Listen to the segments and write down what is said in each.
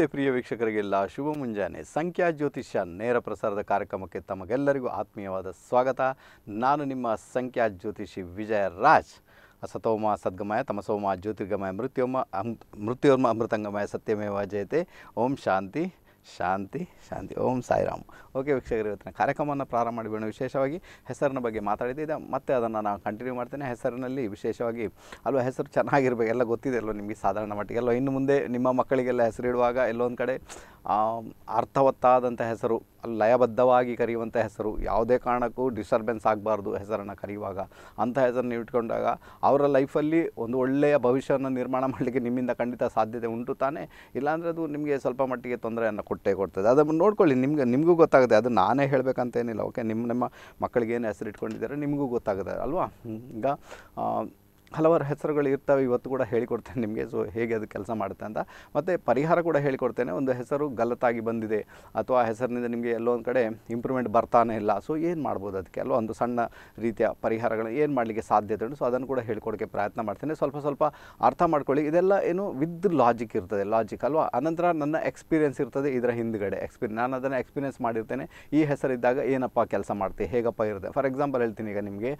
ನಮಸ್ತೆ ಪ್ರಿಯ ವೀಕ್ಷಕರಿಗೆಲ್ಲ ಶುಭ ಮುಂಜಾನೆ ಸಂಖ್ಯಾ ಜ್ಯೋತಿಷ್ಯ ನೇರ ಪ್ರಸಾರದ ಕಾರ್ಯಕ್ರಮಕ್ಕೆ ತಮಗೆಲ್ಲರಿಗೂ ಆತ್ಮೀಯವಾದ ಸ್ವಾಗತ ನಾನು ನಿಮ್ಮ ಸಂಖ್ಯಾ ಜ್ಯೋತಿಷಿ ವಿಜಯ ರಾಜ್ ಸತೋಮ ಸದ್ಗಮಯ ತಮಸೋಮ ಜ್ಯೋತಿರ್ಗಮಯ ಮೃತ್ಯೋಮ ಅಮ್ ಮೃತ್ಯೋರ್ಮ ಅಮೃತಂಗಮಯ ಸತ್ಯಮೇವ ಜಯತೆ ಓಂ ಶಾಂತಿ ಶಾಂತಿ ಶಾಂತಿ ಓಂ ಸಾಯಿರಾಮ್ ಓಕೆ ವೀಕ್ಷಕರು ಇವತ್ತಿನ ಕಾರ್ಯಕ್ರಮವನ್ನು ಪ್ರಾರಂಭ ಮಾಡಿಬಿಡೋಣ ವಿಶೇಷವಾಗಿ ಹೆಸರಿನ ಬಗ್ಗೆ ಮಾತಾಡಿದ್ದೆ ಮತ್ತೆ ಅದನ್ನು ನಾವು ಕಂಟಿನ್ಯೂ ಮಾಡ್ತೇನೆ ಹೆಸರಿನಲ್ಲಿ ವಿಶೇಷವಾಗಿ ಅಲ್ವಾ ಹೆಸರು ಚೆನ್ನಾಗಿರ್ಬೇಕು ಎಲ್ಲ ಗೊತ್ತಿದೆ ಅಲ್ವ ನಿಮಗೆ ಸಾಧಾರಣ ಮಟ್ಟಿಗೆ ಅಲ್ವಾ ಇನ್ನು ಮುಂದೆ ನಿಮ್ಮ ಮಕ್ಕಳಿಗೆಲ್ಲ ಹೆಸರಿಡುವಾಗ ಎಲ್ಲೊಂದು ಕಡೆ ಅರ್ಥವತ್ತಾದಂಥ ಹೆಸರು ಲಯಬದ್ಧವಾಗಿ ಕರೆಯುವಂಥ ಹೆಸರು ಯಾವುದೇ ಕಾರಣಕ್ಕೂ ಡಿಸ್ಟರ್ಬೆನ್ಸ್ ಆಗಬಾರ್ದು ಹೆಸರನ್ನು ಕರೆಯುವಾಗ ಅಂಥ ಹೆಸರನ್ನು ಇಟ್ಕೊಂಡಾಗ ಅವರ ಲೈಫಲ್ಲಿ ಒಂದು ಒಳ್ಳೆಯ ಭವಿಷ್ಯವನ್ನು ನಿರ್ಮಾಣ ಮಾಡಲಿಕ್ಕೆ ನಿಮ್ಮಿಂದ ಖಂಡಿತ ಸಾಧ್ಯತೆ ಉಂಟು ತಾನೇ ಇಲ್ಲಾಂದರೆ ಅದು ನಿಮಗೆ ಸ್ವಲ್ಪ ಮಟ್ಟಿಗೆ ತೊಂದರೆಯನ್ನು ಕೊಟ್ಟೇ ಕೊಡ್ತದೆ ಅದನ್ನು ನೋಡ್ಕೊಳ್ಳಿ ನಿಮಗೆ ನಿಮಗೂ ಗೊತ್ತಾಗುತ್ತೆ ಅದು ನಾನೇ ಹೇಳಬೇಕಂತೇನಿಲ್ಲ ಓಕೆ ನಿಮ್ಮ ನಿಮ್ಮ ಮಕ್ಕಳಿಗೇನು ಹೆಸರು ಇಟ್ಕೊಂಡಿದ್ದಾರೆ ನಿಮಗೂ ಗೊತ್ತಾಗುತ್ತೆ ಅಲ್ವಾ ಈಗ ಹಲವಾರು ಹೆಸರುಗಳು ಇರ್ತವೆ ಇವತ್ತು ಕೂಡ ಹೇಳಿಕೊಡ್ತೇನೆ ನಿಮಗೆ ಸೊ ಹೇಗೆ ಅದು ಕೆಲಸ ಮಾಡುತ್ತೆ ಅಂತ ಮತ್ತು ಪರಿಹಾರ ಕೂಡ ಹೇಳಿಕೊಡ್ತೇನೆ ಒಂದು ಹೆಸರು ಗಲತ್ತಾಗಿ ಬಂದಿದೆ ಅಥವಾ ಆ ಹೆಸರಿನಿಂದ ನಿಮಗೆ ಎಲ್ಲೋ ಒಂದು ಕಡೆ ಇಂಪ್ರೂವ್ಮೆಂಟ್ ಬರ್ತಾನೆ ಇಲ್ಲ ಸೊ ಏನು ಮಾಡ್ಬೋದು ಅದಕ್ಕೆ ಅಲ್ವ ಒಂದು ಸಣ್ಣ ರೀತಿಯ ಪರಿಹಾರಗಳು ಏನು ಮಾಡಲಿಕ್ಕೆ ಸಾಧ್ಯತೆ ಉಂಟು ಸೊ ಅದನ್ನು ಕೂಡ ಹೇಳ್ಕೊಡೋಕ್ಕೆ ಪ್ರಯತ್ನ ಮಾಡ್ತೇನೆ ಸ್ವಲ್ಪ ಸ್ವಲ್ಪ ಅರ್ಥ ಮಾಡ್ಕೊಳ್ಳಿ ಇದೆಲ್ಲ ಏನು ವಿದ್ ಲಾಜಿಕ್ ಇರ್ತದೆ ಲಾಜಿಕ್ ಅಲ್ವಾ ಅನಂತರ ನನ್ನ ಎಕ್ಸ್ಪೀರಿಯೆನ್ಸ್ ಇರ್ತದೆ ಇದರ ಹಿಂದುಗಡೆ ಎಕ್ಸ್ಪೀರಿಯನ್ಸ್ ನಾನು ಅದನ್ನು ಎಕ್ಸ್ಪೀರಿಯೆನ್ಸ್ ಮಾಡಿರ್ತೇನೆ ಈ ಹೆಸರಿದ್ದಾಗ ಏನಪ್ಪ ಕೆಲಸ ಮಾಡ್ತೀವಿ ಹೇಗಪ್ಪ ಇರುತ್ತೆ ಫಾರ್ ಎಕ್ಸಾಂಪಲ್ ಹೇಳ್ತೀನಿ ಈಗ ನಿಮಗೆ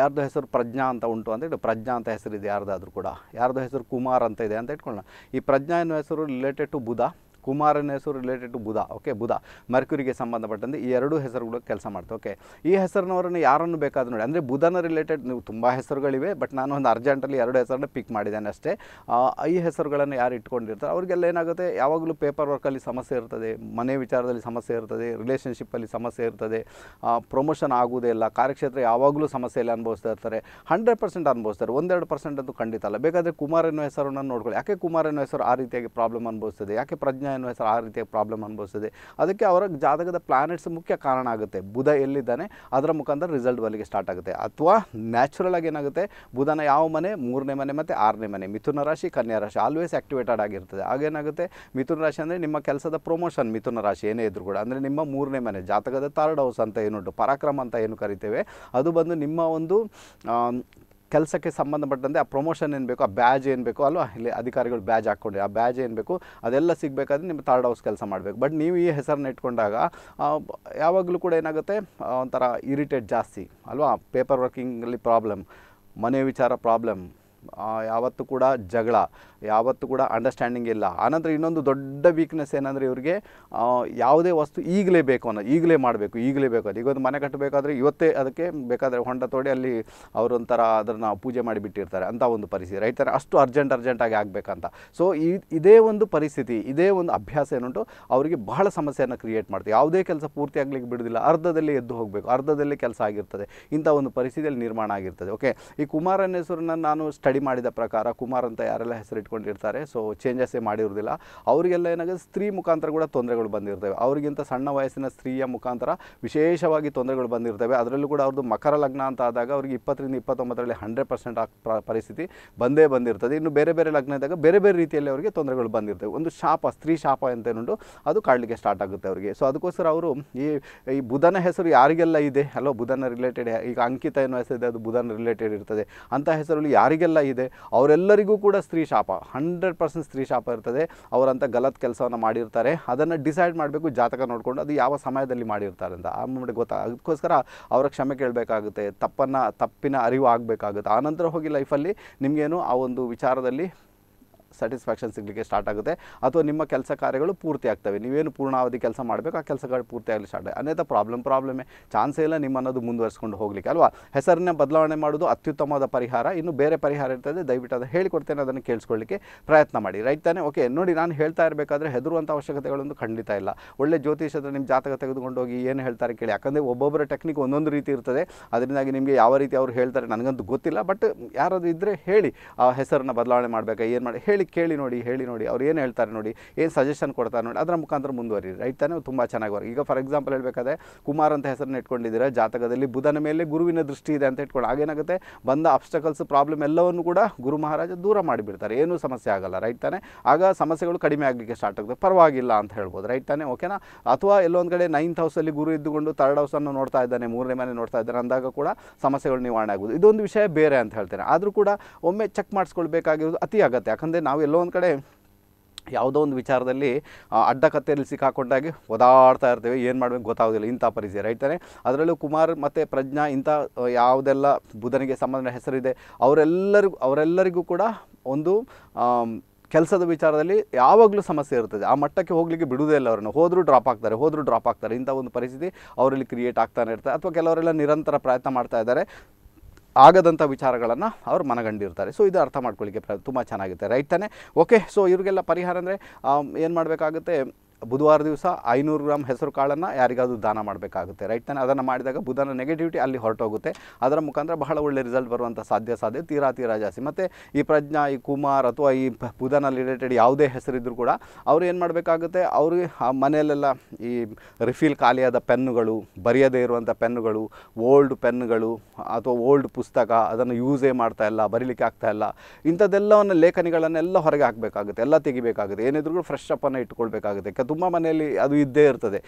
ಯಾರ್ದು ಹೆಸರು ಪ್ರಜ್ಞಾ ಅಂತ ಉಂಟು ಅಂದರೆ ಪ್ರಜ್ಞಾ ಪ್ರಜ್ಞಾ ಅಂತ ಹೆಸರಿದೆ ಯಾರ್ದಾದ್ರೂ ಕೂಡ ಯಾರ್ದೋ ಹೆಸರು ಕುಮಾರ್ ಅಂತ ಇದೆ ಅಂತ ಇಟ್ಕೊಳ್ಳೋಣ ಈ ಪ್ರಜ್ಞಾ ಎನ್ನುವ ಹೆಸರು ರಿಲೇಟೆಡ್ ಟು ಬುಧ ಕುಮಾರನ ಹೆಸರು related to Budha okay Budha ಮರ್ಕ್ಯುರಿಗೆ ಸಂಬಂಧಪಟ್ಟಂತೆ ಈ ಎರಡು ಹೆಸರುಗಳು ಕೆಲಸ ಮಾಡ್ತವೆ ಓಕೆ ಈ ಹೆಸರಿನವರನ್ನು ಯಾರನ್ನು ಬೇಕಾದ್ರೂ ನೋಡಿ ಅಂದರೆ ಬುಧನ ರಿಲೇಟೆಡ್ ನೀವು ತುಂಬ ಹೆಸರುಗಳಿವೆ ಬಟ್ ನಾನು ಒಂದು ಅರ್ಜೆಂಟಲ್ಲಿ ಎರಡು ಹೆಸರನ್ನ ಪಿಕ್ ಮಾಡಿದ್ದೇನೆ ಅಷ್ಟೇ ಈ ಹೆಸರುಗಳನ್ನು ಯಾರು ಇಟ್ಕೊಂಡಿರ್ತಾರೆ ಅವರಿಗೆಲ್ಲ ಏನಾಗುತ್ತೆ ಯಾವಾಗಲೂ ಪೇಪರ್ ವರ್ಕಲ್ಲಿ ಸಮಸ್ಯೆ ಇರ್ತದೆ ಮನೆ ವಿಚಾರದಲ್ಲಿ ಸಮಸ್ಯೆ ಇರ್ತದೆ ರಿಲೇಷನ್ಶಿಪ್ಪಲ್ಲಿ ಸಮಸ್ಯೆ ಇರ್ತದೆ ಪ್ರಮೋಷನ್ ಆಗುವುದೇ ಇಲ್ಲ ಕಾರ್ಯಕ್ಷೇತ್ರ ಯಾವಾಗಲೂ ಸಮಸ್ಯೆಯಲ್ಲಿ ಅನುಭವಿಸ್ತಾ ಇರ್ತಾರೆ ಹಂಡ್ರೆಡ್ ಪರ್ಸೆಂಟ್ ಅನುಭವಿಸ್ತಾರೆ ಒಂದೆರಡು ಪರ್ಸೆಂಟ್ ಅಂತೂ ಖಂಡಿತ ಅಲ್ಲ ಬೇಕಾದರೆ ಕುಮಾರನ ಹೆಸರನ್ನು ನೋಡ್ಕೊಳ್ಳಿ ಯಾಕೆ ಕುಮಾರನ ಹೆಸರು ಆ ರೀತಿಯಾಗಿ ಪ್ರಾಬ್ಲಮ್ ಅನುಭವಿಸ್ತದೆ ಯಾಕೆ ಪ್ರಜ್ಞಾ ಹೆಸರು ಆ ರೀತಿಯ ಪ್ರಾಬ್ಲಮ್ ಅನುಭವಿಸ್ತದೆ ಅದಕ್ಕೆ ಅವರ ಜಾತಕದ ಪ್ಲಾನೆಟ್ಸ್ ಮುಖ್ಯ ಕಾರಣ ಆಗುತ್ತೆ ಬುಧ ಎಲ್ಲಿದ್ದಾನೆ ಅದರ ಮುಖಾಂತರ ರಿಸಲ್ಟ್ ಬರಲಿಕ್ಕೆ ಸ್ಟಾರ್ಟ್ ಆಗುತ್ತೆ ಅಥವಾ ನ್ಯಾಚುರಲ್ ಆಗಿ ಏನಾಗುತ್ತೆ ಬುಧನ ಯಾವ ಮನೆ ಮೂರನೇ ಮನೆ ಮತ್ತು ಆರನೇ ಮನೆ ಮಿಥುನ ರಾಶಿ ಕನ್ಯಾ ರಾಶಿ ಆಲ್ವೇಸ್ ಆಕ್ಟಿವೇಟೆಡ್ ಆಗಿರ್ತದೆ ಹಾಗೇನಾಗುತ್ತೆ ಮಿಥುನ ರಾಶಿ ಅಂದರೆ ನಿಮ್ಮ ಕೆಲಸದ ಪ್ರೊಮೋಷನ್ ಮಿಥುನ ರಾಶಿ ಏನೇ ಇದ್ರು ಕೂಡ ಅಂದರೆ ನಿಮ್ಮ ಮೂರನೇ ಮನೆ ಜಾತಕದ ಥರ್ಡ್ ಹೌಸ್ ಅಂತ ಏನುಂಟು ಪರಾಕ್ರಮ ಅಂತ ಏನು ಕರಿತೇವೆ ಅದು ಬಂದು ನಿಮ್ಮ ಒಂದು ಕೆಲಸಕ್ಕೆ ಸಂಬಂಧಪಟ್ಟಂತೆ ಆ ಪ್ರಮೋಷನ್ ಏನು ಬೇಕು ಆ ಬ್ಯಾಜ್ ಏನು ಬೇಕು ಅಲ್ವಾ ಇಲ್ಲಿ ಅಧಿಕಾರಿಗಳು ಬ್ಯಾಜ್ ಹಾಕ್ಕೊಂಡ್ರೆ ಆ ಬ್ಯಾಜ್ ಏನು ಬೇಕು ಅದೆಲ್ಲ ಸಿಗಬೇಕಾದ್ರೆ ನಿಮ್ಮ ಥರ್ಡ್ ಹೌಸ್ ಕೆಲಸ ಮಾಡಬೇಕು ಬಟ್ ನೀವು ಈ ಹೆಸರನ್ನ ಇಟ್ಕೊಂಡಾಗ ಯಾವಾಗಲೂ ಕೂಡ ಏನಾಗುತ್ತೆ ಒಂಥರ ಇರಿಟೇಟ್ ಜಾಸ್ತಿ ಅಲ್ವಾ ಪೇಪರ್ ವರ್ಕಿಂಗಲ್ಲಿ ಪ್ರಾಬ್ಲಮ್ ಮನೆ ವಿಚಾರ ಪ್ರಾಬ್ಲಮ್ ಯಾವತ್ತೂ ಕೂಡ ಜಗಳ ಯಾವತ್ತು ಕೂಡ ಅಂಡರ್ಸ್ಟ್ಯಾಂಡಿಂಗ್ ಇಲ್ಲ ಆನಂತರ ಇನ್ನೊಂದು ದೊಡ್ಡ ವೀಕ್ನೆಸ್ ಏನಂದರೆ ಇವರಿಗೆ ಯಾವುದೇ ವಸ್ತು ಈಗಲೇ ಬೇಕು ಅನ್ನೋ ಈಗಲೇ ಮಾಡಬೇಕು ಈಗಲೇ ಬೇಕು ಅದು ಈಗ ಒಂದು ಮನೆ ಕಟ್ಟಬೇಕಾದ್ರೆ ಇವತ್ತೇ ಅದಕ್ಕೆ ಬೇಕಾದರೆ ಹೊಂಡ ತೋಡಿ ಅಲ್ಲಿ ಅವರೊಂಥರ ಅದನ್ನು ಪೂಜೆ ಮಾಡಿಬಿಟ್ಟಿರ್ತಾರೆ ಅಂಥ ಒಂದು ಪರಿಸ್ಥಿತಿ ರೈತರ ಅಷ್ಟು ಅರ್ಜೆಂಟ್ ಅರ್ಜೆಂಟಾಗಿ ಆಗಬೇಕಂತ ಸೊ ಇದೇ ಒಂದು ಪರಿಸ್ಥಿತಿ ಇದೇ ಒಂದು ಅಭ್ಯಾಸ ಏನುಂಟು ಅವರಿಗೆ ಬಹಳ ಸಮಸ್ಯೆಯನ್ನು ಕ್ರಿಯೇಟ್ ಮಾಡ್ತೀವಿ ಯಾವುದೇ ಕೆಲಸ ಪೂರ್ತಿ ಆಗಲಿಕ್ಕೆ ಬಿಡೋದಿಲ್ಲ ಅರ್ಧದಲ್ಲಿ ಎದ್ದು ಹೋಗಬೇಕು ಅರ್ಧದಲ್ಲಿ ಕೆಲಸ ಆಗಿರ್ತದೆ ಇಂಥ ಒಂದು ಪರಿಸ್ಥಿತಿಯಲ್ಲಿ ನಿರ್ಮಾಣ ಆಗಿರ್ತದೆ ಓಕೆ ಈ ಹೆಸರನ್ನ ನಾನು ಸ್ಟಡಿ ಸ್ಟಡಿ ಮಾಡಿದ ಪ್ರಕಾರ ಕುಮಾರ್ ಅಂತ ಯಾರೆಲ್ಲ ಇಟ್ಕೊಂಡಿರ್ತಾರೆ ಸೊ ಚೇಂಜಸ್ಸೇ ಮಾಡಿರೋದಿಲ್ಲ ಅವರಿಗೆಲ್ಲ ಏನಾಗುತ್ತೆ ಸ್ತ್ರೀ ಮುಖಾಂತರ ಕೂಡ ತೊಂದರೆಗಳು ಬಂದಿರ್ತವೆ ಅವರಿಗಿಂತ ಸಣ್ಣ ವಯಸ್ಸಿನ ಸ್ತ್ರೀಯ ಮುಖಾಂತರ ವಿಶೇಷವಾಗಿ ತೊಂದರೆಗಳು ಬಂದಿರ್ತವೆ ಅದರಲ್ಲೂ ಕೂಡ ಅವ್ರದ್ದು ಮಕರ ಲಗ್ನ ಅಂತ ಆದಾಗ ಅವ್ರಿಗೆ ಇಪ್ಪತ್ತರಿಂದ ಇಪ್ಪತ್ತೊಂಬತ್ತರಲ್ಲಿ ಹಂಡ್ರೆಡ್ ಪರ್ಸೆಂಟ್ ಪರಿಸ್ಥಿತಿ ಬಂದೇ ಬಂದಿರ್ತದೆ ಇನ್ನು ಬೇರೆ ಬೇರೆ ಲಗ್ನ ಇದ್ದಾಗ ಬೇರೆ ಬೇರೆ ರೀತಿಯಲ್ಲಿ ಅವರಿಗೆ ತೊಂದರೆಗಳು ಬಂದಿರ್ತವೆ ಒಂದು ಶಾಪ ಸ್ತ್ರೀ ಶಾಪ ಅಂತ ಅದು ಕಾಡಲಿಕ್ಕೆ ಸ್ಟಾರ್ಟ್ ಆಗುತ್ತೆ ಅವರಿಗೆ ಸೊ ಅದಕ್ಕೋಸ್ಕರ ಅವರು ಈ ಈ ಬುಧನ ಹೆಸರು ಯಾರಿಗೆಲ್ಲ ಇದೆ ಅಲ್ಲೋ ಬುಧನ ರಿಲೇಟೆಡ್ ಈಗ ಅಂಕಿತ ಏನೋ ಹೆಸರು ಅದು ಬುಧನ ರಿಲೇಟೆಡ್ ಇರ್ತದೆ ಅಂತ ಹೆಸರಲ್ಲಿ ಯಾರಿಗೆಲ್ಲ ಇದೆ ಅವರೆಲ್ಲರಿಗೂ ಕೂಡ ಸ್ತ್ರೀ ಶಾಪ ಹಂಡ್ರೆಡ್ ಪರ್ಸೆಂಟ್ ಸ್ತ್ರೀ ಶಾಪ ಇರ್ತದೆ ಅವರಂಥ ಗಲತ್ ಕೆಲಸವನ್ನು ಮಾಡಿರ್ತಾರೆ ಅದನ್ನು ಡಿಸೈಡ್ ಮಾಡಬೇಕು ಜಾತಕ ನೋಡಿಕೊಂಡು ಅದು ಯಾವ ಸಮಯದಲ್ಲಿ ಮಾಡಿರ್ತಾರೆ ಅಂತ ಆ ಮೂಮೆಂಟ್ ಗೊತ್ತಾಗ ಅದಕ್ಕೋಸ್ಕರ ಅವರ ಕ್ಷಮೆ ಕೇಳಬೇಕಾಗುತ್ತೆ ತಪ್ಪನ್ನು ತಪ್ಪಿನ ಅರಿವು ಆಗಬೇಕಾಗುತ್ತೆ ಆನಂತರ ಹೋಗಿ ಲೈಫಲ್ಲಿ ನಿಮಗೇನು ಆ ಒಂದು ವಿಚಾರದಲ್ಲಿ ಸ್ಯಾಟಿಸ್ಫ್ಯಾಕ್ಷನ್ ಸಿಗಲಿಕ್ಕೆ ಸ್ಟಾರ್ಟ್ ಆಗುತ್ತೆ ಅಥವಾ ನಿಮ್ಮ ಕೆಲಸ ಕಾರ್ಯಗಳು ಪೂರ್ತಿ ಆಗ್ತವೆ ನೀವೇನು ಪೂರ್ಣಾವಧಿ ಕೆಲಸ ಮಾಡಬೇಕು ಆ ಕೆಲಸಗಳು ಪೂರ್ತಿ ಆಗಲಿ ಸ್ಟಾರ್ಟ್ ಅನೇಕ ಪ್ರಾಬ್ಲಮ್ ಪ್ರಾಬ್ಲಮೇ ಚಾನ್ಸ್ ಇಲ್ಲ ನಿಮ್ಮ ಅನ್ನೋದು ಮುಂದುವರಿಸ್ಕೊಂಡು ಹೋಗಲಿಕ್ಕೆ ಅಲ್ವಾ ಹೆಸರನ್ನ ಬದಲಾವಣೆ ಮಾಡೋದು ಅತ್ಯುತ್ತಮವಾದ ಪರಿಹಾರ ಇನ್ನು ಬೇರೆ ಪರಿಹಾರ ಇರ್ತದೆ ದಯವಿಟ್ಟು ಅದು ಹೇಳಿಕೊಡ್ತೇನೆ ಅದನ್ನು ಕೇಳಿಸ್ಕೊಳ್ಳಿಕ್ಕೆ ಪ್ರಯತ್ನ ಮಾಡಿ ರೈಟ್ ತಾನೆ ಓಕೆ ನೋಡಿ ನಾನು ಹೇಳ್ತಾ ಇರಬೇಕಾದ್ರೆ ಹೆದರುವಂಥ ಅವಶ್ಯಕತೆಗಳೊಂದು ಖಂಡಿತ ಇಲ್ಲ ಒಳ್ಳೆ ಜ್ಯೋತಿಷದ ನಿಮ್ಮ ಜಾತಕ ತೆಗೆದುಕೊಂಡು ಹೋಗಿ ಏನು ಹೇಳ್ತಾರೆ ಕೇಳಿ ಯಾಕಂದರೆ ಒಬ್ಬೊಬ್ಬರ ಟೆಕ್ನಿಕ್ ಒಂದೊಂದು ರೀತಿ ಇರ್ತದೆ ಅದರಿಂದಾಗಿ ನಿಮಗೆ ಯಾವ ರೀತಿ ಅವರು ಹೇಳ್ತಾರೆ ನನಗಂತೂ ಗೊತ್ತಿಲ್ಲ ಬಟ್ ಯಾರಾದರೂ ಇದ್ದರೆ ಹೇಳಿ ಆ ಹೆಸರನ್ನು ಬದಲಾವಣೆ ಮಾಡಬೇಕಾ ಏನು ಮಾಡಿ ಹೇಳಿ ಹೇಳಿ ಕೇಳಿ ನೋಡಿ ಹೇಳಿ ನೋಡಿ ಅವ್ರು ಏನು ಹೇಳ್ತಾರೆ ನೋಡಿ ಏನು ಸಜೆಷನ್ ಕೊಡ್ತಾರೆ ನೋಡಿ ಅದರ ಮುಖಾಂತರ ಮುಂದುವರಿ ರೈಟ್ ತಾನೆ ತುಂಬ ಚೆನ್ನಾಗಿ ಈಗ ಫಾರ್ ಎಕ್ಸಾಂಪಲ್ ಹೇಳಬೇಕಾದ್ರೆ ಕುಮಾರ್ ಅಂತ ಹೆಸರನ್ನ ಇಟ್ಕೊಂಡಿದ್ದೀರಾ ಜಾತಕದಲ್ಲಿ ಬುಧನ ಮೇಲೆ ಗುರುವಿನ ದೃಷ್ಟಿ ಇದೆ ಅಂತ ಇಟ್ಕೊಂಡು ಆಗೇನಾಗುತ್ತೆ ಬಂದ ಅಬ್ಸ್ಟಕಲ್ಸ್ ಪ್ರಾಬ್ಲಮ್ ಎಲ್ಲವನ್ನು ಕೂಡ ಗುರು ಮಹಾರಾಜ ದೂರ ಮಾಡಿಬಿಡ್ತಾರೆ ಏನೂ ಸಮಸ್ಯೆ ಆಗಲ್ಲ ರೈಟ್ ತಾನೆ ಆಗ ಸಮಸ್ಯೆಗಳು ಕಡಿಮೆ ಆಗಲಿಕ್ಕೆ ಸ್ಟಾರ್ಟ್ ಆಗುತ್ತೆ ಪರವಾಗಿಲ್ಲ ಅಂತ ಹೇಳ್ಬೋದು ರೈಟ್ ತಾನೆ ಓಕೆನಾ ಅಥವಾ ಎಲ್ಲೊಂದು ಕಡೆ ನೈನ್ತ್ ಹೌಸಲ್ಲಿ ಗುರು ಇದ್ದುಕೊಂಡು ತರ್ಡ್ ಹೌಸನ್ನು ನೋಡ್ತಾ ಇದ್ದಾನೆ ಮೂರನೇ ಮನೆ ನೋಡ್ತಾ ಇದ್ದಾನೆ ಅಂದಾಗ ಕೂಡ ಸಮಸ್ಯೆಗಳು ನಿವಾರಣೆ ಆಗೋದು ಇದೊಂದು ವಿಷಯ ಬೇರೆ ಅಂತ ಹೇಳ್ತಾರೆ ಆದರೂ ಕೂಡ ಒಮ್ಮೆ ಚೆಕ್ ಮಾಡಿಸ್ಕೊಳ್ಬೇಕಾಗಿರೋದು ಅತಿ ಆಗುತ್ತೆ ಯಾಕಂದರೆ ನಾವು ನಾವು ಎಲ್ಲೋ ಒಂದು ಕಡೆ ಯಾವುದೋ ಒಂದು ವಿಚಾರದಲ್ಲಿ ಅಡ್ಡ ಕತ್ತೆಯಲ್ಲಿ ಸಿಕ್ಕಾಕೊಂಡಾಗಿ ಓದಾಡ್ತಾ ಇರ್ತೇವೆ ಏನು ಮಾಡಬೇಕು ಗೊತ್ತಾಗೋದಿಲ್ಲ ಇಂಥ ಪರಿಸ್ಥಿತಿ ರೈಟ್ ಅದರಲ್ಲೂ ಕುಮಾರ್ ಮತ್ತು ಪ್ರಜ್ಞಾ ಇಂಥ ಯಾವುದೆಲ್ಲ ಬುಧನಿಗೆ ಸಂಬಂಧ ಹೆಸರಿದೆ ಅವರೆಲ್ಲರಿಗೂ ಅವರೆಲ್ಲರಿಗೂ ಕೂಡ ಒಂದು ಕೆಲಸದ ವಿಚಾರದಲ್ಲಿ ಯಾವಾಗಲೂ ಸಮಸ್ಯೆ ಇರ್ತದೆ ಆ ಮಟ್ಟಕ್ಕೆ ಹೋಗಲಿಕ್ಕೆ ಬಿಡುವುದೇ ಇಲ್ಲ ಅವರನ್ನು ಹೋದರೂ ಡ್ರಾಪ್ ಆಗ್ತಾರೆ ಹೋದರೂ ಡ್ರಾಪ್ ಆಗ್ತಾರೆ ಇಂಥ ಒಂದು ಪರಿಸ್ಥಿತಿ ಅವರಲ್ಲಿ ಕ್ರಿಯೇಟ್ ಆಗ್ತಾನೆ ಇರ್ತದೆ ಅಥವಾ ಕೆಲವರೆಲ್ಲ ನಿರಂತರ ಪ್ರಯತ್ನ ಮಾಡ್ತಾ ಇದ್ದಾರೆ ಆಗದಂಥ ವಿಚಾರಗಳನ್ನು ಅವರು ಮನಗಂಡಿರ್ತಾರೆ ಸೊ ಇದು ಅರ್ಥ ಮಾಡ್ಕೊಳ್ಳಿಕ್ಕೆ ಪ್ರ ತುಂಬ ಚೆನ್ನಾಗಿರುತ್ತೆ ರೈಟ್ ತಾನೆ ಓಕೆ ಸೊ ಇವ್ರಿಗೆಲ್ಲ ಪರಿಹಾರ ಅಂದರೆ ಏನು ಮಾಡಬೇಕಾಗುತ್ತೆ ಬುಧವಾರ ದಿವಸ ಐನೂರು ಗ್ರಾಮ್ ಹೆಸರು ಕಾಳನ್ನು ಯಾರಿಗಾದರೂ ದಾನ ಮಾಡಬೇಕಾಗುತ್ತೆ ರೈಟ್ ತಾನೆ ಅದನ್ನು ಮಾಡಿದಾಗ ಬುಧನ ನೆಗೆಟಿವಿಟಿ ಅಲ್ಲಿ ಹೊರಟೋಗುತ್ತೆ ಅದರ ಮುಖಾಂತರ ಬಹಳ ಒಳ್ಳೆ ರಿಸಲ್ಟ್ ಬರುವಂಥ ಸಾಧ್ಯ ಸಾಧ್ಯ ತೀರಾ ತೀರಾ ಜಾಸ್ತಿ ಮತ್ತು ಈ ಪ್ರಜ್ಞಾ ಈ ಕುಮಾರ್ ಅಥವಾ ಈ ಬುಧನ ರಿಲೇಟೆಡ್ ಯಾವುದೇ ಹೆಸರಿದ್ದರೂ ಕೂಡ ಅವ್ರು ಏನು ಮಾಡಬೇಕಾಗುತ್ತೆ ಅವ್ರಿಗೆ ಆ ಮನೆಯಲ್ಲೆಲ್ಲ ಈ ರಿಫಿಲ್ ಖಾಲಿಯಾದ ಪೆನ್ನುಗಳು ಬರೆಯದೇ ಇರುವಂಥ ಪೆನ್ನುಗಳು ಓಲ್ಡ್ ಪೆನ್ನುಗಳು ಅಥವಾ ಓಲ್ಡ್ ಪುಸ್ತಕ ಅದನ್ನು ಯೂಸೇ ಮಾಡ್ತಾ ಇಲ್ಲ ಬರೀಲಿಕ್ಕೆ ಆಗ್ತಾ ಇಲ್ಲ ಇಂಥದ್ದೆಲ್ಲವನ್ನು ಲೇಖನಿಗಳನ್ನೆಲ್ಲ ಹೊರಗೆ ಹಾಕಬೇಕಾಗುತ್ತೆ ಎಲ್ಲ ತೆಗಿಬೇಕಾಗುತ್ತೆ ಏನಿದ್ರು ಫ್ರೆಶ್ ಅಪ್ಪನ್ನು ಇಟ್ಕೊಳ್ಬೇಕಾಗುತ್ತೆ ತುಂಬ ಮನೆಯಲ್ಲಿ ಅದು ಇದ್ದೇ ಇರ್ತದೆ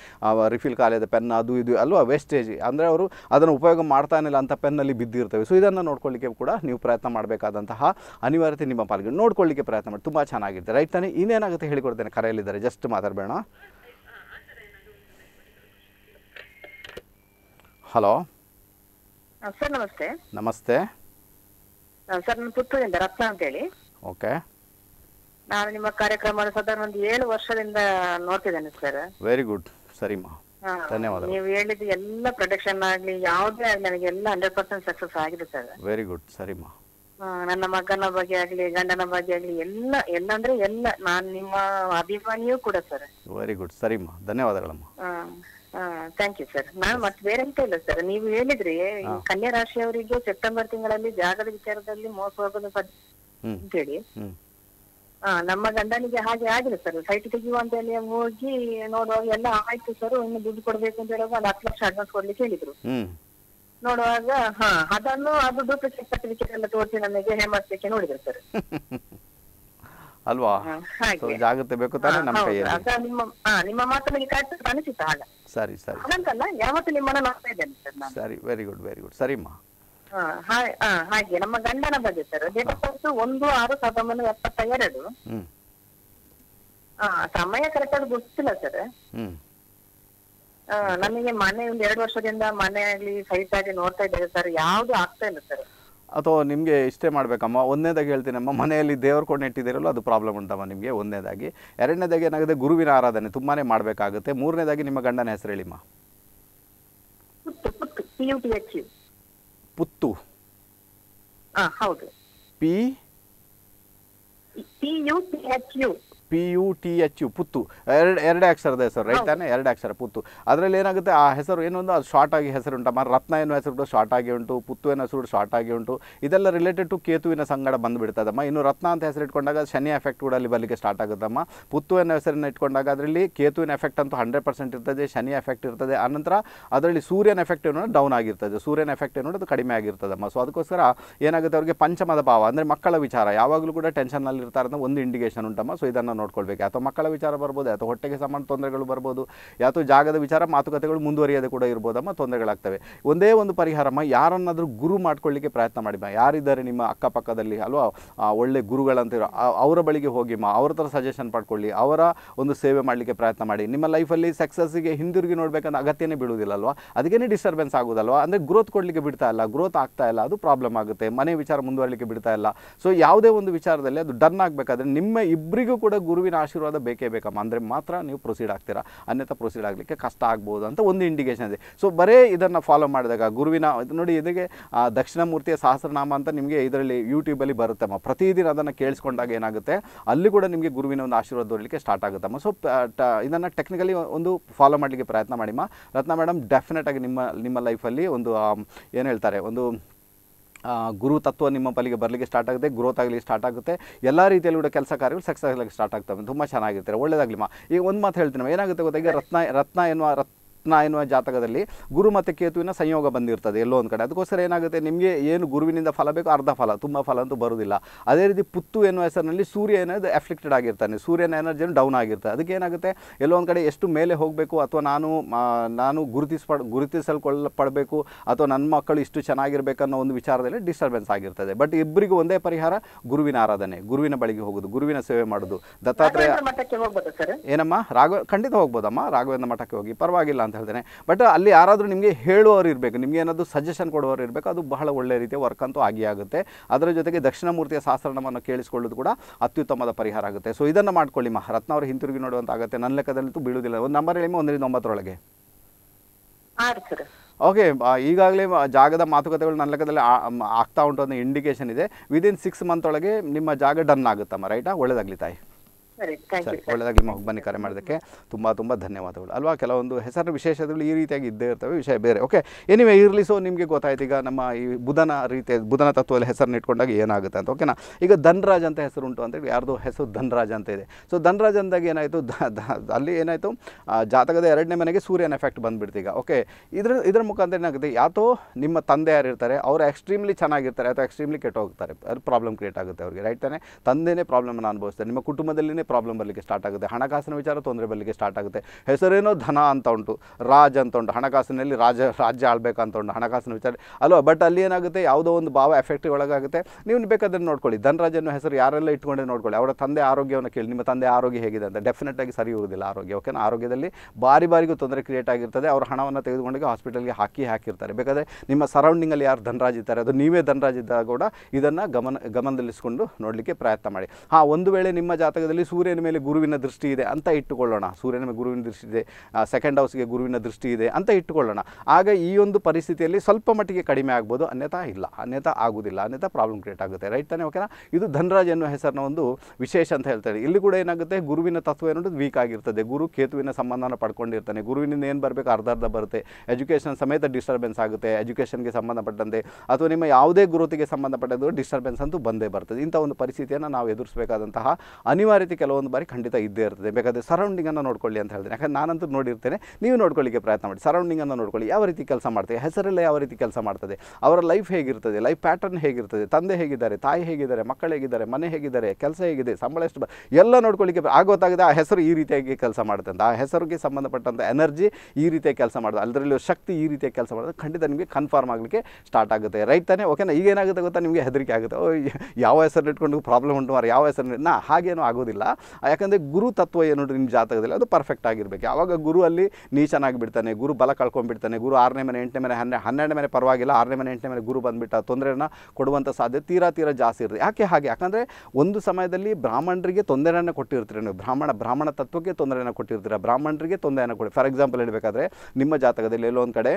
ರಿಫಿಲ್ ಖಾಲಿಯಾದ ಪೆನ್ ಅದು ಇದು ಅಲ್ವಾ ವೇಸ್ಟೇಜ್ ಅಂದರೆ ಅವರು ಅದನ್ನು ಉಪಯೋಗ ಮಾಡ್ತಾನಿಲ್ಲ ಅಂತ ಪೆನ್ನಲ್ಲಿ ಬಿದ್ದಿರ್ತವೆ ಸೊ ಇದನ್ನು ನೋಡ್ಕೊಳ್ಳಿಕ್ಕೆ ಕೂಡ ನೀವು ಪ್ರಯತ್ನ ಮಾಡಬೇಕಾದಂತಹ ಅನಿವಾರ್ಯತೆ ನಿಮ್ಮ ಪಾಲಿಗೆ ನೋಡ್ಕೊಳ್ಳಿಕ್ಕೆ ಪ್ರಯತ್ನ ಮಾಡಿ ತುಂಬ ಚೆನ್ನಾಗಿರ್ತದೆ ರೈಟ್ ತಾನೇ ಇನ್ನೇನಾಗುತ್ತೆ ಹೇಳಿಕೊಡ್ತೇನೆ ಕರೆಯಲ್ಲಿದ್ದಾರೆ ಜಸ್ಟ್ ಮಾತಾಡಬೇಡ ಹಲೋ ಸರ್ ನಮಸ್ತೆ ನಮಸ್ತೆ ಸರ್ ನಾನು ಪುತ್ತೂರಿಂದ ರತ್ನ ಓಕೆ ನಾನು ನಿಮ್ಮ ಕಾರ್ಯಕ್ರಮ ಸದಾ ಒಂದು ಏಳು ವರ್ಷದಿಂದ ನೋಡ್ತಿದ್ದೇನೆ ಸರ್ ವೆರಿ ಗುಡ್ ಸರಿಮಾ ಧನ್ಯವಾದ ನೀವು ಹೇಳಿದ ಎಲ್ಲ ಪ್ರೊಡಕ್ಷನ್ ಆಗಲಿ ಯಾವುದೇ ಆಗಲಿ ನನಗೆ ಎಲ್ಲ ಹಂಡ್ರೆಡ್ ಪರ್ಸೆಂಟ್ ಸಕ್ಸಸ್ ಆಗಿದೆ ಸರ್ ವೆರಿ ಗುಡ್ ಸರಿಮಾ ನನ್ನ ಮಗನ ಬಗ್ಗೆ ಆಗಲಿ ಗಂಡನ ಬಗ್ಗೆ ಆಗಲಿ ಎಲ್ಲ ಎಲ್ಲ ಅಂದ್ರೆ ಎಲ್ಲ ನಾನು ನಿಮ್ಮ ಅಭಿಮಾನಿಯೂ ಕೂಡ ಸರ್ ವೆರಿ ಗುಡ್ ಸರಿಮಾ ಧನ್ಯವಾದಗಳಮ್ಮ ಥ್ಯಾಂಕ್ ಯು ಸರ್ ನಾನು ಮತ್ತೆ ಬೇರೆ ಎಂತ ಇಲ್ಲ ಸರ್ ನೀವು ಹೇಳಿದ್ರಿ ಕನ್ಯಾ ರಾಶಿಯವರಿಗೆ ಸೆಪ್ಟೆಂಬರ್ ತಿಂಗಳಲ್ಲಿ ಜಾಗದ ವಿಚಾರದಲ್ಲಿ ಮೋಸ ಹೋಗೋದು ಹೇಳಿ ಹಾ ನಮ್ಮ ಗಂಡನಿಗೆ ಹಾಗೆ ಆಗಿದೆ ಸರ್ ಸೈಟ್ ತೆಗಿಯುವ ಅಂತ ಹೇಳಿ ಹೋಗಿ ನೋಡುವಾಗ ಎಲ್ಲ ಆಯ್ತು ಸರ್ ಇನ್ನು ದುಡ್ಡು ಕೊಡ್ಬೇಕು ಅಂತ ಹೇಳುವಾಗ ಒಂದು ಹತ್ತು ಲಕ್ಷ ಅಡ್ವಾನ್ಸ್ ಕೊಡ್ಲಿಕ್ಕೆ ಹೇಳಿದ್ರು ನೋಡುವಾಗ ಹಾ ಅದನ್ನು ಅದು ಡೂಪ್ಲಿಕೇಟ್ ಸರ್ಟಿಫಿಕೇಟ್ ಎಲ್ಲ ತೋರಿಸಿ ನಮಗೆ ಹೇಮಾಡ್ಲಿಕ್ಕೆ ನೋಡಿದ್ರು ಸರ್ ಅಲ್ವಾ ಜಾಗ್ರತೆ ಬೇಕು ತಾನೆ ನಮ್ಮ ಕೈಯಲ್ಲಿ ನಿಮ್ಮ ನಿಮ್ಮ ಮಾತು ನನಗೆ ಕರೆಕ್ಟ್ ಅನಿಸಿತ್ತು ಹಾಗ ಸರಿ ಸರಿ ಹಾಗಂತಲ್ಲ ಯಾವತ್ತೂ ನಿಮ್ಮನ್ನ ನೋಡ್ತಾ ಇದ್ದೇನೆ ಸರ್ ಸರಿ ವೆರಿ ಗುಡ್ ವೆರಿ ಗುಡ್ ಸರಿಮ್ಮ ಹಾಗೆ ನಮ್ಮ ಗಂಡನ ಬಗ್ಗೆ ಸರ್ ಡೇಟ್ ಒಂದು ಆರು ಸಾವಿರದ ಒಂಬೈನೂರ ಎಪ್ಪತ್ತ ಎರಡು ಸಮಯ ಕರೆಕ್ಟ್ ಆಗಿ ಗೊತ್ತಿಲ್ಲ ಸರ್ ನಮಗೆ ಮನೆ ಒಂದು ಎರಡು ವರ್ಷದಿಂದ ಮನೆಯಲ್ಲಿ ಸೈಟ್ ಆಗಿ ನೋಡ್ತಾ ಇದ್ದೇವೆ ಸರ್ ಯಾವ್ದು ಆಗ್ತಾ ಇಲ್ಲ ಸರ್ ಅಥವಾ ನಿಮಗೆ ಇಷ್ಟೇ ಮಾಡಬೇಕಮ್ಮ ಒಂದನೇದಾಗಿ ಹೇಳ್ತೀನಮ್ಮ ಮನೆಯಲ್ಲಿ ದೇವ್ರ ಕೊಂಡು ಇಟ್ಟಿದ್ದೀರಲ್ಲ ಅದು ಪ್ರಾಬ್ಲಮ್ ಉಂಟಮ್ಮ ನಿಮಗೆ ಒಂದನೇದಾಗಿ ಎರಡನೇದಾಗಿ ಏನಾಗುತ್ತೆ ಗುರುವಿನ ಆರಾಧನೆ ತುಂಬಾ ಮಾಡಬೇಕಾಗುತ್ತೆ ಮೂರನೇದಾಗಿ ನಿಮ್ಮ ಗಂಡನ ಹೆಸರು ಹೇಳಿಮ್ಮ putu. Ah, uh, how do? P. P U T H U. P U T H U ಪುತ್ತು ಎರಡು ಎರಡೇ ಅಕ್ಷರದ ಹೆಸರು ರೈಟ್ ತಾನೆ ಎರಡೇ ಅಕ್ಷರ ಪುತ್ತು ಅದರಲ್ಲಿ ಏನಾಗುತ್ತೆ ಆ ಹೆಸರು ಏನು ಒಂದು ಅದು ಶಾರ್ಟ್ ಆಗಿ ಹೆಸರು ಉಂಟು ಮತ್ತು ರತ್ನ ಏನೋ ಹೆಸರು ಶಾರ್ಟ್ ಆಗಿ ಉಂಟು ಪುತ್ತು ಹೆಸರು ಶಾರ್ಟ್ ಆಗಿ ಉಂಟು ಇದೆಲ್ಲ ರಿಲೇಟೆಡ್ ಟು ಕೇತುವಿನ ಸಂಗಡ ಬಂದುಬಿಡ್ತದಮ್ಮ ಇನ್ನು ರತ್ನ ಅಂತ ಹೆಸರು ಇಟ್ಕೊಂಡಾಗ ಶನಿ ಎಫೆಕ್ಟ್ ಕೂಡ ಅಲ್ಲಿ ಬರಲಿಕ್ಕೆ ಸ್ಟಾರ್ಟ್ ಆಗುತ್ತಮ್ಮ ಪುತ್ತು ಅನ್ನೋ ಹೆಸರನ್ನು ಇಟ್ಕೊಂಡಾಗ ಅದರಲ್ಲಿ ಕೇತುವಿನ ಎಫೆಕ್ಟ್ ಅಂತೂ ಹಂಡ್ರೆಡ್ ಪರ್ಸೆಂಟ್ ಇರ್ತದೆ ಶನಿ ಎಫೆಕ್ಟ್ ಇರ್ತದೆ ಆನಂತರ ಅದರಲ್ಲಿ ಸೂರ್ಯನ ಎಫೆಕ್ಟ್ ಏನೋ ಡೌನ್ ಆಗಿರ್ತದೆ ಸೂರ್ಯನ ಎಫೆಕ್ಟ್ ಏನೋ ಅದು ಕಡಿಮೆ ಆಗಿರ್ತದಮ್ಮ ಸೊ ಅದಕ್ಕೋಸ್ಕರ ಏನಾಗುತ್ತೆ ಅವರಿಗೆ ಪಂಚಮದ ಭಾವ ಅಂದರೆ ಮಕ್ಕಳ ವಿಚಾರ ಯಾವಾಗಲೂ ಕೂಡ ಟೆನ್ಷನ್ನಲ್ಲಿ ಇರ್ತಾರೆ ಅಂತ ಒಂದು ಇಂಡಿಕೇಶನ್ ಉಂಟಮ್ಮ ಸೊ ಇದನ್ನು ನಾವು ನೋಡ್ಕೊಳ್ಬೇಕು ಯಾತೋ ಮಕ್ಕಳ ವಿಚಾರ ಬರ್ಬೋದು ಅಥವಾ ಹೊಟ್ಟೆಗೆ ಸಮಾನ ತೊಂದರೆಗಳು ಬರ್ಬೋದು ಯಾತೋ ಜಾಗದ ವಿಚಾರ ಮಾತುಕತೆಗಳು ಮುಂದುವರಿಯೋದು ಕೂಡ ಇರ್ಬೋದಮ್ಮ ತೊಂದರೆಗಳಾಗ್ತವೆ ಒಂದೇ ಒಂದು ಪರಿಹಾರಮ್ಮ ಯಾರನ್ನಾದರೂ ಗುರು ಮಾಡ್ಕೊಳ್ಳಿಕ್ಕೆ ಪ್ರಯತ್ನ ಮಾಡಿಮ್ಮ ಯಾರಿದ್ದಾರೆ ನಿಮ್ಮ ಅಕ್ಕಪಕ್ಕದಲ್ಲಿ ಅಲ್ವಾ ಒಳ್ಳೆ ಗುರುಗಳಂತಿರೋ ಅವರ ಬಳಿಗೆ ಹೋಗಿಮ್ಮ ಅವ್ರ ಥರ ಸಜೆಷನ್ ಪಡ್ಕೊಳ್ಳಿ ಅವರ ಒಂದು ಸೇವೆ ಮಾಡಲಿಕ್ಕೆ ಪ್ರಯತ್ನ ಮಾಡಿ ನಿಮ್ಮ ಲೈಫಲ್ಲಿ ಸಕ್ಸಸ್ಸಿಗೆ ಹಿಂದಿರುಗಿ ನೋಡಬೇಕಂತ ಅಗತ್ಯನೇ ಬಿಡುವುದಿಲ್ಲಲ್ವಾ ಅಲ್ವಾ ಅದಕ್ಕೇನೆ ಡಿಸ್ಟರ್ಬೆನ್ಸ್ ಆಗೋದಲ್ವಾ ಅಂದರೆ ಗ್ರೋತ್ ಕೊಡಲಿಕ್ಕೆ ಬಿಡ್ತಾ ಇಲ್ಲ ಗ್ರೋತ್ ಆಗ್ತಾ ಇಲ್ಲ ಅದು ಪ್ರಾಬ್ಲಮ್ ಆಗುತ್ತೆ ಮನೆ ವಿಚಾರ ಮುಂದುವರಲಿಕ್ಕೆ ಬಿಡ್ತಾ ಇಲ್ಲ ಸೊ ಯಾವುದೇ ಒಂದು ವಿಚಾರದಲ್ಲಿ ಅದು ಡನ್ ಆಗಬೇಕಾದ್ರೆ ನಿಮ್ಮ ಇಬ್ಬರಿಗೂ ಕೂಡ ಗುರುವಿನ ಆಶೀರ್ವಾದ ಬೇಕೇ ಬೇಕಮ್ಮ ಅಂದರೆ ಮಾತ್ರ ನೀವು ಪ್ರೊಸೀಡ್ ಆಗ್ತೀರಾ ಅನ್ಯಥ ಪ್ರೊಸೀಡ್ ಆಗಲಿಕ್ಕೆ ಕಷ್ಟ ಆಗ್ಬೋದು ಅಂತ ಒಂದು ಇಂಡಿಕೇಷನ್ ಇದೆ ಸೊ ಬರೇ ಇದನ್ನು ಫಾಲೋ ಮಾಡಿದಾಗ ಗುರುವಿನ ನೋಡಿ ಇದಕ್ಕೆ ದಕ್ಷಿಣ ಮೂರ್ತಿಯ ಸಹಸ್ರನಾಮ ಅಂತ ನಿಮಗೆ ಇದರಲ್ಲಿ ಯೂಟ್ಯೂಬಲ್ಲಿ ಬರುತ್ತಮ್ಮ ಪ್ರತಿದಿನ ಅದನ್ನು ಕೇಳಿಸ್ಕೊಂಡಾಗ ಏನಾಗುತ್ತೆ ಅಲ್ಲಿ ಕೂಡ ನಿಮಗೆ ಗುರುವಿನ ಒಂದು ಆಶೀರ್ವಾದ ದೊರಲಿಕ್ಕೆ ಸ್ಟಾರ್ಟ್ ಆಗುತ್ತಮ್ಮ ಸೊ ಇದನ್ನು ಟೆಕ್ನಿಕಲಿ ಒಂದು ಫಾಲೋ ಮಾಡಲಿಕ್ಕೆ ಪ್ರಯತ್ನ ಮಾಡಿಮ್ಮ ರತ್ನ ಮೇಡಮ್ ಡೆಫಿನೆಟಾಗಿ ನಿಮ್ಮ ನಿಮ್ಮ ಲೈಫಲ್ಲಿ ಒಂದು ಏನು ಹೇಳ್ತಾರೆ ಒಂದು ಗುರು ತತ್ವ ನಿಮ್ಮ ಬಲಿಗೆ ಬರಲಿಕ್ಕೆ ಸ್ಟಾರ್ಟ್ ಆಗುತ್ತೆ ಗ್ರೋತ್ ಆಗಲಿ ಸ್ಟಾರ್ಟ್ ಆಗುತ್ತೆ ಎಲ್ಲ ರೀತಿಯಲ್ಲಿ ಕೂಡ ಕೆಲಸ ಕಾರ್ಯಗಳು ಸಕ್ಸಸ್ ಆಗಲಿಕ್ಕೆ ಸ್ಟಾರ್ಟ್ ಆಗ್ತವೆ ತುಂಬ ಚೆನ್ನಾಗಿರ್ತಾರೆ ಒಳ್ಳೇದಾಗಲಿ ಮಾ ಈಗ ಒಂದು ಮಾತು ಹೇಳ್ತೀನಿ ಏನಾಗುತ್ತೆ ಗೊತ್ತಾಗಿ ರತ್ನ ರತ್ನ ಎನ್ನುವ ರತ್ ರತ್ನ ಎನ್ನುವ ಜಾತಕದಲ್ಲಿ ಗುರು ಮತ್ತು ಕೇತುವಿನ ಸಂಯೋಗ ಬಂದಿರ್ತದೆ ಎಲ್ಲೋ ಒಂದು ಕಡೆ ಅದಕ್ಕೋಸ್ಕರ ಏನಾಗುತ್ತೆ ನಿಮಗೆ ಏನು ಗುರುವಿನಿಂದ ಫಲ ಬೇಕು ಅರ್ಧ ಫಲ ತುಂಬ ಫಲ ಅಂತೂ ಬರೋದಿಲ್ಲ ಅದೇ ರೀತಿ ಪುತ್ತು ಎನ್ನುವ ಹೆಸರಿನಲ್ಲಿ ಸೂರ್ಯ ಏನದು ಎಫ್ಲಿಕ್ಟೆಡ್ ಆಗಿರ್ತಾನೆ ಸೂರ್ಯನ ಎನರ್ಜಿಯನ್ನು ಡೌನ್ ಆಗಿರ್ತದೆ ಅದಕ್ಕೆ ಏನಾಗುತ್ತೆ ಎಲ್ಲೋ ಒಂದು ಕಡೆ ಎಷ್ಟು ಮೇಲೆ ಹೋಗಬೇಕು ಅಥವಾ ನಾನು ನಾನು ಗುರುತಿಸ್ಪ ಗುರುತಿಸಲ್ಕೊಳ್ಳ ಪಡಬೇಕು ಅಥವಾ ನನ್ನ ಮಕ್ಕಳು ಇಷ್ಟು ಅನ್ನೋ ಒಂದು ವಿಚಾರದಲ್ಲಿ ಡಿಸ್ಟರ್ಬೆನ್ಸ್ ಆಗಿರ್ತದೆ ಬಟ್ ಇಬ್ಬರಿಗೂ ಒಂದೇ ಪರಿಹಾರ ಗುರುವಿನ ಆರಾಧನೆ ಗುರುವಿನ ಬಳಿಗೆ ಹೋಗೋದು ಗುರುವಿನ ಸೇವೆ ಮಾಡೋದು ದತ್ತಾತ್ರೇಯ ಏನಮ್ಮ ರಾಘವ ಖಂಡಿತ ಹೋಗ್ಬೋದಮ್ಮ ರಾಘವೇಂದ್ರ ಮಠಕ್ಕೆ ಹೋಗಿ ಪರವಾಗಿಲ್ಲ ಅಂತ ಹೇಳ್ತೇನೆ ಬಟ್ ಅಲ್ಲಿ ಯಾರಾದರೂ ನಿಮಗೆ ಹೇಳುವವರು ಇರಬೇಕು ನಿಮಗೆ ಏನಾದರೂ ಸಜೆಷನ್ ಕೊಡುವವರು ಇರಬೇಕು ಅದು ಬಹಳ ಒಳ್ಳೆಯ ರೀತಿಯ ವರ್ಕ್ ಅಂತೂ ಆಗಿ ಆಗುತ್ತೆ ಅದರ ಜೊತೆಗೆ ದಕ್ಷಿಣ ಮೂರ್ತಿಯ ಶಾಸ್ತ್ರನಾಮವನ್ನು ಕೇಳಿಸಿಕೊಳ್ಳೋದು ಕೂಡ ಅತ್ಯುತ್ತಮದ ಪರಿಹಾರ ಆಗುತ್ತೆ ಸೊ ಇದನ್ನು ಮಾಡ್ಕೊಳ್ಳಿ ರತ್ನ ಅವರು ಹಿಂತಿರುಗಿ ನೋಡುವಂತಾಗುತ್ತೆ ನನ್ನ ಲೆಕ್ಕದಲ್ಲಿತ್ತು ಬೀಳುವುದಿಲ್ಲ ಒಂದು ನಂಬರ್ ಹೇಳಿ ಒಂದರಿಂದ ಒಂಬತ್ತರೊಳಗೆ ಓಕೆ ಈಗಾಗಲೇ ಜಾಗದ ಮಾತುಕತೆಗಳು ನನ್ನ ಲೆಕ್ಕದಲ್ಲಿ ಆಗ್ತಾ ಉಂಟು ಅನ್ನೋ ಇಂಡಿಕೇಶನ್ ಇದೆ ವಿದಿನ್ ಸಿಕ್ಸ್ ಮಂತ್ ಒಳಗೆ ನಿಮ್ಮ ಜಾಗ ಡನ್ ಆಗುತ್ತಮ್ಮ ರೈಟಾ ಒಳ್ಳೇದಾಗಲಿ ತಾಯಿ ಸರಿ ಒಳ್ಳೆಯದಾಗಲಿ ನಿಮ್ಮ ಬನ್ನಿ ಕರೆ ಮಾಡೋದಕ್ಕೆ ತುಂಬ ತುಂಬ ಧನ್ಯವಾದಗಳು ಅಲ್ವಾ ಕೆಲವೊಂದು ಹೆಸರು ವಿಶೇಷಗಳು ಈ ರೀತಿಯಾಗಿ ಇದ್ದೇ ಇರ್ತವೆ ವಿಷಯ ಬೇರೆ ಓಕೆ ಏನಿವೆ ಇರಲಿ ಸೊ ನಿಮಗೆ ಗೊತ್ತಾಯ್ತು ಈಗ ನಮ್ಮ ಈ ಬುಧನ ರೀತಿಯ ಬುಧನ ತತ್ವದಲ್ಲಿ ಹೆಸರನ್ನ ಇಟ್ಕೊಂಡಾಗ ಏನಾಗುತ್ತೆ ಅಂತ ಓಕೆನಾ ಈಗ ಧನ್ರಾಜ್ ಅಂತ ಹೆಸರು ಉಂಟು ಅಂತೇಳಿ ಯಾರ್ದು ಹೆಸರು ಧನ್ರಾಜ್ ಅಂತ ಇದೆ ಸೊ ಧನ್ರಾಜ್ ಅಂದಾಗ ಏನಾಯಿತು ಅಲ್ಲಿ ಏನಾಯಿತು ಜಾತಕದ ಎರಡನೇ ಮನೆಗೆ ಸೂರ್ಯನ ಎಫೆಕ್ಟ್ ಬಂದುಬಿಡ್ತು ಈಗ ಓಕೆ ಇದ್ರ ಇದ್ರ ಮುಖಾಂತರ ಏನಾಗುತ್ತೆ ಯಾತೋ ನಿಮ್ಮ ತಂದೆ ಯಾರು ಇರ್ತಾರೆ ಅವರು ಎಕ್ಸ್ಟ್ರೀಮ್ಲಿ ಚೆನ್ನಾಗಿರ್ತಾರೆ ಅಥವಾ ಎಕ್ಸ್ಟ್ರೀಮ್ಲಿ ಕೆಟ್ಟೋಗ್ತಾರೆ ಅದು ಪ್ರಾಬ್ಲಮ್ ಕ್ರಿಯೇಟ್ ಆಗುತ್ತೆ ಅವರಿಗೆ ರೈಟ್ ತಾನೇ ತಂದೆನೇ ಪ್ರಾಬ್ಲಮನ್ನು ಅನುಭವಿಸ್ತಾರೆ ನಿಮ್ಮ ಕುಟುಂಬದಲ್ಲಿನೇ ಪ್ರಾಬ್ಲಮ್ ಬರಲಿಕ್ಕೆ ಸ್ಟಾರ್ಟ್ ಆಗುತ್ತೆ ಹಣಕಾಸಿನ ವಿಚಾರ ತೊಂದರೆ ಬರಲಿಕ್ಕೆ ಸ್ಟಾರ್ಟ್ ಆಗುತ್ತೆ ಹೆಸರೇನೋ ಧನ ಅಂತ ಉಂಟು ರಾಜ್ ಅಂತ ಉಂಟು ಹಣಕಾಸಿನಲ್ಲಿ ರಾಜ ರಾಜ್ಯ ಆಳ್ಬೇಕಂತ ಉಂಟು ಹಣಕಾಸಿನ ವಿಚಾರ ಅಲ್ವಾ ಬಟ್ ಅಲ್ಲಿ ಏನಾಗುತ್ತೆ ಯಾವುದೋ ಒಂದು ಭಾವ ಎಫೆಕ್ಟಿವ್ ಒಳಗಾಗುತ್ತೆ ನೀವು ಬೇಕಾದ್ರೆ ನೋಡ್ಕೊಳ್ಳಿ ಧನರಾಜನ ಹೆಸರು ಯಾರೆಲ್ಲ ಇಟ್ಕೊಂಡೆ ನೋಡ್ಕೊಳ್ಳಿ ಅವರ ತಂದೆ ಆರೋಗ್ಯವನ್ನು ಕೇಳಿ ನಿಮ್ಮ ತಂದೆ ಆರೋಗ್ಯ ಹೇಗಿದೆ ಅಂತ ಡೆಫಿನೆಟ್ ಆಗಿ ಸರಿ ಇರುವುದಿಲ್ಲ ಆರೋಗ್ಯ ಓಕೆನಾ ಆರೋಗ್ಯದಲ್ಲಿ ಬಾರಿ ಬಾರಿಗೂ ತೊಂದರೆ ಕ್ರಿಯೇಟ್ ಆಗಿರ್ತದೆ ಅವರು ಹಣವನ್ನು ತೆಗೆದುಕೊಂಡಾಗ ಹಾಸ್ಪಿಟಲ್ಗೆ ಹಾಕಿ ಹಾಕಿರ್ತಾರೆ ಬೇಕಾದರೆ ನಿಮ್ಮ ಸರೌಂಡಿಂಗಲ್ಲಿ ಯಾರು ಧನರಾಜ್ ಇದ್ದಾರೆ ಅದು ನೀವೇ ಧನರಾಜ್ ಇದ್ದಾಗ ಕೂಡ ಇದನ್ನು ಗಮನ ಗಮನದಲ್ಲಿಸಿಕೊಂಡು ನೋಡಲಿಕ್ಕೆ ಪ್ರಯತ್ನ ಮಾಡಿ ಹಾಂ ಒಂದು ವೇಳೆ ನಿಮ್ಮ ಜಾತಕದಲ್ಲಿ ಸೂರ್ಯನ ಮೇಲೆ ಗುರುವಿನ ದೃಷ್ಟಿ ಇದೆ ಅಂತ ಇಟ್ಟುಕೊಳ್ಳೋಣ ಸೂರ್ಯನ ಮೇಲೆ ಗುರುವಿನ ದೃಷ್ಟಿ ಇದೆ ಸೆಕೆಂಡ್ ಹೌಸ್ಗೆ ಗುರುವಿನ ದೃಷ್ಟಿ ಇದೆ ಅಂತ ಇಟ್ಟುಕೊಳ್ಳೋಣ ಆಗ ಈ ಒಂದು ಪರಿಸ್ಥಿತಿಯಲ್ಲಿ ಸ್ವಲ್ಪ ಮಟ್ಟಿಗೆ ಕಡಿಮೆ ಆಗ್ಬೋದು ಅನ್ಯಥಾ ಇಲ್ಲ ಅನ್ಯಥಾ ಆಗುವುದಿಲ್ಲ ಅನ್ಯಥಾ ಪ್ರಾಬ್ಲಮ್ ಕ್ರಿಯೇಟ್ ಆಗುತ್ತೆ ರೈಟ್ ತಾನೇ ಓಕೆನಾ ಇದು ಧನರಾಜ್ ಎನ್ನುವ ಹೆಸರಿನ ಒಂದು ವಿಶೇಷ ಅಂತ ಹೇಳ್ತಾರೆ ಇಲ್ಲಿ ಕೂಡ ಏನಾಗುತ್ತೆ ಗುರುವಿನ ತತ್ವ ಏನೋದು ವೀಕ್ ಆಗಿರ್ತದೆ ಗುರು ಕೇತುವಿನ ಸಂಬಂಧನ ಪಡ್ಕೊಂಡಿರ್ತಾನೆ ಗುರುವಿನಿಂದ ಏನು ಬರಬೇಕು ಅರ್ಧ ಅರ್ಧ ಬರುತ್ತೆ ಎಜುಕೇಷನ್ ಸಮೇತ ಡಿಸ್ಟರ್ಬೆನ್ಸ್ ಆಗುತ್ತೆ ಎಜುಕೇಷನ್ಗೆ ಸಂಬಂಧಪಟ್ಟಂತೆ ಅಥವಾ ನಿಮ್ಮ ಯಾವುದೇ ಗುರುತಿಗೆ ಸಂಬಂಧಪಟ್ಟದ್ದು ಡಿಸ್ಟರ್ಬೆನ್ಸ್ ಅಂತೂ ಬಂದೇ ಬರ್ತದೆ ಇಂಥ ಒಂದು ಪರಿಸ್ಥಿತಿಯನ್ನು ನಾವು ಎದುರಿಸಬೇಕಾದಂತಹ ಅನಿವಾರ್ಯತೆ ಕೆಲವೊಂದು ಬಾರಿ ಖಂಡಿತ ಇದ್ದೇ ಇರ್ತದೆ ಬೇಕಾದರೆ ಸರೌಂಡಿಂಗನ್ನು ನೋಡ್ಕೊಳ್ಳಿ ಅಂತ ಹೇಳಿದ್ರೆ ಯಾಕಂದ್ರೆ ನಾನಂತೂ ನೋಡಿರ್ತೇನೆ ನೀವು ನೋಡ್ಕೊಳ್ಳಿಕ್ಕೆ ಪ್ರಯತ್ನ ಮಾಡಿ ಸರೌಂಡಿಂಗನ್ನು ನೋಡ್ಕೊಳ್ಳಿ ಯಾವ ರೀತಿ ಕೆಲಸ ಮಾಡ್ತೇವೆ ಹೆಸರೆಲ್ಲ ಯಾವ ರೀತಿ ಕೆಲಸ ಮಾಡ್ತದೆ ಅವರ ಲೈಫ್ ಹೇಗಿರ್ತದೆ ಲೈಫ್ ಪ್ಯಾಟರ್ನ್ ಹೇಗಿರ್ತದೆ ತಂದೆ ಹೇಗಿದ್ದಾರೆ ತಾಯಿ ಹೇಗಿದ್ದಾರೆ ಮಕ್ಕಳು ಹೇಗಿದ್ದಾರೆ ಮನೆ ಹೇಗಿದ್ದಾರೆ ಕೆಲಸ ಹೇಗಿದೆ ಸಂಬಳ ಎಷ್ಟು ಎಲ್ಲ ನೋಡ್ಕೊಳ್ಳಿಕ್ಕೆ ಆಗೋತ್ತಾಗದೆ ಆ ಹೆಸರು ಈ ರೀತಿಯಾಗಿ ಕೆಲಸ ಮಾಡುತ್ತೆ ಅಂತ ಆ ಹೆಸರಿಗೆ ಸಂಬಂಧಪಟ್ಟಂಥ ಎನರ್ಜಿ ಈ ರೀತಿಯ ಕೆಲಸ ಮಾಡೋದು ಅದರಲ್ಲಿ ಶಕ್ತಿ ಈ ರೀತಿಯ ಕೆಲಸ ಮಾಡೋದು ಖಂಡಿತ ನಿಮಗೆ ಕನ್ಫರ್ಮ್ ಆಗಲಿಕ್ಕೆ ಸ್ಟಾರ್ಟ್ ಆಗುತ್ತೆ ರೈಟ್ ತಾನೇ ಓಕೆನಾ ಈಗೇನಾಗುತ್ತೆ ಗೊತ್ತಾ ನಿಮಗೆ ಹೆದರಿಕೆ ಆಗುತ್ತೆ ಯಾವ ಹೆಸರು ಇಟ್ಕೊಂಡು ಪ್ರಾಬ್ಲಮ್ ಉಂಟು ಮಾರು ಯಾವ ಹೆಸರು ನಾ ಹಾಗೇನೂ ಆಗೋದಿಲ್ಲ ಯಾಕಂದರೆ ಗುರು ತತ್ವ ಏನು ನಿಮ್ಮ ಜಾತಕದಲ್ಲಿ ಅದು ಪರ್ಫೆಕ್ಟ್ ಆಗಿರಬೇಕು ಯಾವಾಗ ಗುರು ಅಲ್ಲಿ ನೀಚನಾಗಿ ಬಿಡ್ತಾನೆ ಗುರು ಬಲ ಕಳ್ಕೊಂಡ್ಬಿಡ್ತಾನೆ ಗುರು ಆರನೇ ಮನೆ ಎಂಟನೇ ಮನೆ ಹನ್ನೆ ಹನ್ನೆರಡನೇ ಮನೆ ಪರವಾಗಿಲ್ಲ ಆರನೇ ಮನೆ ಎಂಟನೇ ಮನೆ ಗುರು ಬಂದುಬಿಟ್ಟ ತೊಂದರೆನ ಕೊಡುವಂಥ ಸಾಧ್ಯ ತೀರಾ ತೀರಾ ಜಾಸ್ತಿ ಇರುತ್ತೆ ಯಾಕೆ ಹಾಗೆ ಯಾಕಂದರೆ ಒಂದು ಸಮಯದಲ್ಲಿ ಬ್ರಾಹ್ಮಣರಿಗೆ ತೊಂದರೆಯನ್ನು ಕೊಟ್ಟಿರ್ತೀರಿ ನೀವು ಬ್ರಾಹ್ಮಣ ಬ್ರಾಹ್ಮಣ ತತ್ವಕ್ಕೆ ತೊಂದರೆಯನ್ನು ಕೊಟ್ಟಿರ್ತೀರ ಬ್ರಾಹ್ಮಣರಿಗೆ ತೊಂದರೆಯನ್ನು ಕೊಡಿ ಫಾರ್ ಎಕ್ಸಾಂಪಲ್ ಹೇಳಬೇಕಾದ್ರೆ ನಿಮ್ಮ ಜಾತಕದಲ್ಲಿ ಎಲ್ಲೋ ಒಂದು ಕಡೆ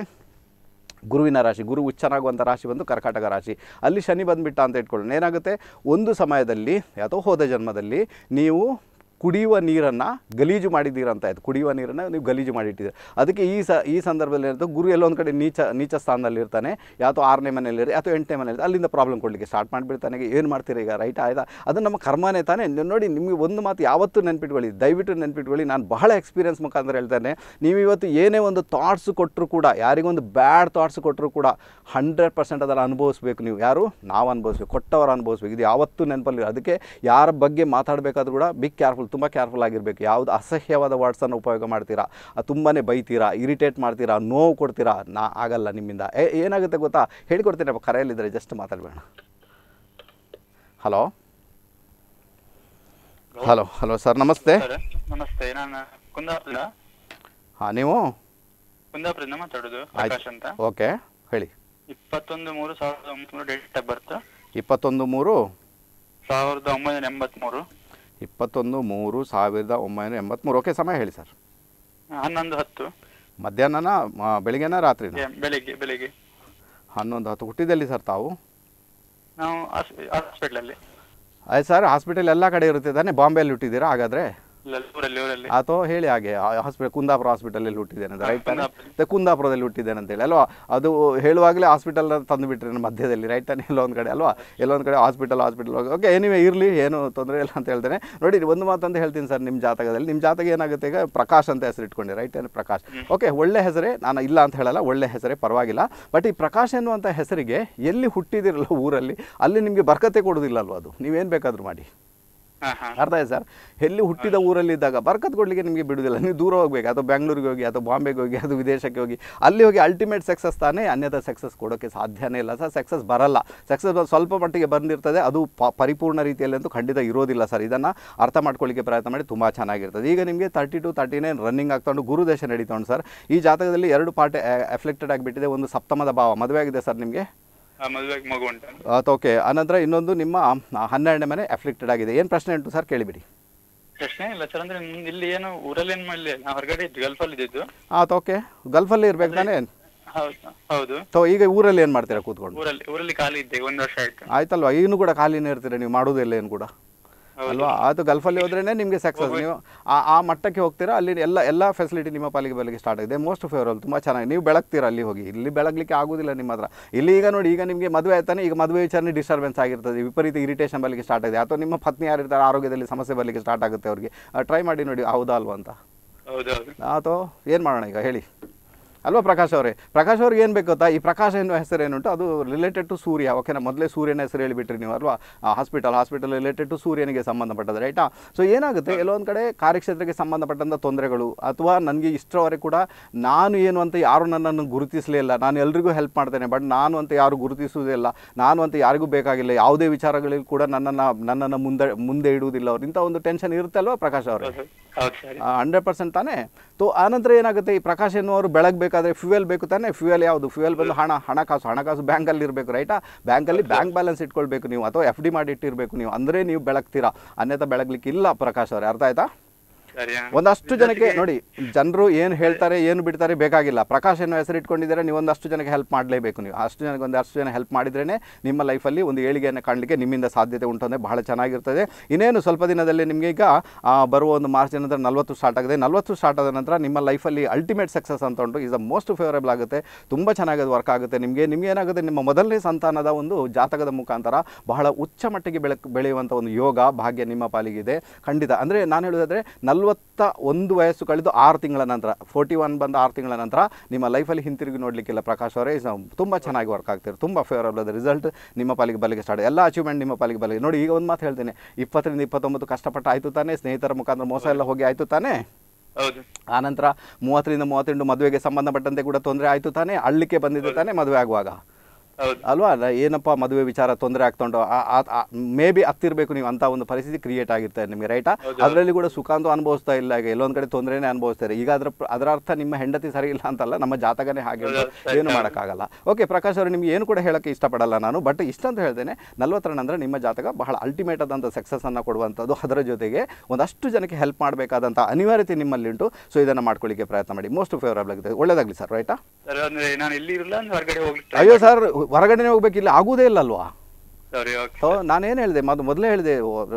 ಗುರುವಿನ ರಾಶಿ ಗುರು ಉಚ್ಚನಾಗುವಂಥ ರಾಶಿ ಬಂದು ಕರ್ಕಾಟಕ ರಾಶಿ ಅಲ್ಲಿ ಶನಿ ಬಂದುಬಿಟ್ಟ ಅಂತ ಇಟ್ಕೊಳ್ಳೋಣ ಏನಾಗುತ್ತೆ ಒಂದು ಸಮಯದಲ್ಲಿ ಅಥವಾ ಹೋದ ಜನ್ಮದಲ್ಲಿ ನೀವು ಕುಡಿಯುವ ನೀರನ್ನು ಗಲೀಜು ಮಾಡಿದ್ದೀರ ಅಂತ ಆಯಿತು ಕುಡಿಯುವ ನೀರನ್ನು ನೀವು ಗಲೀಜು ಮಾಡಿಟ್ಟಿದೆ ಅದಕ್ಕೆ ಈ ಸ ಈ ಸಂದರ್ಭದಲ್ಲಿ ಏನಿರ್ತದೆ ಗುರು ಎಲ್ಲೊಂದು ಕಡೆ ನೀಚ ನೀಚ ಸ್ಥಾನದಲ್ಲಿರ್ತಾನೆ ಯಾತೋ ಆರನೇ ಮನೆಯಲ್ಲಿ ಅಥವಾ ಎಂಟನೇ ಮನೆಯಲ್ಲಿ ಅಲ್ಲಿಂದ ಪ್ರಾಬ್ಲಮ್ ಕೊಡಲಿಕ್ಕೆ ಸ್ಟಾರ್ಟ್ ಮಾಡಿಬಿಡ್ತಾನೆ ಏನು ಮಾಡ್ತೀರಿ ಈಗ ರೈಟ್ ಆಯ್ತಾ ಅದು ನಮ್ಮ ಕರ್ಮನೇ ತಾನೇ ನೋಡಿ ನಿಮಗೆ ಒಂದು ಮಾತು ಯಾವತ್ತೂ ನೆನ್ಪಿಟ್ಕೊಳ್ಳಿ ದಯವಿಟ್ಟು ನೆನ್ಪಿಟ್ಕೊಳ್ಳಿ ನಾನು ಬಹಳ ಎಕ್ಸ್ಪೀರಿಯನ್ಸ್ ಮುಖಾಂತರ ಹೇಳ್ತಾನೆ ನೀವು ಇವತ್ತು ಏನೇ ಒಂದು ಥಾಟ್ಸ್ ಕೊಟ್ಟರು ಕೂಡ ಯಾರಿಗೊಂದು ಬ್ಯಾಡ್ ಥಾಟ್ಸ್ ಕೊಟ್ಟರು ಕೂಡ ಹಂಡ್ರೆಡ್ ಪರ್ಸೆಂಟ್ ಅದನ್ನು ಅನುಭವಿಸ್ಬೇಕು ನೀವು ಯಾರು ನಾವು ಅನುಭವಿಸ್ಬೇಕು ಕೊಟ್ಟವರು ಅನುಭವಿಸ್ಬೇಕು ಇದು ಯಾವತ್ತೂ ನೆನಪಲ್ಲಿ ಅದಕ್ಕೆ ಯಾರ ಬಗ್ಗೆ ಮಾತಾಡಬೇಕಾದ್ರೂ ಕೂಡ ಬಿ ಕೇರ್ಫುಲ್ ತುಂಬ ಕೇರ್ಫುಲ್ ಆಗಿರಬೇಕು ಯಾವುದು ಅಸಹ್ಯವಾದ ವರ್ಡ್ಸನ್ನು ಉಪಯೋಗ ಮಾಡ್ತೀರಾ ತುಂಬಾ ಬೈತೀರಾ ಇರಿಟೇಟ್ ಮಾಡ್ತೀರಾ ನೋವು ಕೊಡ್ತೀರಾ ನಾ ಆಗಲ್ಲ ನಿಮ್ಮಿಂದ ಏನಾಗುತ್ತೆ ಗೊತ್ತಾ ಹೇಳಿಕೊಡ್ತೀನಿ ಅಪ್ಪ ಕರೆಯಲ್ಲಿದ್ದರೆ ಜಸ್ಟ್ ಮಾತಾಡಬೇಡ ಹಲೋ ಹಲೋ ಹಲೋ ಸರ್ ನಮಸ್ತೆ ನಮಸ್ತೆ ನಾನು ಹಾಂ ನೀವು ಕುಂದಾಪುರದಿಂದ ಮಾತಾಡೋದು ಆಕಾಶ್ ಅಂತ ಓಕೆ ಹೇಳಿ ಇಪ್ಪತ್ತೊಂದು ಮೂರು ಸಾವಿರದ ಒಂಬೈನೂರ ಡೇಟ್ ಬರುತ್ತೆ ಇಪ್ಪತ್ತೊಂದು ಮೂರು ಸಾವಿರದ ಒಂಬೈನೂರ ಎಂಬತ್ತ್ಮೂರು ಇಪ್ಪತ್ತೊಂದು ಮೂರು ಸಾವಿರದ ಒಂಬೈನೂರ ಎಂಬತ್ತ್ಮೂರು ಓಕೆ ಸಮಯ ಹೇಳಿ ಸರ್ ಹನ್ನೊಂದು ಹತ್ತು ಮಧ್ಯಾಹ್ನನ ಬೆಳಿಗ್ಗೆನ ರಾತ್ರಿ ಬೆಳಿಗ್ಗೆ ಬೆಳಿಗ್ಗೆ ಹನ್ನೊಂದು ಹತ್ತು ಹುಟ್ಟಿದ್ದಲ್ಲಿ ಸರ್ ತಾವು ನಾವು ಹಾಸ್ಪಿಟ್ಲಲ್ಲಿ ಅದೇ ಸರ್ ಹಾಸ್ಪಿಟಲ್ ಎಲ್ಲ ಕಡೆ ಇರುತ್ತೆ ತಾನೆ ಬಾಂಬೆಯಲ್ಲಿ ಹುಟ್ಟಿದ್ದೀರಾ ಹಾಗಾದರೆ ಅಥವಾ ಹೇಳಿ ಹಾಗೆ ಹಾಸ್ಪಿಟಲ್ ಕುಂದಾಪುರ ಹಾಸ್ಪಿಟಲಲ್ಲಿ ಹುಟ್ಟಿದ್ದೇನೆ ಅಂತ ರೈಟ್ ಕುಂದಾಪುರದಲ್ಲಿ ಹುಟ್ಟಿದ್ದೇನೆ ಅಂತೇಳಿ ಅಲ್ವಾ ಅದು ಹೇಳುವಾಗಲೇ ಹಾಸ್ಪಿಟಲ್ ತಂದು ಬಿಟ್ರೆ ಮಧ್ಯದಲ್ಲಿ ರೈಟ್ ತಾನೆ ಎಲ್ಲೊಂದು ಕಡೆ ಅಲ್ವಾ ಎಲ್ಲೊಂದು ಕಡೆ ಹಾಸ್ಪಿಟಲ್ ಹಾಸ್ಪಿಟಲ್ ಹೋಗಿ ಓಕೆ ಏನಿವೆ ಇರಲಿ ಏನು ತೊಂದರೆ ಇಲ್ಲ ಅಂತ ಹೇಳ್ತೇನೆ ನೋಡಿ ಒಂದು ಮಾತಂತ ಹೇಳ್ತೀನಿ ಸರ್ ನಿಮ್ಮ ಜಾತಕದಲ್ಲಿ ನಿಮ್ಮ ಜಾತಕ ಏನಾಗುತ್ತೆ ಈಗ ಪ್ರಕಾಶ್ ಅಂತ ಹೆಸರು ಇಟ್ಕೊಂಡೆ ರೈಟ್ ಏನು ಪ್ರಕಾಶ್ ಓಕೆ ಒಳ್ಳೆ ಹೆಸರೇ ನಾನು ಇಲ್ಲ ಅಂತ ಹೇಳಲ್ಲ ಒಳ್ಳೆ ಹೆಸರೇ ಪರವಾಗಿಲ್ಲ ಬಟ್ ಈ ಪ್ರಕಾಶ್ ಎನ್ನುವಂಥ ಹೆಸರಿಗೆ ಎಲ್ಲಿ ಹುಟ್ಟಿದಿರಲ್ಲ ಊರಲ್ಲಿ ಅಲ್ಲಿ ನಿಮಗೆ ಬರ್ಕತೆ ಕೊಡೋದಿಲ್ಲ ಅಲ್ವಾ ಅದು ನೀವೇನು ಬೇಕಾದರೂ ಮಾಡಿ ಅರ್ಥ ಆಯ್ತು ಸರ್ ಎಲ್ಲಿ ಹುಟ್ಟಿದ ಊರಲ್ಲಿ ಇದ್ದಾಗ ಬರ್ಕತ್ ಕೊಡ್ಲಿಕ್ಕೆ ನಿಮಗೆ ಬಿಡುವುದಿಲ್ಲ ನೀವು ದೂರ ಹೋಗ್ಬೇಕು ಅಥವಾ ಬೆಂಗಳೂರಿಗೆ ಹೋಗಿ ಅಥವಾ ಬಾಂಬೆಗೆ ಹೋಗಿ ಅಥವಾ ವಿದೇಶಕ್ಕೆ ಹೋಗಿ ಅಲ್ಲಿ ಹೋಗಿ ಅಲ್ಟಿಮೇಟ್ ಸಕ್ಸಸ್ ತಾನೇ ಅನ್ಯದ ಸಕ್ಸಸ್ ಕೊಡೋಕ್ಕೆ ಸಾಧ್ಯನೇ ಇಲ್ಲ ಸರ್ ಸಕ್ಸಸ್ ಬರಲ್ಲ ಸಕ್ಸಸ್ ಸ್ವಲ್ಪ ಮಟ್ಟಿಗೆ ಬಂದಿರ್ತದೆ ಅದು ಪರಿಪೂರ್ಣ ರೀತಿಯಲ್ಲಿ ಅಂತೂ ಖಂಡಿತ ಇರೋದಿಲ್ಲ ಸರ್ ಇದನ್ನು ಅರ್ಥ ಮಾಡ್ಕೊಳ್ಳಿಕ್ಕೆ ಪ್ರಯತ್ನ ಮಾಡಿ ತುಂಬ ಚೆನ್ನಾಗಿರ್ತದೆ ಈಗ ನಿಮಗೆ thirty two thirty nine running ಆಗ್ತೊಂಡು ಗುರುದೇಶ ನಡೀತೊಂಡು ಸರ್ ಈ ಜಾತಕದಲ್ಲಿ ಎರಡು ಪಾರ್ಟ್ ಎಫ್ಲೆಕ್ಟೆಡ್ ಆಗಿಬಿಟ್ಟಿದೆ ಒಂದು ಸಪ್ತಮದ ಭಾವ ಮದುವೆ ಆಗಿದೆ ಸರ್ ನಿಮಗೆ ಮಗು ಓಕೆ ಅನಂತರ ಇನ್ನೊಂದು ನಿಮ್ಮ ಹನ್ನೆರಡನೇ ಮನೆ ಅಫ್ಲಿಕ್ಟೆಡ್ ಆಗಿದೆ ಏನ್ ಪ್ರಶ್ನೆ ಉಂಟು ಸರ್ ಕೇಳಿಬಿಡಿ ಪ್ರಶ್ನೆ ಇಲ್ಲ ಸರ್ ಅಂದ್ರೆ ಇಲ್ಲಿ ಏನು ಊರಲ್ಲಿ ಏನ್ ಮಾಡಲಿ ಹೊರಗಡೆ ಇದ್ದು ಗಲ್ಫಲ್ಲಿ ಇದ್ದಿದ್ದು ಆತ ಓಕೆ ಅಲ್ಲಿ ಇರ್ಬೇಕು ತಾನೇ ಹೌದು ಈಗ ಊರಲ್ಲಿ ಏನ್ ಮಾಡ್ತೀರಾ ಕೂತ್ಕೊಂಡು ಊರಲ್ಲಿ ಊರಲ್ಲಿ ಖಾಲಿ ಇದ್ದೆ ಒಂದು ವರ್ಷ ಆಯ್ತಲ್ವಾ ಈಗಲೂ ಕೂಡ ಖಾಲಿನೇ ಇರ್ತೀರಾ ನೀವು ಮಾಡುದಿಲ್ಲ ಏನು ಕೂಡ ಅಲ್ವಾ ಅದು ಗಲ್ಫಲ್ಲಿ ಹೋದ್ರೇ ನಿಮಗೆ ಸಕ್ಸಸ್ ನೀವು ಆ ಮಟ್ಟಕ್ಕೆ ಹೋಗ್ತೀರಾ ಅಲ್ಲಿ ಎಲ್ಲ ಎಲ್ಲ ಫೆಸಿಲಿಟಿ ನಿಮ್ಮ ಪಾಲಿಗೆ ಬಲಿಗೆ ಸ್ಟಾರ್ಟ್ ಆಗಿದೆ ಮೋಸ್ಟ್ ಫೇವರಲ್ ತುಂಬ ಚೆನ್ನಾಗಿ ನೀವು ಬೆಳಗ್ತೀರಾ ಅಲ್ಲಿ ಹೋಗಿ ಇಲ್ಲಿ ಬೆಳಗ್ಲಿಕ್ಕೆ ಆಗೋದಿಲ್ಲ ನಿಮ್ಮ ಹತ್ರ ಇಲ್ಲಿ ಈಗ ನೋಡಿ ಈಗ ನಿಮಗೆ ಮದುವೆ ಆಯ್ತಾನೆ ಈಗ ಮದುವೆ ವಿಚಾರಣೆ ಡಿಸ್ಟರ್ಬೆನ್ಸ್ ಆಗಿರ್ತದೆ ವಿಪರೀತ ಇರಿಟೇಷನ್ ಬರಲಿಕ್ಕೆ ಸ್ಟಾರ್ಟ್ ಆಗಿದೆ ಅಥವಾ ನಿಮ್ಮ ಪತ್ನಿ ಯಾರಿರ್ತಾರೆ ಆರೋಗ್ಯದಲ್ಲಿ ಸಮಸ್ಯೆ ಬರಲಿಕ್ಕೆ ಸ್ಟಾರ್ಟ್ ಆಗುತ್ತೆ ಅವರಿಗೆ ಟ್ರೈ ಮಾಡಿ ನೋಡಿ ಹೌದಾ ಅಲ್ವಾ ಅಂತ ಅಥವಾ ಏನು ಮಾಡೋಣ ಈಗ ಹೇಳಿ ಅಲ್ವಾ ಪ್ರಕಾಶ್ ಅವರೇ ಪ್ರಕಾಶ್ ಅವ್ರಿಗೆ ಏನು ಬೇಕು ಗೊತ್ತಾ ಈ ಪ್ರಕಾಶ್ ಎನ್ನುವ ಹೆಸರು ಏನುಂಟು ಅದು ರಿಲೇಟೆಡ್ ಟು ಸೂರ್ಯ ಓಕೆನಾ ಮೊದಲೇ ಸೂರ್ಯನ ಹೆಸರು ಹೇಳಿಬಿಟ್ರಿ ನೀವು ಅಲ್ವಾ ಹಾಸ್ಪಿಟಲ್ ಹಾಸ್ಪಿಟಲ್ ರಿಲೇಟೆಡ್ ಟು ಸೂರ್ಯನಿಗೆ ಸಂಬಂಧಪಟ್ಟದ್ದು ರೈಟಾ ಸೊ ಏನಾಗುತ್ತೆ ಎಲ್ಲೊಂದು ಕಡೆ ಕಾರ್ಯಕ್ಷೇತ್ರಕ್ಕೆ ಸಂಬಂಧಪಟ್ಟಂಥ ತೊಂದರೆಗಳು ಅಥವಾ ನನಗೆ ಇಷ್ಟರವರೆಗೆ ಕೂಡ ನಾನು ಏನು ಅಂತ ಯಾರು ನನ್ನನ್ನು ಗುರುತಿಸಲೇ ಇಲ್ಲ ನಾನು ಎಲ್ರಿಗೂ ಹೆಲ್ಪ್ ಮಾಡ್ತೇನೆ ಬಟ್ ನಾನು ಅಂತ ಯಾರು ಇಲ್ಲ ನಾನು ಅಂತ ಯಾರಿಗೂ ಬೇಕಾಗಿಲ್ಲ ಯಾವುದೇ ವಿಚಾರಗಳಲ್ಲಿ ಕೂಡ ನನ್ನನ್ನು ನನ್ನನ್ನು ಮುಂದೆ ಮುಂದೆ ಇಡುವುದಿಲ್ಲ ಅವ್ರು ಇಂಥ ಒಂದು ಟೆನ್ಷನ್ ಇರುತ್ತೆ ಅಲ್ವಾ ಪ್ರಕಾಶ್ ಅವರೇ ಹಂಡ್ರೆಡ್ ಪರ್ಸೆಂಟ್ ತಾನೇ ಸೊ ಆನಂತರ ಏನಾಗುತ್ತೆ ಈ ಪ್ರಕಾಶ್ ಎನ್ನುವರು ಬೆಳಗ್ಗೆ ಬೆಳಗ್ಬೇಕಾದ್ರೆ ಫ್ಯೂಯಲ್ ಬೇಕು ತಾನೇ ಫ್ಯೂಯಲ್ ಯಾವುದು ಫ್ಯೂಯಲ್ ಬಂದು ಹಣ ಹಣಕಾಸು ಹಣಕಾಸು ಬ್ಯಾಂಕಲ್ಲಿ ಇರಬೇಕು ರೈಟಾ ಬ್ಯಾಂಕಲ್ಲಿ ಬ್ಯಾಂಕ್ ಬ್ಯಾಲೆನ್ಸ್ ಇಟ್ಕೊಳ್ಬೇಕು ನೀವು ಅಥವಾ ಎಫ್ ಡಿ ಮಾಡಿ ಇಟ್ಟಿರ್ಬೇಕು ನೀವು ಅಂದರೆ ನೀವು ಬೆಳಗ್ತೀರಾ ಅನ್ಯಥ ಬೆಳಗ್ಲಿಕ್ಕಿಲ್ಲ ಪ್ರಕಾಶ್ ಅವರೇ ಅರ್ಥ ಆಯ್ತಾ ಒಂದಷ್ಟು ಜನಕ್ಕೆ ನೋಡಿ ಜನರು ಏನು ಹೇಳ್ತಾರೆ ಏನು ಬಿಡ್ತಾರೆ ಬೇಕಾಗಿಲ್ಲ ಪ್ರಕಾಶ್ ಅನ್ನೋ ಹೆಸರು ನೀವು ಒಂದಷ್ಟು ಜನಕ್ಕೆ ಹೆಲ್ಪ್ ಮಾಡಲೇಬೇಕು ನೀವು ಅಷ್ಟು ಜನಕ್ಕೆ ಒಂದಷ್ಟು ಜನ ಹೆಲ್ಪ್ ಮಾಡಿದ್ರೇ ನಿಮ್ಮ ಲೈಫಲ್ಲಿ ಒಂದು ಏಳಿಗೆಯನ್ನು ಕಾಣಲಿಕ್ಕೆ ನಿಮ್ಮಿಂದ ಸಾಧ್ಯತೆ ಉಂಟು ಅಂದರೆ ಬಹಳ ಚೆನ್ನಾಗಿರ್ತದೆ ಇನ್ನೇನು ಸ್ವಲ್ಪ ದಿನದಲ್ಲಿ ನಿಮಗೆ ಈಗ ಬರುವ ಒಂದು ಮಾರ್ಚ್ ನಂತರ ನಲವತ್ತು ಸ್ಟಾರ್ಟ್ ಆಗಿದೆ ನಲವತ್ತು ಸ್ಟಾರ್ಟ್ ಆದ ನಂತರ ನಿಮ್ಮ ಲೈಫಲ್ಲಿ ಅಲ್ಟಿಮೇಟ್ ಸಕ್ಸಸ್ ಅಂತ ಉಂಟು ಇಸ್ ದ ಮೋಸ್ಟ್ ಫೇವರೇಬಲ್ ಆಗುತ್ತೆ ತುಂಬ ಚೆನ್ನಾಗಿ ವರ್ಕ್ ಆಗುತ್ತೆ ನಿಮಗೆ ನಿಮ್ಗೆ ಏನಾಗುತ್ತೆ ನಿಮ್ಮ ಮೊದಲನೇ ಸಂತಾನದ ಒಂದು ಜಾತಕದ ಮುಖಾಂತರ ಬಹಳ ಉಚ್ಚ ಮಟ್ಟಿಗೆ ಬೆಳೆ ಬೆಳೆಯುವಂಥ ಒಂದು ಯೋಗ ಭಾಗ್ಯ ನಿಮ್ಮ ಪಾಲಿಗೆ ಇದೆ ಖಂಡಿತ ಅಂದರೆ ನಾನು ಹೇಳೋದಾದರೆ ನಲ್ವತ್ತು ಐವತ್ತ ಒಂದು ವಯಸ್ಸು ಕಳೆದು ಆರು ತಿಂಗಳ ನಂತರ ಫೋರ್ಟಿ ಒನ್ ಬಂದ ಆರು ತಿಂಗಳ ನಂತರ ನಿಮ್ಮ ಲೈಫಲ್ಲಿ ಹಿಂತಿರುಗಿ ನೋಡಲಿಕ್ಕಿಲ್ಲ ಪ್ರಕಾಶ್ ಅವರೇ ತುಂಬ ಚೆನ್ನಾಗಿ ವರ್ಕ್ ಆಗ್ತಿರು ತುಂಬ ಫೇವರಬಲ್ ಅದ ರಿಸಲ್ಟ್ ನಿಮ್ಮ ಪಾಲಿಗೆ ಬಲಿಗೆ ಸ್ಟಾರ್ಟ್ ಎಲ್ಲ ಅಚೀವ್ಮೆಂಟ್ ನಿಮ್ಮ ಪಾಲಿಗೆ ಬಲಿಗೆ ನೋಡಿ ಈಗ ಒಂದು ಮಾತು ಹೇಳ್ತೇನೆ ಇಪ್ಪತ್ತರಿಂದ ಇಪ್ಪತ್ತೊಂಬತ್ತು ಕಷ್ಟಪಟ್ಟು ಆಯಿತು ತಾನೆ ಸ್ನೇಹಿತರ ಮುಖಾಂತರ ಮೋಸ ಎಲ್ಲ ಹೋಗಿ ಆಯಿತು ತಾನೇ ಆನಂತರ ಮೂವತ್ತರಿಂದ ಮೂವತ್ತೆಂಟು ಮದುವೆಗೆ ಸಂಬಂಧಪಟ್ಟಂತೆ ಕೂಡ ತೊಂದರೆ ಆಯಿತು ತಾನೇ ಅಳ್ಳಿಕೆ ಬಂದಿದ್ದು ತಾನೆ ಮದುವೆ ಆಗುವಾಗ ಅಲ್ವಾ ಅಲ್ಲ ಏನಪ್ಪ ಮದುವೆ ವಿಚಾರ ತೊಂದರೆ ಆಗ್ತೊಂಡು ಮೇ ಬಿ ಆಗ್ತಿರ್ಬೇಕು ನೀವು ಅಂತ ಒಂದು ಪರಿಸ್ಥಿತಿ ಕ್ರಿಯೇಟ್ ಆಗಿರ್ತಾರೆ ನಿಮಗೆ ರೈಟಾ ಅದರಲ್ಲಿ ಕೂಡ ಸುಖ ಅಂತೂ ಅನುಭವಿಸ್ತಾ ಇಲ್ಲ ಈಗ ಎಲ್ಲೊಂದ್ ಕಡೆ ತೊಂದರೆನೇ ಅನುಭವಿಸ್ತಾರೆ ಈಗ ಅದ್ರ ಅದರ ಅರ್ಥ ನಿಮ್ಮ ಹೆಂಡತಿ ಸರಿ ಇಲ್ಲ ಅಂತಲ್ಲ ನಮ್ಮ ಜಾತಕನೇ ಹಾಗೆ ಏನು ಮಾಡೋಕ್ಕಾಗಲ್ಲ ಓಕೆ ಪ್ರಕಾಶ್ ಅವರು ನಿಮ್ಗೆ ಏನು ಕೂಡ ಹೇಳೋಕ್ಕೆ ಇಷ್ಟಪಡಲ್ಲ ನಾನು ಬಟ್ ಇಷ್ಟ ಅಂತ ಹೇಳ್ತೇನೆ ನಲ್ವತ್ತರ ಅಂದರೆ ನಿಮ್ಮ ಜಾತಕ ಬಹಳ ಅಲ್ಟಿಮೇಟ್ ಆದಂಥ ಸಕ್ಸಸ್ಸನ್ನು ಕೊಡುವಂಥದ್ದು ಅದರ ಜೊತೆಗೆ ಒಂದಷ್ಟು ಜನಕ್ಕೆ ಹೆಲ್ಪ್ ಮಾಡಬೇಕಾದಂಥ ಅನಿವಾರ್ಯತೆ ನಿಮ್ಮಲ್ಲಿ ಉಂಟು ಸೊ ಇದನ್ನು ಮಾಡ್ಕೊಳ್ಳಿಕ್ಕೆ ಪ್ರಯತ್ನ ಮಾಡಿ ಮೋಸ್ಟ್ ಫೇವರಬಲ್ ಆಗಿದೆ ಒಳ್ಳೇದಾಗಲಿ ಸರ್ ರೈಟಾ ನಾನು ಇಲ್ಲಿ ಇರಲ್ಲ ಹೊರಗಡೆ ಹೋಗ್ಲಿ ಅಯ್ಯೋ ಸರ್ ಹೊರಗಡೆನೆ ಹೋಗ್ಬೇಕಿಲ್ಲ ಆಗುದೇ ಇಲ್ಲ ಅಲ್ವಾ ನಾನು ನಾನೇನು ಹೇಳಿದೆ ಮೊದ್ ಮೊದಲೇ ಹೇಳಿದೆ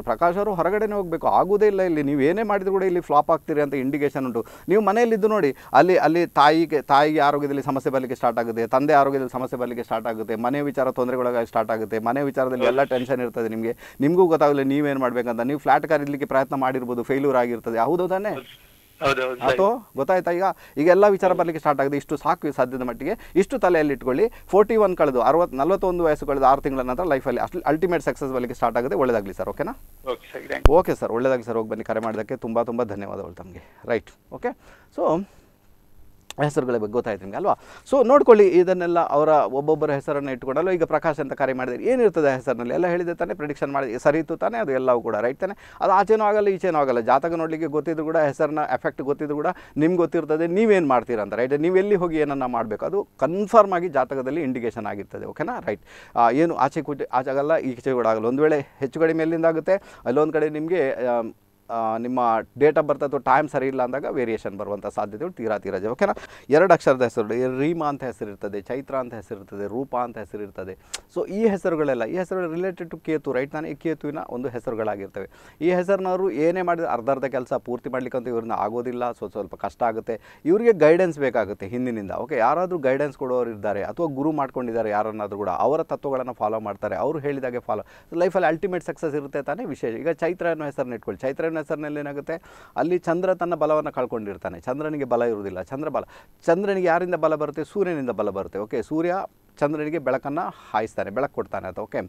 ಪ್ರಕಾಶ್ ಅವರು ಹೊರಗಡೆನೇ ಹೋಗಬೇಕು ಆಗೋದೇ ಇಲ್ಲ ಇಲ್ಲಿ ನೀವು ಏನೇ ಮಾಡಿದ್ರು ಕೂಡ ಇಲ್ಲಿ ಫ್ಲಾಪ್ ಆಗ್ತೀರಿ ಅಂತ ಇಂಡಿಕೇಶನ್ ಉಂಟು ನೀವು ಮನೆಯಲ್ಲಿದ್ದು ನೋಡಿ ಅಲ್ಲಿ ಅಲ್ಲಿ ತಾಯಿಗೆ ತಾಯಿಗೆ ಆರೋಗ್ಯದಲ್ಲಿ ಸಮಸ್ಯೆ ಬರಲಿಕ್ಕೆ ಸ್ಟಾರ್ಟ್ ಆಗುತ್ತೆ ತಂದೆ ಆರೋಗ್ಯದಲ್ಲಿ ಸಮಸ್ಯೆ ಬರಲಿಕ್ಕೆ ಸ್ಟಾರ್ಟ್ ಆಗುತ್ತೆ ಮನೆ ವಿಚಾರ ತೊಂದರೆಗೊಳಗಾಗಿ ಸ್ಟಾರ್ಟ್ ಆಗುತ್ತೆ ಮನೆ ವಿಚಾರದಲ್ಲಿ ಎಲ್ಲ ಟೆನ್ಷನ್ ಇರ್ತದೆ ನಿಮಗೆ ನಿಮಗೂ ಗೊತ್ತಾಗಲಿ ನೀವೇನು ಮಾಡಬೇಕಂತ ನೀವು ಫ್ಲಾಟ್ ಕರೀಲಿಕ್ಕೆ ಪ್ರಯತ್ನ ಮಾಡಿರ್ಬೋದು ಫೇಲ್ಯೂರ್ ಆಗಿರ್ತದೆ ಹೌದು ತಾನೇ ಅಥವಾ ಗೊತ್ತಾಯ್ತಾ ಈಗ ಈಗ ಎಲ್ಲ ವಿಚಾರ ಬರಲಿಕ್ಕೆ ಸ್ಟಾರ್ಟ್ ಆಗಿದೆ ಇಷ್ಟು ಸಾಕು ಸಾಧ್ಯದ ಮಟ್ಟಿಗೆ ಇಷ್ಟು ತಲೆಯಲ್ಲಿ ಇಟ್ಕೊಳ್ಳಿ ಫೋರ್ಟಿ ಒನ್ ಕಳೆದು ಅರವತ್ ನಲವತ್ತೊಂದು ವಯಸ್ಸು ಕಳೆದು ಆರು ತಿಂಗಳ ನಂತರ ಲೈಫಲ್ಲಿ ಅಷ್ಟು ಅಲ್ಟಿಮೇಟ್ ಸಕ್ಸಸ್ ಬರಲಿಕ್ಕೆ ಸ್ಟಾರ್ಟ್ ಆಗಿದೆ ಒಳ್ಳೆದಾಗಲಿ ಸರ್ ಓಕೆನಾ ಓಕೆ ಸರ್ ಒಳ್ಳೆದಾಗಲಿ ಸರ್ ಹೋಗಿ ಬನ್ನಿ ಕರೆ ಮಾಡೋದಕ್ಕೆ ತುಂಬ ತುಂಬ ಧನ್ಯವಾದಗಳು ತಮಗೆ ರೈಟ್ ಓಕೆ ಸೊ ಹೆಸರುಗಳ ಬಗ್ಗೆ ಗೊತ್ತಾಯ್ತು ನಿಮಗೆ ಅಲ್ವಾ ಸೊ ನೋಡ್ಕೊಳ್ಳಿ ಇದನ್ನೆಲ್ಲ ಅವರ ಒಬ್ಬೊಬ್ಬರ ಹೆಸರನ್ನು ಇಟ್ಕೊಂಡಲ್ಲ ಈಗ ಪ್ರಕಾಶ್ ಅಂತ ಕಾರ್ಯ ಮಾಡಿದರೆ ಏನಿರ್ತದೆ ಹೆಸರಿನಲ್ಲಿ ಎಲ್ಲ ಹೇಳಿದೆ ತಾನೇ ಪ್ರಿಡಿಕ್ಷನ್ ಮಾಡಿ ಇತ್ತು ತಾನೇ ಅದು ಎಲ್ಲವೂ ಕೂಡ ರೈಟ್ ತಾನೆ ಅದು ಆಚೆನೂ ಆಗಲ್ಲ ಈಚೆನೂ ಆಗಲ್ಲ ಜಾತಕ ನೋಡಲಿಕ್ಕೆ ಗೊತ್ತಿದ್ರು ಕೂಡ ಹೆಸರನ್ನ ಎಫೆಕ್ಟ್ ಗೊತ್ತಿದ್ರು ಕೂಡ ನಿಮ್ಗೆ ಗೊತ್ತಿರ್ತದೆ ನೀವೇನು ಮಾಡ್ತೀರಾ ಅಂತ ರೈಟ್ ನೀವು ಎಲ್ಲಿ ಹೋಗಿ ಏನನ್ನ ಮಾಡಬೇಕು ಅದು ಕನ್ಫರ್ಮ್ ಆಗಿ ಜಾತಕದಲ್ಲಿ ಇಂಡಿಕೇಷನ್ ಆಗಿರ್ತದೆ ಓಕೆನಾ ರೈಟ್ ಏನು ಆಚೆ ಕೂಟ ಆಚೆ ಆಗಲ್ಲ ಈಚೆ ಕೂಡ ಆಗಲ್ಲ ಒಂದು ವೇಳೆ ಹೆಚ್ಚು ಕಡಿಮೆ ಎಲ್ಲಿಂದ ಆಗುತ್ತೆ ಅಲ್ಲೊಂದು ಕಡೆ ನಿಮಗೆ ನಿಮ್ಮ ಡೇಟ್ ಆಫ್ ಬರ್ತ್ ಅಥವಾ ಟೈಮ್ ಸರಿ ಇಲ್ಲ ಅಂದಾಗ ವೇರಿಯೇಷನ್ ಬರುವಂಥ ಸಾಧ್ಯತೆಗಳು ತೀರಾ ತೀರಾಜೆ ಜ ಓಕೆನಾ ಎರಡು ಅಕ್ಷರದ ಹೆಸರು ರೀಮಾ ಅಂತ ಹೆಸರಿರ್ತದೆ ಚೈತ್ರ ಅಂತ ಹೆಸರಿರ್ತದೆ ರೂಪಾ ಅಂತ ಹೆಸರಿರ್ತದೆ ಸೊ ಈ ಹೆಸರುಗಳೆಲ್ಲ ಈ ಹೆಸರು ರಿಲೇಟೆಡ್ ಟು ಕೇತು ರೈಟ್ ನಾನು ಈ ಕೇತುವಿನ ಒಂದು ಹೆಸರುಗಳಾಗಿರ್ತವೆ ಈ ಹೆಸರಿನವರು ಏನೇ ಮಾಡಿದ ಅರ್ಧ ಅರ್ಧ ಕೆಲಸ ಪೂರ್ತಿ ಮಾಡಲಿಕ್ಕೆ ಅಂತ ಇವ್ರನ್ನ ಆಗೋದಿಲ್ಲ ಸ್ವಲ್ಪ ಸ್ವಲ್ಪ ಕಷ್ಟ ಆಗುತ್ತೆ ಇವರಿಗೆ ಗೈಡೆನ್ಸ್ ಬೇಕಾಗುತ್ತೆ ಹಿಂದಿನಿಂದ ಓಕೆ ಯಾರಾದರೂ ಗೈಡೆನ್ಸ್ ಕೊಡೋರು ಇದ್ದಾರೆ ಅಥವಾ ಗುರು ಮಾಡ್ಕೊಂಡಿದ್ದಾರೆ ಯಾರನ್ನಾದರೂ ಕೂಡ ಅವರ ತತ್ವಗಳನ್ನು ಫಾಲೋ ಮಾಡ್ತಾರೆ ಅವರು ಹೇಳಿದಾಗೆ ಫಾಲೋ ಲೈಫಲ್ಲಿ ಅಲ್ಟಿಮೇಟ್ ಸಕ್ಸಸ್ ಇರುತ್ತೆ ತಾನೇ ವಿಶೇಷ ಈಗ ಚೈತ್ರ ಅನ್ನೋ ಹೆಸರನ್ನ ಇಟ್ಕೊಳ್ಳಿ ಚೈತ್ರ ಸೂರ್ಯನ ಹೆಸರಿನಲ್ಲಿ ಏನಾಗುತ್ತೆ ಅಲ್ಲಿ ಚಂದ್ರ ತನ್ನ ಬಲವನ್ನು ಕಳ್ಕೊಂಡಿರ್ತಾನೆ ಚಂದ್ರನಿಗೆ ಬಲ ಇರುವುದಿಲ್ಲ ಚಂದ್ರ ಬಲ ಚಂದ್ರನಿಗೆ ಯಾರಿಂದ ಬಲ ಬರುತ್ತೆ ಸೂರ್ಯನಿಂದ ಬಲ ಬರುತ್ತೆ ಓಕೆ ಸೂರ್ಯ ಚಂದ್ರನಿಗೆ ಬೆಳಕನ್ನು ಹಾಯಿಸ್ತಾನೆ ಬೆಳಕು ಕೊಡ್ತಾನೆ ಅಥವಾ ಓಕೆ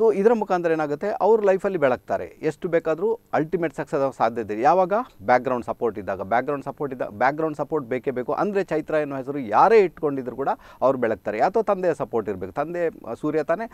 ಸೊ ಇದರ ಮುಖಾಂತರ ಏನಾಗುತ್ತೆ ಅವ್ರ ಲೈಫಲ್ಲಿ ಬೆಳಗ್ತಾರೆ ಎಷ್ಟು ಬೇಕಾದರೂ ಅಲ್ಟಿಮೇಟ್ ಸಕ್ಸಸ್ ಸಾಧ್ಯತೆ ಯಾವಾಗ ಬ್ಯಾಕ್ಗ್ರೌಂಡ್ ಸಪೋರ್ಟ್ ಇದ್ದಾಗ ಬ್ಯಾಕ್ಗ್ರೌಂಡ್ ಸಪೋರ್ಟ್ ಇದ್ದಾಗ ಬ್ಯಾಕ್ಗ್ರೌಂಡ್ ಸಪೋರ್ಟ್ ಬೇಕೇ ಬೇಕು ಅಂದರೆ ಚೈತ್ರ ಎನ್ನುವ ಹೆಸರು ಯಾರೇ ಇಟ್ಕೊಂಡಿದ್ರು ಕೂಡ ಅವ್ರು ಬೆಳಗ್ತಾರೆ ಅಥವಾ ತಂದೆಯ ಸಪೋರ್ಟ್ ಇರಬೇಕು ತಂದೆ ಸೂರ್ಯ ತಾನೇ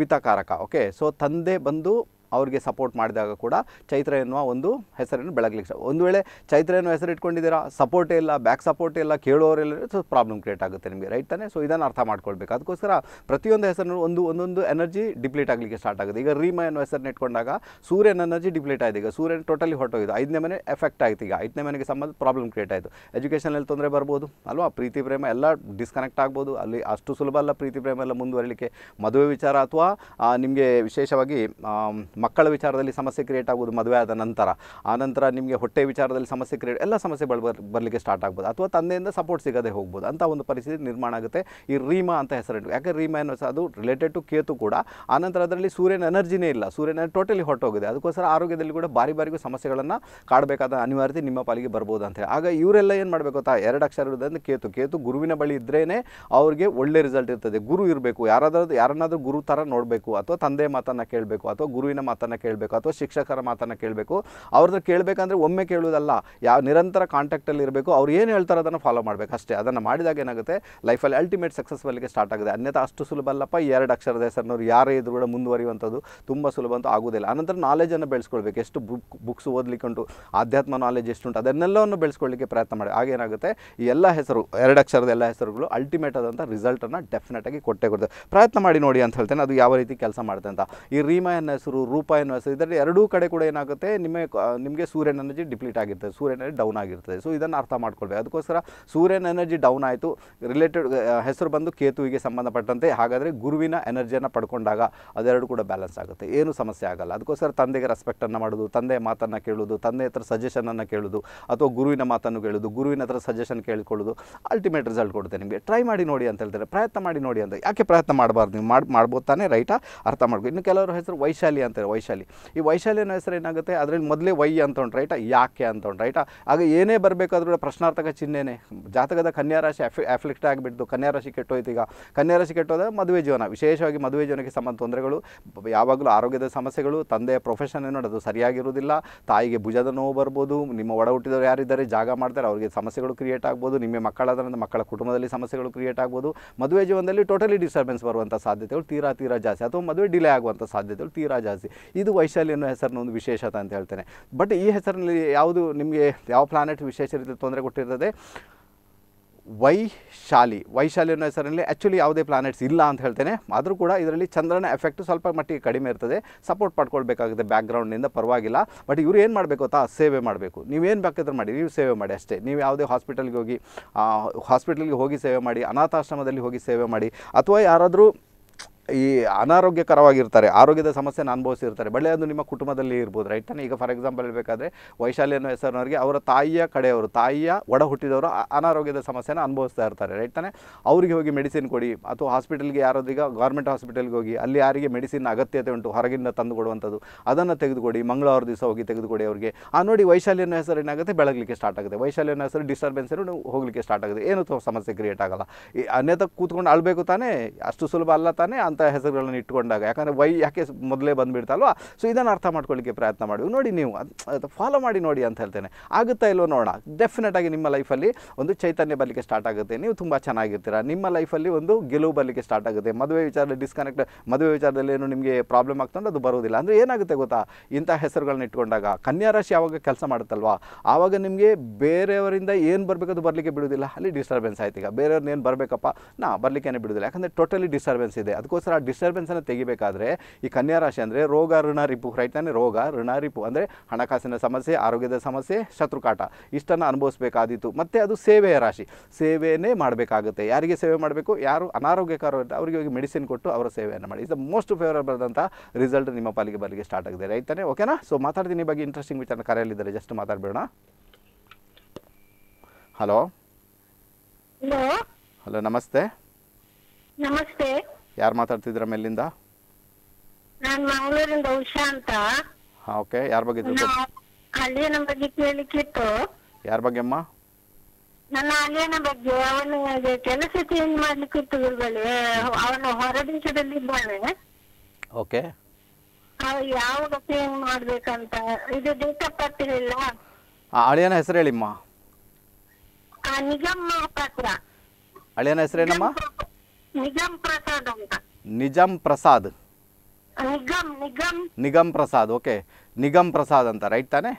ಪಿತಾಕಾರಕ ಓಕೆ ಸೊ ತಂದೆ ಬಂದು ಅವ್ರಿಗೆ ಸಪೋರ್ಟ್ ಮಾಡಿದಾಗ ಕೂಡ ಚೈತ್ರ ಎನ್ನುವ ಒಂದು ಹೆಸರನ್ನು ಬೆಳಗ್ಲಿಕ್ಕೆ ಒಂದು ವೇಳೆ ಚೈತ್ರ ಎನ್ನುವ ಹೆಸರು ಇಟ್ಕೊಂಡಿದ್ದೀರಾ ಸಪೋರ್ಟ್ ಇಲ್ಲ ಬ್ಯಾಕ್ ಸಪೋರ್ಟ್ ಇಲ್ಲ ಕೇಳೋರೆಲ್ಲ ಸೊ ಪ್ರಾಬ್ಲಮ್ ಕ್ರಿಯೇಟ್ ಆಗುತ್ತೆ ನಿಮಗೆ ರೈಟ್ ತಾನೇ ಸೊ ಇದನ್ನು ಅರ್ಥ ಮಾಡ್ಕೊಳ್ಬೇಕು ಅದಕ್ಕೋಸ್ಕರ ಪ್ರತಿಯೊಂದು ಹೆಸರು ಒಂದು ಒಂದೊಂದು ಎನರ್ಜಿ ಡಿಪ್ಲೀಟ್ ಆಗಲಿಕ್ಕೆ ಸ್ಟಾರ್ಟ್ ಆಗುತ್ತೆ ಈಗ ರೀಮ ಎನ್ನುವ ಹೆಸರನ್ನ ಇಟ್ಕೊಂಡಾಗ ಸೂರ್ಯನ ಎನರ್ಜಿ ಡಿಪ್ಲೀಟ್ ಆಯಿತು ಈಗ ಸೂರ್ಯನ ಟೋಟಲಿ ಹೊಟ್ಟೋಗಿದೆ ಐದನೇ ಮನೆ ಎಫೆಕ್ಟ್ ಆಯಿತು ಈಗ ಐದನೇ ಮನೆಗೆ ಸಂಬಂಧ ಪ್ರಾಬ್ಲಮ್ ಕ್ರಿಯೇಟ್ ಆಯಿತು ಎಜುಕೇಷನಲ್ಲಿ ತೊಂದರೆ ಬರ್ಬೋದು ಅಲ್ವಾ ಪ್ರೀತಿ ಪ್ರೇಮ ಎಲ್ಲ ಡಿಸ್ಕನೆಕ್ಟ್ ಆಗ್ಬೋದು ಅಲ್ಲಿ ಅಷ್ಟು ಸುಲಭ ಅಲ್ಲ ಪ್ರೀತಿ ಪ್ರೇಮ ಎಲ್ಲ ಮುಂದುವರಲಿಕ್ಕೆ ಮದುವೆ ವಿಚಾರ ಅಥವಾ ನಿಮಗೆ ವಿಶೇಷವಾಗಿ ಮಕ್ಕಳ ವಿಚಾರದಲ್ಲಿ ಸಮಸ್ಯೆ ಕ್ರಿಯೇಟ್ ಆಗೋದು ಮದುವೆ ಆದ ನಂತರ ಆನಂತರ ನಿಮಗೆ ಹೊಟ್ಟೆ ವಿಚಾರದಲ್ಲಿ ಸಮಸ್ಯೆ ಕ್ರಿಯೇಟ್ ಎಲ್ಲ ಸಮಸ್ಯೆ ಬರ್ ಬರಲಿಕ್ಕೆ ಸ್ಟಾರ್ಟ್ ಆಗ್ಬೋದು ಅಥವಾ ತಂದೆಯಿಂದ ಸಪೋರ್ಟ್ ಸಿಗದೆ ಹೋಗ್ಬೋದು ಅಂತ ಒಂದು ಪರಿಸ್ಥಿತಿ ನಿರ್ಮಾಣ ಆಗುತ್ತೆ ಈ ರೀಮಾ ಅಂತ ಹೆಸರಿಟ್ಟು ಯಾಕೆ ರೀಮಾ ಏನೋ ಅದು ರಿಲೇಟೆಡ್ ಟು ಕೇತು ಕೂಡ ಆನಂತರ ಅದರಲ್ಲಿ ಸೂರ್ಯನ ಎನರ್ಜಿನೇ ಇಲ್ಲ ಸೂರ್ಯನ ಟೋಟಲಿ ಹೊಟ್ಟೋಗಿದೆ ಅದಕ್ಕೋಸ್ಕರ ಆರೋಗ್ಯದಲ್ಲಿ ಕೂಡ ಬಾರಿ ಬಾರಿಗೂ ಸಮಸ್ಯೆಗಳನ್ನು ಕಾಡಬೇಕಾದ ಅನಿವಾರ್ಯತೆ ನಿಮ್ಮ ಪಾಲಿಗೆ ಬರ್ಬೋದು ಅಂತೇಳಿ ಆಗ ಇವರೆಲ್ಲ ಏನು ಮಾಡಬೇಕು ತಾ ಎರಡು ಅಕ್ಷರ ಇರೋದ್ರಿಂದ ಕೇತು ಕೇತು ಗುರುವಿನ ಬಳಿ ಇದ್ರೇ ಅವ್ರಿಗೆ ಒಳ್ಳೆ ರಿಸಲ್ಟ್ ಇರ್ತದೆ ಗುರು ಇರಬೇಕು ಯಾರಾದರೂ ಯಾರನ್ನಾದರೂ ಗುರು ಥರ ನೋಡಬೇಕು ಅಥವಾ ತಂದೆ ಮಾತನ್ನು ಕೇಳಬೇಕು ಅಥವಾ ಗುರುವಿನ ಮಾತನ್ನು ಕೇಳಬೇಕು ಅಥವಾ ಶಿಕ್ಷಕರ ಮಾತನ್ನು ಕೇಳಬೇಕು ಅವ್ರದ್ದು ಕೇಳಬೇಕಂದ್ರೆ ಒಮ್ಮೆ ಕೇಳುವುದಲ್ಲ ಯಾವ ನಿರಂತರ ಕಾಂಟ್ಯಾಕ್ಟಲ್ಲಿ ಇರಬೇಕು ಅವ್ರು ಏನು ಹೇಳ್ತಾರೆ ಅದನ್ನು ಫಾಲೋ ಮಾಡಬೇಕು ಅಷ್ಟೇ ಅದನ್ನು ಮಾಡಿದಾಗ ಏನಾಗುತ್ತೆ ಲೈಫಲ್ಲಿ ಅಲ್ಟಿಮೇಟ್ ಸಕ್ಸಸ್ಫಲ್ಲಿಗೆ ಸ್ಟಾರ್ಟ್ ಆಗಿದೆ ಅನ್ಯಥಾ ಅಷ್ಟು ಸುಲಭ ಅಲ್ಲಪ್ಪ ಎರಡು ಅಕ್ಷರದ ಹೆಸರಿನವ್ರು ಯಾರೇ ಇದ್ರು ಕೂಡ ಮುಂದುವರಿಯುವಂಥದ್ದು ತುಂಬ ಸುಲಭ ಅಂತೂ ಆಗೋದಿಲ್ಲ ಅನಂತರ ನಾಲೆಜನ್ನು ಬೆಳೆಸ್ಕೊಳ್ಬೇಕು ಎಷ್ಟು ಬುಕ್ ಬುಕ್ಸ್ ಓದಲಿಕ್ಕೆ ಉಂಟು ಆಧ್ಯಾತ್ಮ ನಾಲೆಜ್ ಎಷ್ಟುಂಟು ಅದನ್ನೆಲ್ಲವನ್ನು ಬೆಳೆಸ್ಕೊಳ್ಳಿಕ್ಕೆ ಪ್ರಯತ್ನ ಮಾಡಿ ಆಗೇನಾಗುತ್ತೆ ಈ ಎಲ್ಲ ಹೆಸರು ಎರಡು ಅಕ್ಷರದ ಎಲ್ಲ ಹೆಸರುಗಳು ಅಲ್ಟಿಮೇಟ್ ಆದಂಥ ರಿಸಲ್ಟನ್ನು ಆಗಿ ಕೊಟ್ಟೆ ಕೊಡ್ತದೆ ಪ್ರಯತ್ನ ಮಾಡಿ ನೋಡಿ ಅಂತ ಹೇಳ್ತೇನೆ ಅದು ಯಾವ ರೀತಿ ಕೆಲಸ ಮಾಡುತ್ತೆ ಅಂತ ಈ ರೀಮಾ ಎನ್ನ ಹೆಸರು ರೂಪಾಯಿನ ಇದರಲ್ಲಿ ಎರಡೂ ಕಡೆ ಕೂಡ ಏನಾಗುತ್ತೆ ನಿಮಗೆ ನಿಮಗೆ ಸೂರ್ಯನ ಎನರ್ಜಿ ಡಿಪ್ಲೀಟ್ ಆಗಿರ್ತದೆ ಸೂರ್ಯನ ಎನರ್ಜಿ ಡೌನ್ ಆಗಿರ್ತದೆ ಸೊ ಇದನ್ನು ಅರ್ಥ ಮಾಡ್ಕೊಳ್ಬೇಕು ಅದಕ್ಕೋಸ್ಕರ ಸೂರ್ಯನ ಎನರ್ಜಿ ಡೌನ್ ಆಯಿತು ರಿಲೇಟೆಡ್ ಹೆಸರು ಬಂದು ಕೇತುವಿಗೆ ಸಂಬಂಧಪಟ್ಟಂತೆ ಹಾಗಾದರೆ ಗುರುವಿನ ಎನರ್ಜಿಯನ್ನು ಪಡ್ಕೊಂಡಾಗ ಅದೆರಡು ಕೂಡ ಬ್ಯಾಲೆನ್ಸ್ ಆಗುತ್ತೆ ಏನು ಸಮಸ್ಯೆ ಆಗಲ್ಲ ಅದಕ್ಕೋಸ್ಕರ ತಂದೆಗೆ ರೆಸ್ಪೆಕ್ಟನ್ನು ಮಾಡೋದು ತಂದೆಯ ಮಾತನ್ನು ಕೇಳೋದು ತಂದೆ ಹತ್ರ ಸಜೆಷನನ್ನು ಕೇಳೋದು ಅಥವಾ ಗುರುವಿನ ಮಾತನ್ನು ಕೇಳೋದು ಗುರುವಿನ ಹತ್ರ ಸಜೆಷನ್ ಕೇಳ್ಕೊಳ್ಳೋದು ಅಲ್ಟಿಮೇಟ್ ರಿಸಲ್ಟ್ ಕೊಡುತ್ತೆ ನಿಮಗೆ ಟ್ರೈ ಮಾಡಿ ನೋಡಿ ಅಂತ ಹೇಳ್ತಾರೆ ಪ್ರಯತ್ನ ಮಾಡಿ ನೋಡಿ ಅಂತ ಯಾಕೆ ಪ್ರಯತ್ನ ಮಾಡಬಾರ್ದು ನೀವು ಮಾಡಿ ಮಾಡ್ಬೋದು ತಾನೇ ರೈಟಾ ಅರ್ಥ ಮಾಡ್ಬೋದು ಇನ್ನು ಕೆಲವರು ಹೆಸರು ವೈಶಾಲಿ ಅಂತಾರೆ ವೈಶಾಲಿ ಈ ವೈಶಾಲಿ ಅನ್ನೋ ಹೆಸರು ಏನಾಗುತ್ತೆ ಅದರಲ್ಲಿ ಮೊದಲೇ ವೈ ಅಂತ ಉಂಟು ರೈಟಾ ಯಾಕೆ ಅಂತ ಉಂಟು ರೈಟಾ ಆಗ ಏನೇ ಬರಬೇಕಾದ್ರೂ ಪ್ರಶ್ನಾರ್ಥಕ ಚಿಹ್ನೆನೇ ಜಾತಕದ ಕನ್ಯಾ ರಾಶಿ ಅಫಿ ಅಫ್ಲಿಕ್ಟ್ ಆಗಿಬಿಟ್ಟು ಕನ್ಯಾ ರಾಶಿ ಕೆಟ್ಟೋಯ್ತು ಈಗ ಕನ್ಯಾ ರಾಶಿ ಕೆಟ್ಟೋದಾಗ ಮದುವೆ ಜೀವನ ವಿಶೇಷವಾಗಿ ಮದುವೆ ಜೀವನಕ್ಕೆ ಸಂಬಂಧ ತೊಂದರೆಗಳು ಯಾವಾಗಲೂ ಆರೋಗ್ಯದ ಸಮಸ್ಯೆಗಳು ತಂದೆಯ ಪ್ರೊಫೆಷನ್ ಏನೋ ಅದು ಸರಿಯಾಗಿರೋದಿಲ್ಲ ತಾಯಿಗೆ ಭುಜದ ನೋವು ಬರ್ಬೋದು ನಿಮ್ಮ ಒಡ ಹುಟ್ಟಿದವರು ಯಾರಿದ್ದಾರೆ ಜಾಗ ಮಾಡ್ತಾರೆ ಅವರಿಗೆ ಸಮಸ್ಯೆಗಳು ಕ್ರಿಯೇಟ್ ಆಗ್ಬೋದು ನಿಮ್ಮ ಮಕ್ಕಳಾದ್ರಿಂದ ಮಕ್ಕಳ ಕುಟುಂಬದಲ್ಲಿ ಸಮಸ್ಯೆಗಳು ಕ್ರಿಯೇಟ್ ಆಗ್ಬೋದು ಮದುವೆ ಜೀವನದಲ್ಲಿ ಟೋಟಲಿ ಡಿಸ್ಟರ್ಬೆನ್ಸ್ ಬರುವಂಥ ಸಾಧ್ಯತೆಗಳು ತೀರಾ ತೀರಾ ಜಾಸ್ತಿ ಅಥವಾ ಮದುವೆ ಡಿಲೇ ಆಗುವಂಥ ಸಾಧ್ಯತೆಗಳು ತೀರಾ ಜಾಸ್ತಿ ಇದು ವೈಶಾಲಿ ಅನ್ನೋ ಹೆಸರಿನ ಒಂದು ವಿಶೇಷತೆ ಅಂತ ಹೇಳ್ತೇನೆ ಬಟ್ ಈ ಹೆಸರಿನಲ್ಲಿ ಯಾವುದು ನಿಮಗೆ ಯಾವ ಪ್ಲಾನೆಟ್ ವಿಶೇಷ ರೀತಿಯಲ್ಲಿ ತೊಂದರೆ ಕೊಟ್ಟಿರ್ತದೆ ವೈಶಾಲಿ ವೈಶಾಲಿ ಅನ್ನೋ ಹೆಸರಿನಲ್ಲಿ ಆ್ಯಕ್ಚುಲಿ ಯಾವುದೇ ಪ್ಲಾನೆಟ್ಸ್ ಇಲ್ಲ ಅಂತ ಹೇಳ್ತೇನೆ ಆದರೂ ಕೂಡ ಇದರಲ್ಲಿ ಚಂದ್ರನ ಎಫೆಕ್ಟು ಸ್ವಲ್ಪ ಮಟ್ಟಿಗೆ ಕಡಿಮೆ ಇರ್ತದೆ ಸಪೋರ್ಟ್ ಪಡ್ಕೊಳ್ಬೇಕಾಗುತ್ತೆ ಬ್ಯಾಕ್ಗ್ರೌಂಡ್ನಿಂದ ಪರವಾಗಿಲ್ಲ ಬಟ್ ಇವರು ಏನು ಮಾಡಬೇಕು ಗೊತ್ತಾ ಸೇವೆ ಮಾಡಬೇಕು ನೀವೇನು ಬೇಕಾದ್ರೂ ಮಾಡಿ ನೀವು ಸೇವೆ ಮಾಡಿ ಅಷ್ಟೇ ನೀವು ಯಾವುದೇ ಹಾಸ್ಪಿಟಲ್ಗೆ ಹೋಗಿ ಹಾಸ್ಪಿಟಲ್ಗೆ ಹೋಗಿ ಸೇವೆ ಮಾಡಿ ಅನಾಥಾಶ್ರಮದಲ್ಲಿ ಹೋಗಿ ಸೇವೆ ಮಾಡಿ ಅಥವಾ ಯಾರಾದರೂ ಈ ಅನಾರೋಗ್ಯಕರವಾಗಿರ್ತಾರೆ ಆರೋಗ್ಯದ ಸಮಸ್ಯೆನ ಅನುಭವಿಸಿರ್ತಾರೆ ಬಳ್ಳಿ ಅದು ನಿಮ್ಮ ಕುಟುಂಬದಲ್ಲಿ ಇರ್ಬೋದು ರೈಟ್ ತಾನೆ ಈಗ ಫಾರ್ ಎಕ್ಸಾಂಪಲ್ ಹೇಳಬೇಕಾದ್ರೆ ವೈಶಾಲಿ ಅನ್ನೋ ಹೆಸರಿನವರಿಗೆ ಅವರ ತಾಯಿಯ ಕಡೆಯವರು ತಾಯಿಯ ಒಡ ಹುಟ್ಟಿದವರು ಅನಾರೋಗ್ಯದ ಸಮಸ್ಯೆನ ಅನುಭವಿಸ್ತಾ ಇರ್ತಾರೆ ರೈಟ್ ತಾನೆ ಅವರಿಗೆ ಹೋಗಿ ಮೆಡಿಸಿನ್ ಕೊಡಿ ಅಥವಾ ಹಾಸ್ಪಿಟಲ್ಗೆ ಯಾರೋದೀಗ ಈಗ ಗೌರ್ಮೆಂಟ್ ಹಾಸ್ಪಿಟಲ್ಗೆ ಹೋಗಿ ಅಲ್ಲಿ ಯಾರಿಗೆ ಮೆಡಿಸಿನ್ ಅಗತ್ಯತೆ ಉಂಟು ಹೊರಗಿಂದ ತಂದು ಕೊಡುವಂಥದ್ದು ಅದನ್ನು ತೆಗೆದುಕೊಡಿ ಮಂಗಳವಾರ ದಿವಸ ಹೋಗಿ ತೆಗೆದುಕೊಡಿ ಅವರಿಗೆ ಆ ನೋಡಿ ವೈಶಾಲಿ ಅನ್ನೋ ಹೆಸರು ಏನಾಗುತ್ತೆ ಬೆಳಗಲಿಕ್ಕೆ ಸ್ಟಾರ್ಟ್ ಆಗುತ್ತೆ ವೈಶಾಲಿ ಅನ್ನೋ ಹೆಸರು ಡಿಸ್ಟರ್ಬೆನ್ಸ್ ಹೋಗಲಿಕ್ಕೆ ಸ್ಟಾರ್ಟ್ ಆಗುತ್ತೆ ಏನು ಸಮಸ್ಯೆ ಕ್ರಿಯೇಟ್ ಆಗಲ್ಲ ಅನ್ಯತ ಕೂತ್ಕೊಂಡು ಅಳಬೇಕು ತಾನೇ ಅಷ್ಟು ಸುಲಭ ಅಲ್ಲ ತಾನೇ ಅಂತ ಅಂತ ಹೆಸರುಗಳನ್ನು ಇಟ್ಕೊಂಡಾಗ ಯಾಕಂದರೆ ವೈ ಯಾಕೆ ಮೊದಲೇ ಬಂದುಬಿಡ್ತಲ್ವಾ ಸೊ ಇದನ್ನು ಅರ್ಥ ಮಾಡ್ಕೊಳ್ಳಿಕ್ಕೆ ಪ್ರಯತ್ನ ಮಾಡಿ ನೋಡಿ ನೀವು ಅದು ಫಾಲೋ ಮಾಡಿ ನೋಡಿ ಅಂತ ಹೇಳ್ತೇನೆ ಆಗುತ್ತಾ ಇಲ್ವೋ ನೋಡೋಣ ಡೆಫಿನೆಟಾಗಿ ನಿಮ್ಮ ಲೈಫಲ್ಲಿ ಒಂದು ಚೈತನ್ಯ ಬರಲಿಕ್ಕೆ ಸ್ಟಾರ್ಟ್ ಆಗುತ್ತೆ ನೀವು ತುಂಬ ಚೆನ್ನಾಗಿರ್ತೀರ ನಿಮ್ಮ ಲೈಫಲ್ಲಿ ಒಂದು ಗೆಲುವು ಬರಲಿಕ್ಕೆ ಸ್ಟಾರ್ಟ್ ಆಗುತ್ತೆ ಮದುವೆ ವಿಚಾರದಲ್ಲಿ ಡಿಸ್ಕನೆಕ್ಟ್ ಮದುವೆ ವಿಚಾರದಲ್ಲಿ ಏನು ನಿಮಗೆ ಪ್ರಾಬ್ಲಮ್ ಆಗ್ತಂದ್ರೆ ಅದು ಬರೋದಿಲ್ಲ ಅಂದರೆ ಏನಾಗುತ್ತೆ ಗೊತ್ತಾ ಇಂಥ ಹೆಸರುಗಳನ್ನ ಇಟ್ಕೊಂಡಾಗ ಕನ್ಯಾ ರಾಶಿ ಯಾವಾಗ ಕೆಲಸ ಮಾಡುತ್ತಲ್ವಾ ಆವಾಗ ನಿಮಗೆ ಬೇರೆಯವರಿಂದ ಏನು ಬರಬೇಕದು ಬರಲಿಕ್ಕೆ ಬಿಡೋದಿಲ್ಲ ಅಲ್ಲಿ ಡಿಸ್ಟರ್ಬೆನ್ಸ್ ಆಯ್ತು ಈಗ ಬೇರೆಯವ್ರನ್ನ ಏನು ಬರಬೇಕಪ್ಪ ನಾ ಬರಲಿಕ್ಕೇನೆ ಬಿಡುವುದಿಲ್ಲ ಯಾಕಂದರೆ ಟೋಟಲಿ ಡಿಸ್ಟರ್ಬೆನ್ಸ್ ಇದೆ ಅದಕ್ಕೋಸ್ಕರ ಅದಕ್ಕೋಸ್ಕರ ಆ ಡಿಸ್ಟರ್ಬೆನ್ಸನ್ನು ತೆಗಿಬೇಕಾದ್ರೆ ಈ ಕನ್ಯಾ ರಾಶಿ ಅಂದರೆ ರೋಗ ಋಣ ರಿಪು ರೈಟ್ ರೋಗ ಋಣ ರಿಪು ಅಂದರೆ ಹಣಕಾಸಿನ ಸಮಸ್ಯೆ ಆರೋಗ್ಯದ ಸಮಸ್ಯೆ ಶತ್ರುಕಾಟ ಇಷ್ಟನ್ನು ಅನುಭವಿಸಬೇಕಾದೀತು ಮತ್ತು ಅದು ಸೇವೆಯ ರಾಶಿ ಸೇವೆಯೇ ಮಾಡಬೇಕಾಗುತ್ತೆ ಯಾರಿಗೆ ಸೇವೆ ಮಾಡಬೇಕು ಯಾರು ಅನಾರೋಗ್ಯಕರ ಅವರಿಗೆ ಹೋಗಿ ಮೆಡಿಸಿನ್ ಕೊಟ್ಟು ಅವರ ಸೇವೆಯನ್ನು ಮಾಡಿ ಇದು ಮೋಸ್ಟ್ ಫೇವರಬಲ್ ರಿಸಲ್ಟ್ ನಿಮ್ಮ ಪಾಲಿಗೆ ಬರಲಿಕ್ಕೆ ಸ್ಟಾರ್ಟ್ ಆಗಿದೆ ರೈತನೇ ಓಕೆನಾ ಸೊ ಮಾತಾಡ್ತೀನಿ ಬಗ್ಗೆ ಇಂಟ್ರೆಸ್ಟಿಂಗ್ ವಿಚಾರ ಕರೆಯಲಿದ್ದಾರೆ ಜಸ್ಟ್ ಮಾತಾಡಬೇಡ ಹಲೋ ಹಲೋ ನಮಸ್ತೆ ನಮಸ್ತೆ ಯಾರು ಮಾತಾಡ್ತಿದ್ರ ಮೇಲಿಂದ ನಾನು ಮಂಗಳೂರಿಂದ ಉಷಾ ಅಂತ ಹಾ ಓಕೆ ಯಾರ ಬಗ್ಗೆ ತಿಳ್ಕೊ- ಅಳಿಯನ ಬಗ್ಗೆ ಕೇಳಲಿಕ್ಕಿತ್ತು ಯಾರ ಬಗ್ಗೆ ಅಮ್ಮ ನನ್ನ ಅಳಿಯನ ಬಗ್ಗೆ ಅವನು ಕೆಲಸ ಚೇಂಜ್ ಮಾಡ್ಲಿಕ್ಕಿತ್ತು ಗುರುಗಳೇ ಅವನು ಹೊರ ದೇಶದಲ್ಲಿ ಇದ್ದಾನೆ ಓಕೆ ಅವ ಯಾವಾಗ ಚೇಂಜ್ ಮಾಡ್ಬೇಕಂತ ಇದು ಡೇಟ್ ಆಫ್ ಬರ್ತ್ ಹೇಳಿಲ್ಲ ಆ ಅಳಿಯನ ಹೆಸರು ಹೇಳಿಮ್ಮ ಆ ನಿಗಮ್ಮ ಪಾತ್ರ ಅಳಿಯನ ಹೆಸರೇನಮ್ಮ ನಿಗಮ್ निगम प्रसाद उनका निजम प्रसाद निगम निगम निगम प्रसाद ओके निगम प्रसाद ಅಂತ ರೈಟ್ ತಾನೆ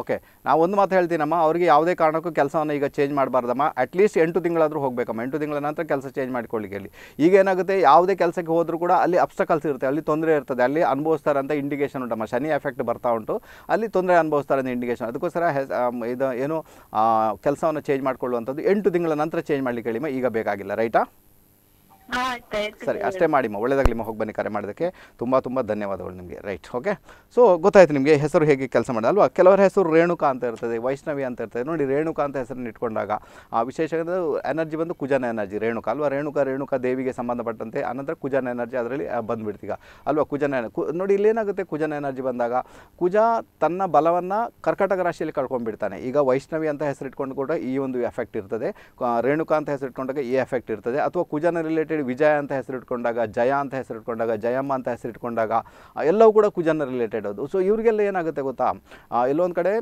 ಓಕೆ ನಾವು ಒಂದು ಮಾತು ಹೇಳ್ತೀನಮ್ಮ ಅವ್ರಿಗೆ ಯಾವುದೇ ಕಾರಣಕ್ಕೂ ಕೆಲಸವನ್ನು ಈಗ ಚೇಂಜ್ ಮಾಡಬಾರ್ದಮ್ಮ ಅಟ್ಲೀಸ್ಟ್ ಎಂಟು ತಿಂಗಳಾದರೂ ಹೋಗಬೇಕಮ್ಮ ಎಂಟು ತಿಂಗಳ ನಂತರ ಕೆಲಸ ಚೇಂಜ್ ಮಾಡ್ಕೊಳ್ಳಿಕ್ಕೆ ಅಲ್ಲಿ ಈಗ ಏನಾಗುತ್ತೆ ಯಾವುದೇ ಕೆಲಸಕ್ಕೆ ಹೋದರೂ ಕೂಡ ಅಲ್ಲಿ ಅಪ್ಸಕಲ್ಸ್ ಇರುತ್ತೆ ಅಲ್ಲಿ ತೊಂದರೆ ಇರ್ತದೆ ಅಲ್ಲಿ ಅನುಭವಿಸ್ತಾರೆ ಅಂತ ಇಂಡಿಕೇಷನ್ ಉಂಟಮ್ಮ ಶನಿ ಎಫೆಕ್ಟ್ ಬರ್ತಾ ಉಂಟು ಅಲ್ಲಿ ತೊಂದರೆ ಅನುಭವಿಸ್ತಾರೆ ಅಂತ ಇಂಡಿಕೇಶನ್ ಅದಕ್ಕೋಸ್ಕರ ಇದು ಏನು ಕೆಲಸವನ್ನು ಚೇಂಜ್ ಮಾಡ್ಕೊಳ್ಳುವಂಥದ್ದು ಎಂಟು ತಿಂಗಳ ನಂತರ ಚೇಂಜ್ ಮಾಡಲಿಕ್ಕೆ ಹೇಳಿಮ್ಮ ಈಗ ಬೇಕಾಗಿಲ್ಲ ರೈಟಾ ಸರಿ ಅಷ್ಟೇ ಮಾಡಿಮ್ಮ ಒಳ್ಳೇದಾಗಲಿ ಹೋಗಿ ಬನ್ನಿ ಕರೆ ಮಾಡೋದಕ್ಕೆ ತುಂಬ ತುಂಬ ಧನ್ಯವಾದಗಳು ನಿಮಗೆ ರೈಟ್ ಓಕೆ ಸೊ ಗೊತ್ತಾಯ್ತು ನಿಮಗೆ ಹೆಸರು ಹೇಗೆ ಕೆಲಸ ಅಲ್ವಾ ಕೆಲವರ ಹೆಸರು ರೇಣುಕಾ ಅಂತ ಇರ್ತದೆ ವೈಷ್ಣವಿ ಅಂತ ಇರ್ತದೆ ನೋಡಿ ರೇಣುಕಾ ಅಂತ ಹೆಸರನ್ನು ಇಟ್ಕೊಂಡಾಗ ಆ ವಿಶೇಷ ಎನರ್ಜಿ ಬಂದು ಕುಜನ ಎನರ್ಜಿ ರೇಣುಕಾ ಅಲ್ವಾ ರೇಣುಕಾ ರೇಣುಕಾ ದೇವಿಗೆ ಸಂಬಂಧಪಟ್ಟಂತೆ ಅನಂತರ ಕುಜನ ಎನರ್ಜಿ ಅದರಲ್ಲಿ ಬಂದುಬಿಡ್ತೀಗ ಅಲ್ವಾ ಕುಜನ ನೋಡಿ ಇಲ್ಲೇನಾಗುತ್ತೆ ಕುಜನ ಎನರ್ಜಿ ಬಂದಾಗ ಕುಜ ತನ್ನ ಬಲವನ್ನು ಕರ್ಕಟಕ ರಾಶಿಯಲ್ಲಿ ಕಳ್ಕೊಂಡ್ಬಿಡ್ತಾನೆ ಈಗ ವೈಷ್ಣವಿ ಅಂತ ಹೆಸರು ಇಟ್ಕೊಂಡು ಕೂಡ ಈ ಒಂದು ಎಫೆಕ್ಟ್ ಇರ್ತದೆ ರೇಣುಕಾ ಅಂತ ಹೆಸರು ಇಟ್ಕೊಂಡಾಗ ಈ ಎಫೆಕ್ಟ್ ಇರ್ತದೆ ಅಥವಾ ಕುಜನ ರಿಲೇಟೆಡ್ ವಿಜಯ ಅಂತ ಹೆಸರಿಟ್ಕೊಂಡಾಗ ಜಯ ಅಂತ ಹೆಸರಿಟ್ಕೊಂಡಾಗ ಜಯಮ್ಮ ಅಂತ ಹೆಸರಿಟ್ಕೊಂಡಾಗ ಎಲ್ಲವೂ ಕೂಡ ಕುಜನ ರಿಲೇಟೆಡ್ ಅದು ಸೊ ಇವರಿಗೆಲ್ಲ ಏನಾಗುತ್ತೆ ಗೊತ್ತಾ ಎಲ್ಲೊಂದು ಕಡೆ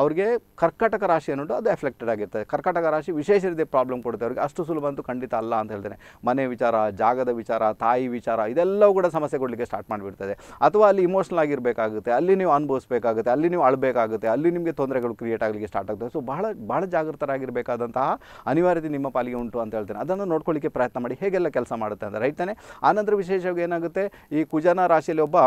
ಅವ್ರಿಗೆ ಕರ್ಕಟಕ ರಾಶಿ ಅನ್ನೋದು ಅದು ಎಫ್ಲೆಕ್ಟೆಡ್ ಆಗಿರ್ತದೆ ಕರ್ಕಟಕ ರಾಶಿ ವಿಶೇಷ ರೀತಿಯ ಪ್ರಾಬ್ಲಮ್ ಕೊಡುತ್ತೆ ಅವ್ರಿಗೆ ಅಷ್ಟು ಸುಲಭ ಅಂತೂ ಖಂಡಿತ ಅಲ್ಲ ಅಂತ ಹೇಳ್ತೇನೆ ಮನೆ ವಿಚಾರ ಜಾಗದ ವಿಚಾರ ತಾಯಿ ವಿಚಾರ ಇದೆಲ್ಲವೂ ಕೂಡ ಸಮಸ್ಯೆ ಕೊಡಲಿಕ್ಕೆ ಸ್ಟಾರ್ಟ್ ಮಾಡಿಬಿಡ್ತದೆ ಅಥವಾ ಅಲ್ಲಿ ಇಮೋಷನಲ್ ಆಗಿರಬೇಕಾಗುತ್ತೆ ಅಲ್ಲಿ ನೀವು ಅನುಭವಿಸಬೇಕಾಗುತ್ತೆ ಅಲ್ಲಿ ನೀವು ಅಳಬೇಕಾಗುತ್ತೆ ಅಲ್ಲಿ ನಿಮಗೆ ತೊಂದರೆಗಳು ಕ್ರಿಯೇಟ್ ಆಗಲಿಕ್ಕೆ ಸ್ಟಾರ್ಟ್ ಆಗ್ತದೆ ಸೊ ಬಹಳ ಬಹಳ ಜಾಗೃತರಾಗಿರಬೇಕಾದಂತಹ ಅನಿವಾರ್ಯತೆ ನಿಮ್ಮ ಪಾಲಿಗೆ ಉಂಟು ಅಂತ ಹೇಳ್ತೇನೆ ಅದನ್ನು ನೋಡ್ಕೊಳ್ಳಿಕ್ಕೆ ಪ್ರಯತ್ನ ಮಾಡಿ ಹೇಗೆಲ್ಲ ಕೆಲಸ ಮಾಡುತ್ತೆ ಅಂತ ರೈತಾನೆ ಆನಂತರ ವಿಶೇಷವಾಗಿ ಏನಾಗುತ್ತೆ ಈ ಕುಜನ ರಾಶಿಯಲ್ಲಿ ಒಬ್ಬ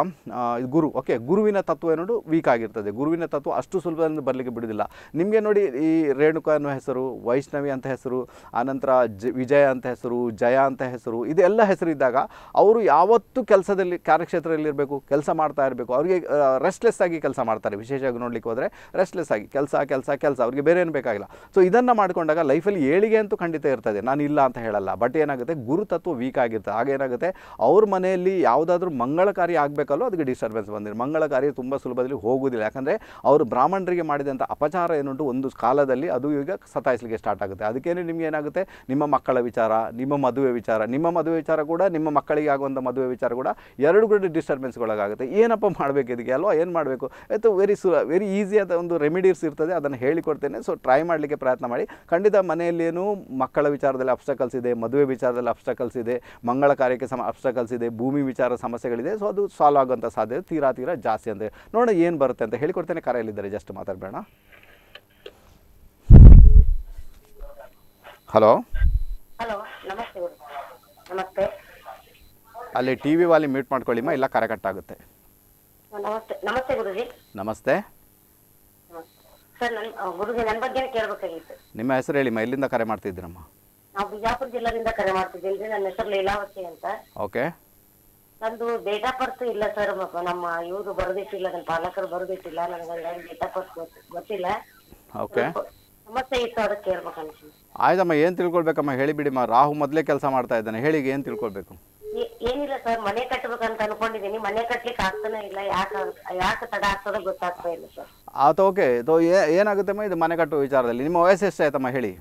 ಗುರು ಓಕೆ ಗುರುವಿನ ತತ್ವ ಏನೋ ವೀಕ್ ಆಗಿರ್ತದೆ ಗುರುವಿನ ತತ್ವ ಅಷ್ಟು ಸುಲಭದಿಂದ ಬರಲಿ ಮಾತಾಡಲಿಕ್ಕೆ ನಿಮಗೆ ನೋಡಿ ಈ ರೇಣುಕಾ ಅನ್ನೋ ಹೆಸರು ವೈಷ್ಣವಿ ಅಂತ ಹೆಸರು ಆನಂತರ ಜ ವಿಜಯ ಅಂತ ಹೆಸರು ಜಯ ಅಂತ ಹೆಸರು ಇದೆಲ್ಲ ಹೆಸರು ಇದ್ದಾಗ ಅವರು ಯಾವತ್ತೂ ಕೆಲಸದಲ್ಲಿ ಕಾರ್ಯಕ್ಷೇತ್ರದಲ್ಲಿರಬೇಕು ಕೆಲಸ ಮಾಡ್ತಾ ಇರಬೇಕು ಅವರಿಗೆ ರೆಸ್ಟ್ಲೆಸ್ ಆಗಿ ಕೆಲಸ ಮಾಡ್ತಾರೆ ವಿಶೇಷವಾಗಿ ನೋಡಲಿಕ್ಕೆ ಹೋದರೆ ರೆಸ್ಟ್ಲೆಸ್ ಆಗಿ ಕೆಲಸ ಕೆಲಸ ಕೆಲಸ ಅವರಿಗೆ ಬೇರೆ ಏನು ಬೇಕಾಗಿಲ್ಲ ಸೊ ಇದನ್ನು ಮಾಡಿಕೊಂಡಾಗ ಲೈಫಲ್ಲಿ ಏಳಿಗೆ ಅಂತೂ ಖಂಡಿತ ಇರ್ತದೆ ನಾನು ಇಲ್ಲ ಅಂತ ಹೇಳಲ್ಲ ಬಟ್ ಏನಾಗುತ್ತೆ ಗುರುತತ್ವ ವೀಕ್ ಆಗಿರ್ತದೆ ಹಾಗೇನಾಗುತ್ತೆ ಅವ್ರ ಮನೆಯಲ್ಲಿ ಯಾವುದಾದ್ರೂ ಮಂಗಳ ಕಾರ್ಯ ಆಗಬೇಕಲ್ಲೋ ಅದಕ್ಕೆ ಡಿಸ್ಟರ್ಬೆನ್ಸ್ ಬಂದಿದೆ ಮಂಗಳ ಕಾರ್ಯ ತುಂಬ ಸುಲಭದಲ್ಲಿ ಹೋಗುವುದಿಲ್ಲ ಯಾಕಂದರೆ ಅವರು ಬ್ರಾಹ್ಮಣರಿಗೆ ಮಾಡಿದ ಮಾಡಿದಂಥ ಅಪಚಾರ ಏನುಂಟು ಒಂದು ಕಾಲದಲ್ಲಿ ಅದು ಈಗ ಸತಾಯಿಸಲಿಕ್ಕೆ ಸ್ಟಾರ್ಟ್ ಆಗುತ್ತೆ ಅದಕ್ಕೇನೆ ನಿಮ್ಗೆ ಏನಾಗುತ್ತೆ ನಿಮ್ಮ ಮಕ್ಕಳ ವಿಚಾರ ನಿಮ್ಮ ಮದುವೆ ವಿಚಾರ ನಿಮ್ಮ ಮದುವೆ ವಿಚಾರ ಕೂಡ ನಿಮ್ಮ ಮಕ್ಕಳಿಗೆ ಆಗುವಂಥ ಮದುವೆ ವಿಚಾರ ಕೂಡ ಎರಡು ಕಡೆ ಡಿಸ್ಟರ್ಬೆನ್ಸ್ಗಳಾಗುತ್ತೆ ಏನಪ್ಪ ಮಾಡಬೇಕು ಇದಕ್ಕೆ ಅಲ್ವಾ ಏನು ಮಾಡಬೇಕು ಆಯಿತು ವೆರಿ ಸು ವೆರಿ ಈಸಿಯಾದ ಒಂದು ರೆಮಿಡೀಸ್ ಇರ್ತದೆ ಅದನ್ನು ಹೇಳಿಕೊಡ್ತೇನೆ ಸೊ ಟ್ರೈ ಮಾಡಲಿಕ್ಕೆ ಪ್ರಯತ್ನ ಮಾಡಿ ಖಂಡಿತ ಏನು ಮಕ್ಕಳ ವಿಚಾರದಲ್ಲಿ ಅಪ್ಸ್ಟಕಲ್ಸ್ ಇದೆ ಮದುವೆ ವಿಚಾರದಲ್ಲಿ ಅಪ್ಸ್ಟಕಲ್ಸ್ ಇದೆ ಮಂಗಳ ಕಾರ್ಯಕ್ಕೆ ಸಮ ಅಬ್ಸ್ಟಕಲ್ಸ್ ಇದೆ ಭೂಮಿ ವಿಚಾರ ಸಮಸ್ಯೆಗಳಿದೆ ಸೊ ಅದು ಸಾಲ್ವ್ ಆಗುವಂಥ ಸಾಧ್ಯತೆ ತೀರಾ ತೀರಾ ಜಾಸ್ತಿ ಅಂದರೆ ನೋಡೋಣ ಏನು ಬರುತ್ತೆ ಅಂತ ಹೇಳಿಕೊಡ್ತೇನೆ ಕರೆಯಲ್ಲಿದ್ದಾರೆ ಜಸ್ಟ್ ಮಾತಾಡಬೇಡ ಮಾಡೋಣ ಹಲೋ ಹಲೋ ನಮಸ್ತೆ ನಮಸ್ತೆ ಅಲ್ಲಿ ಟಿ ವಿ ವಾಲಿ ಮೀಟ್ ಮಾಡ್ಕೊಳ್ಳಿ ಮಾ ಇಲ್ಲ ಕರೆ ಕಟ್ ಆಗುತ್ತೆ ನಮಸ್ತೆ ಗುರುಜಿ ನಮಸ್ತೆ ಸರ್ ನನ್ನ ಗುರುಜಿ ನನ್ನ ಬಗ್ಗೆ ಕೇಳಬೇಕಾಗಿತ್ತು ನಿಮ್ಮ ಹೆಸರು ಹೇಳಿ ಮಾ ಇಲ್ಲಿಂದ ಕರೆ ಮಾಡ್ತಿದ್ದೀರಮ್ಮ ನಾನು ಬಿಜಾಪುರ ಜಿಲ್ಲೆಯಿಂದ ಕರೆ ಮಾಡ್ತಿದ್ದೀನಿ ನನ್ನ ಹೆಸರು ಲೀಲಾವತಿ ಅಂತ ಓಕೆ ನಂದು ಡೇಟ್ ಆಫ್ ಬರ್ತ್ ಇಲ್ಲ ಸರ್ ನಮ್ಮ ಇವ್ರು ಬರೋದಿಟ್ಟಿಲ್ಲ ನನ್ನ ಪಾಲಕರು ಬರೋದಿಟ್ಟಿಲ್ಲ ನನಗೆ ಹಂಗಾಗಿ ಡೇಟ್ ಆಫ್ ಬರ್ತ್ ಗೊತ್ತಿಲ್ಲ ಓಕೆ ಸಮಸ್ಯೆ ಇತ್ತು ಅದಕ್ಕೆ ಹೇಳ್ಬೇಕು ಅನ್ಸಿ ಆಯ್ತಮ್ಮ ಏನು ತಿಳ್ಕೊಳ್ಬೇಕಮ್ಮ ಮಾ ರಾಹು ಮೊದ್ಲೇ ಕೆಲಸ ಮಾಡ್ತಾ ಇದ್ದಾನೆ ಹೇಳಿ ಏನ್ ತಿಳ್ಕೊಳ್ಬೇಕು ಏನಿಲ್ಲ ಸರ್ ಮನೆ ಕಟ್ಟಬೇಕಂತ ಅನ್ಕೊಂಡಿದ್ದೀನಿ ಮನೆ ಕಟ್ಲಿಕ್ಕೆ ಆಗ್ತಾನೆ ಇಲ್ಲ ಯಾಕ ಯಾಕ ತಡ ಆಗ್ತದ ಗೊತ್ತಾಗ್ತಾ ಇಲ್ಲ ಸರ್ ಆತ ಓಕೆ ಏನಾಗುತ್ತೆ ಏನಾಗುತ್ತಮ್ಮ ಇದು ಮನೆ ಕಟ್ಟುವ ವಿಚಾರದಲ್ಲಿ ನಿಮ್ಮ ವಯಸ್ಸು ಎಷ್ಟಾಯ್ತಮ್ಮ ಹೇಳಿ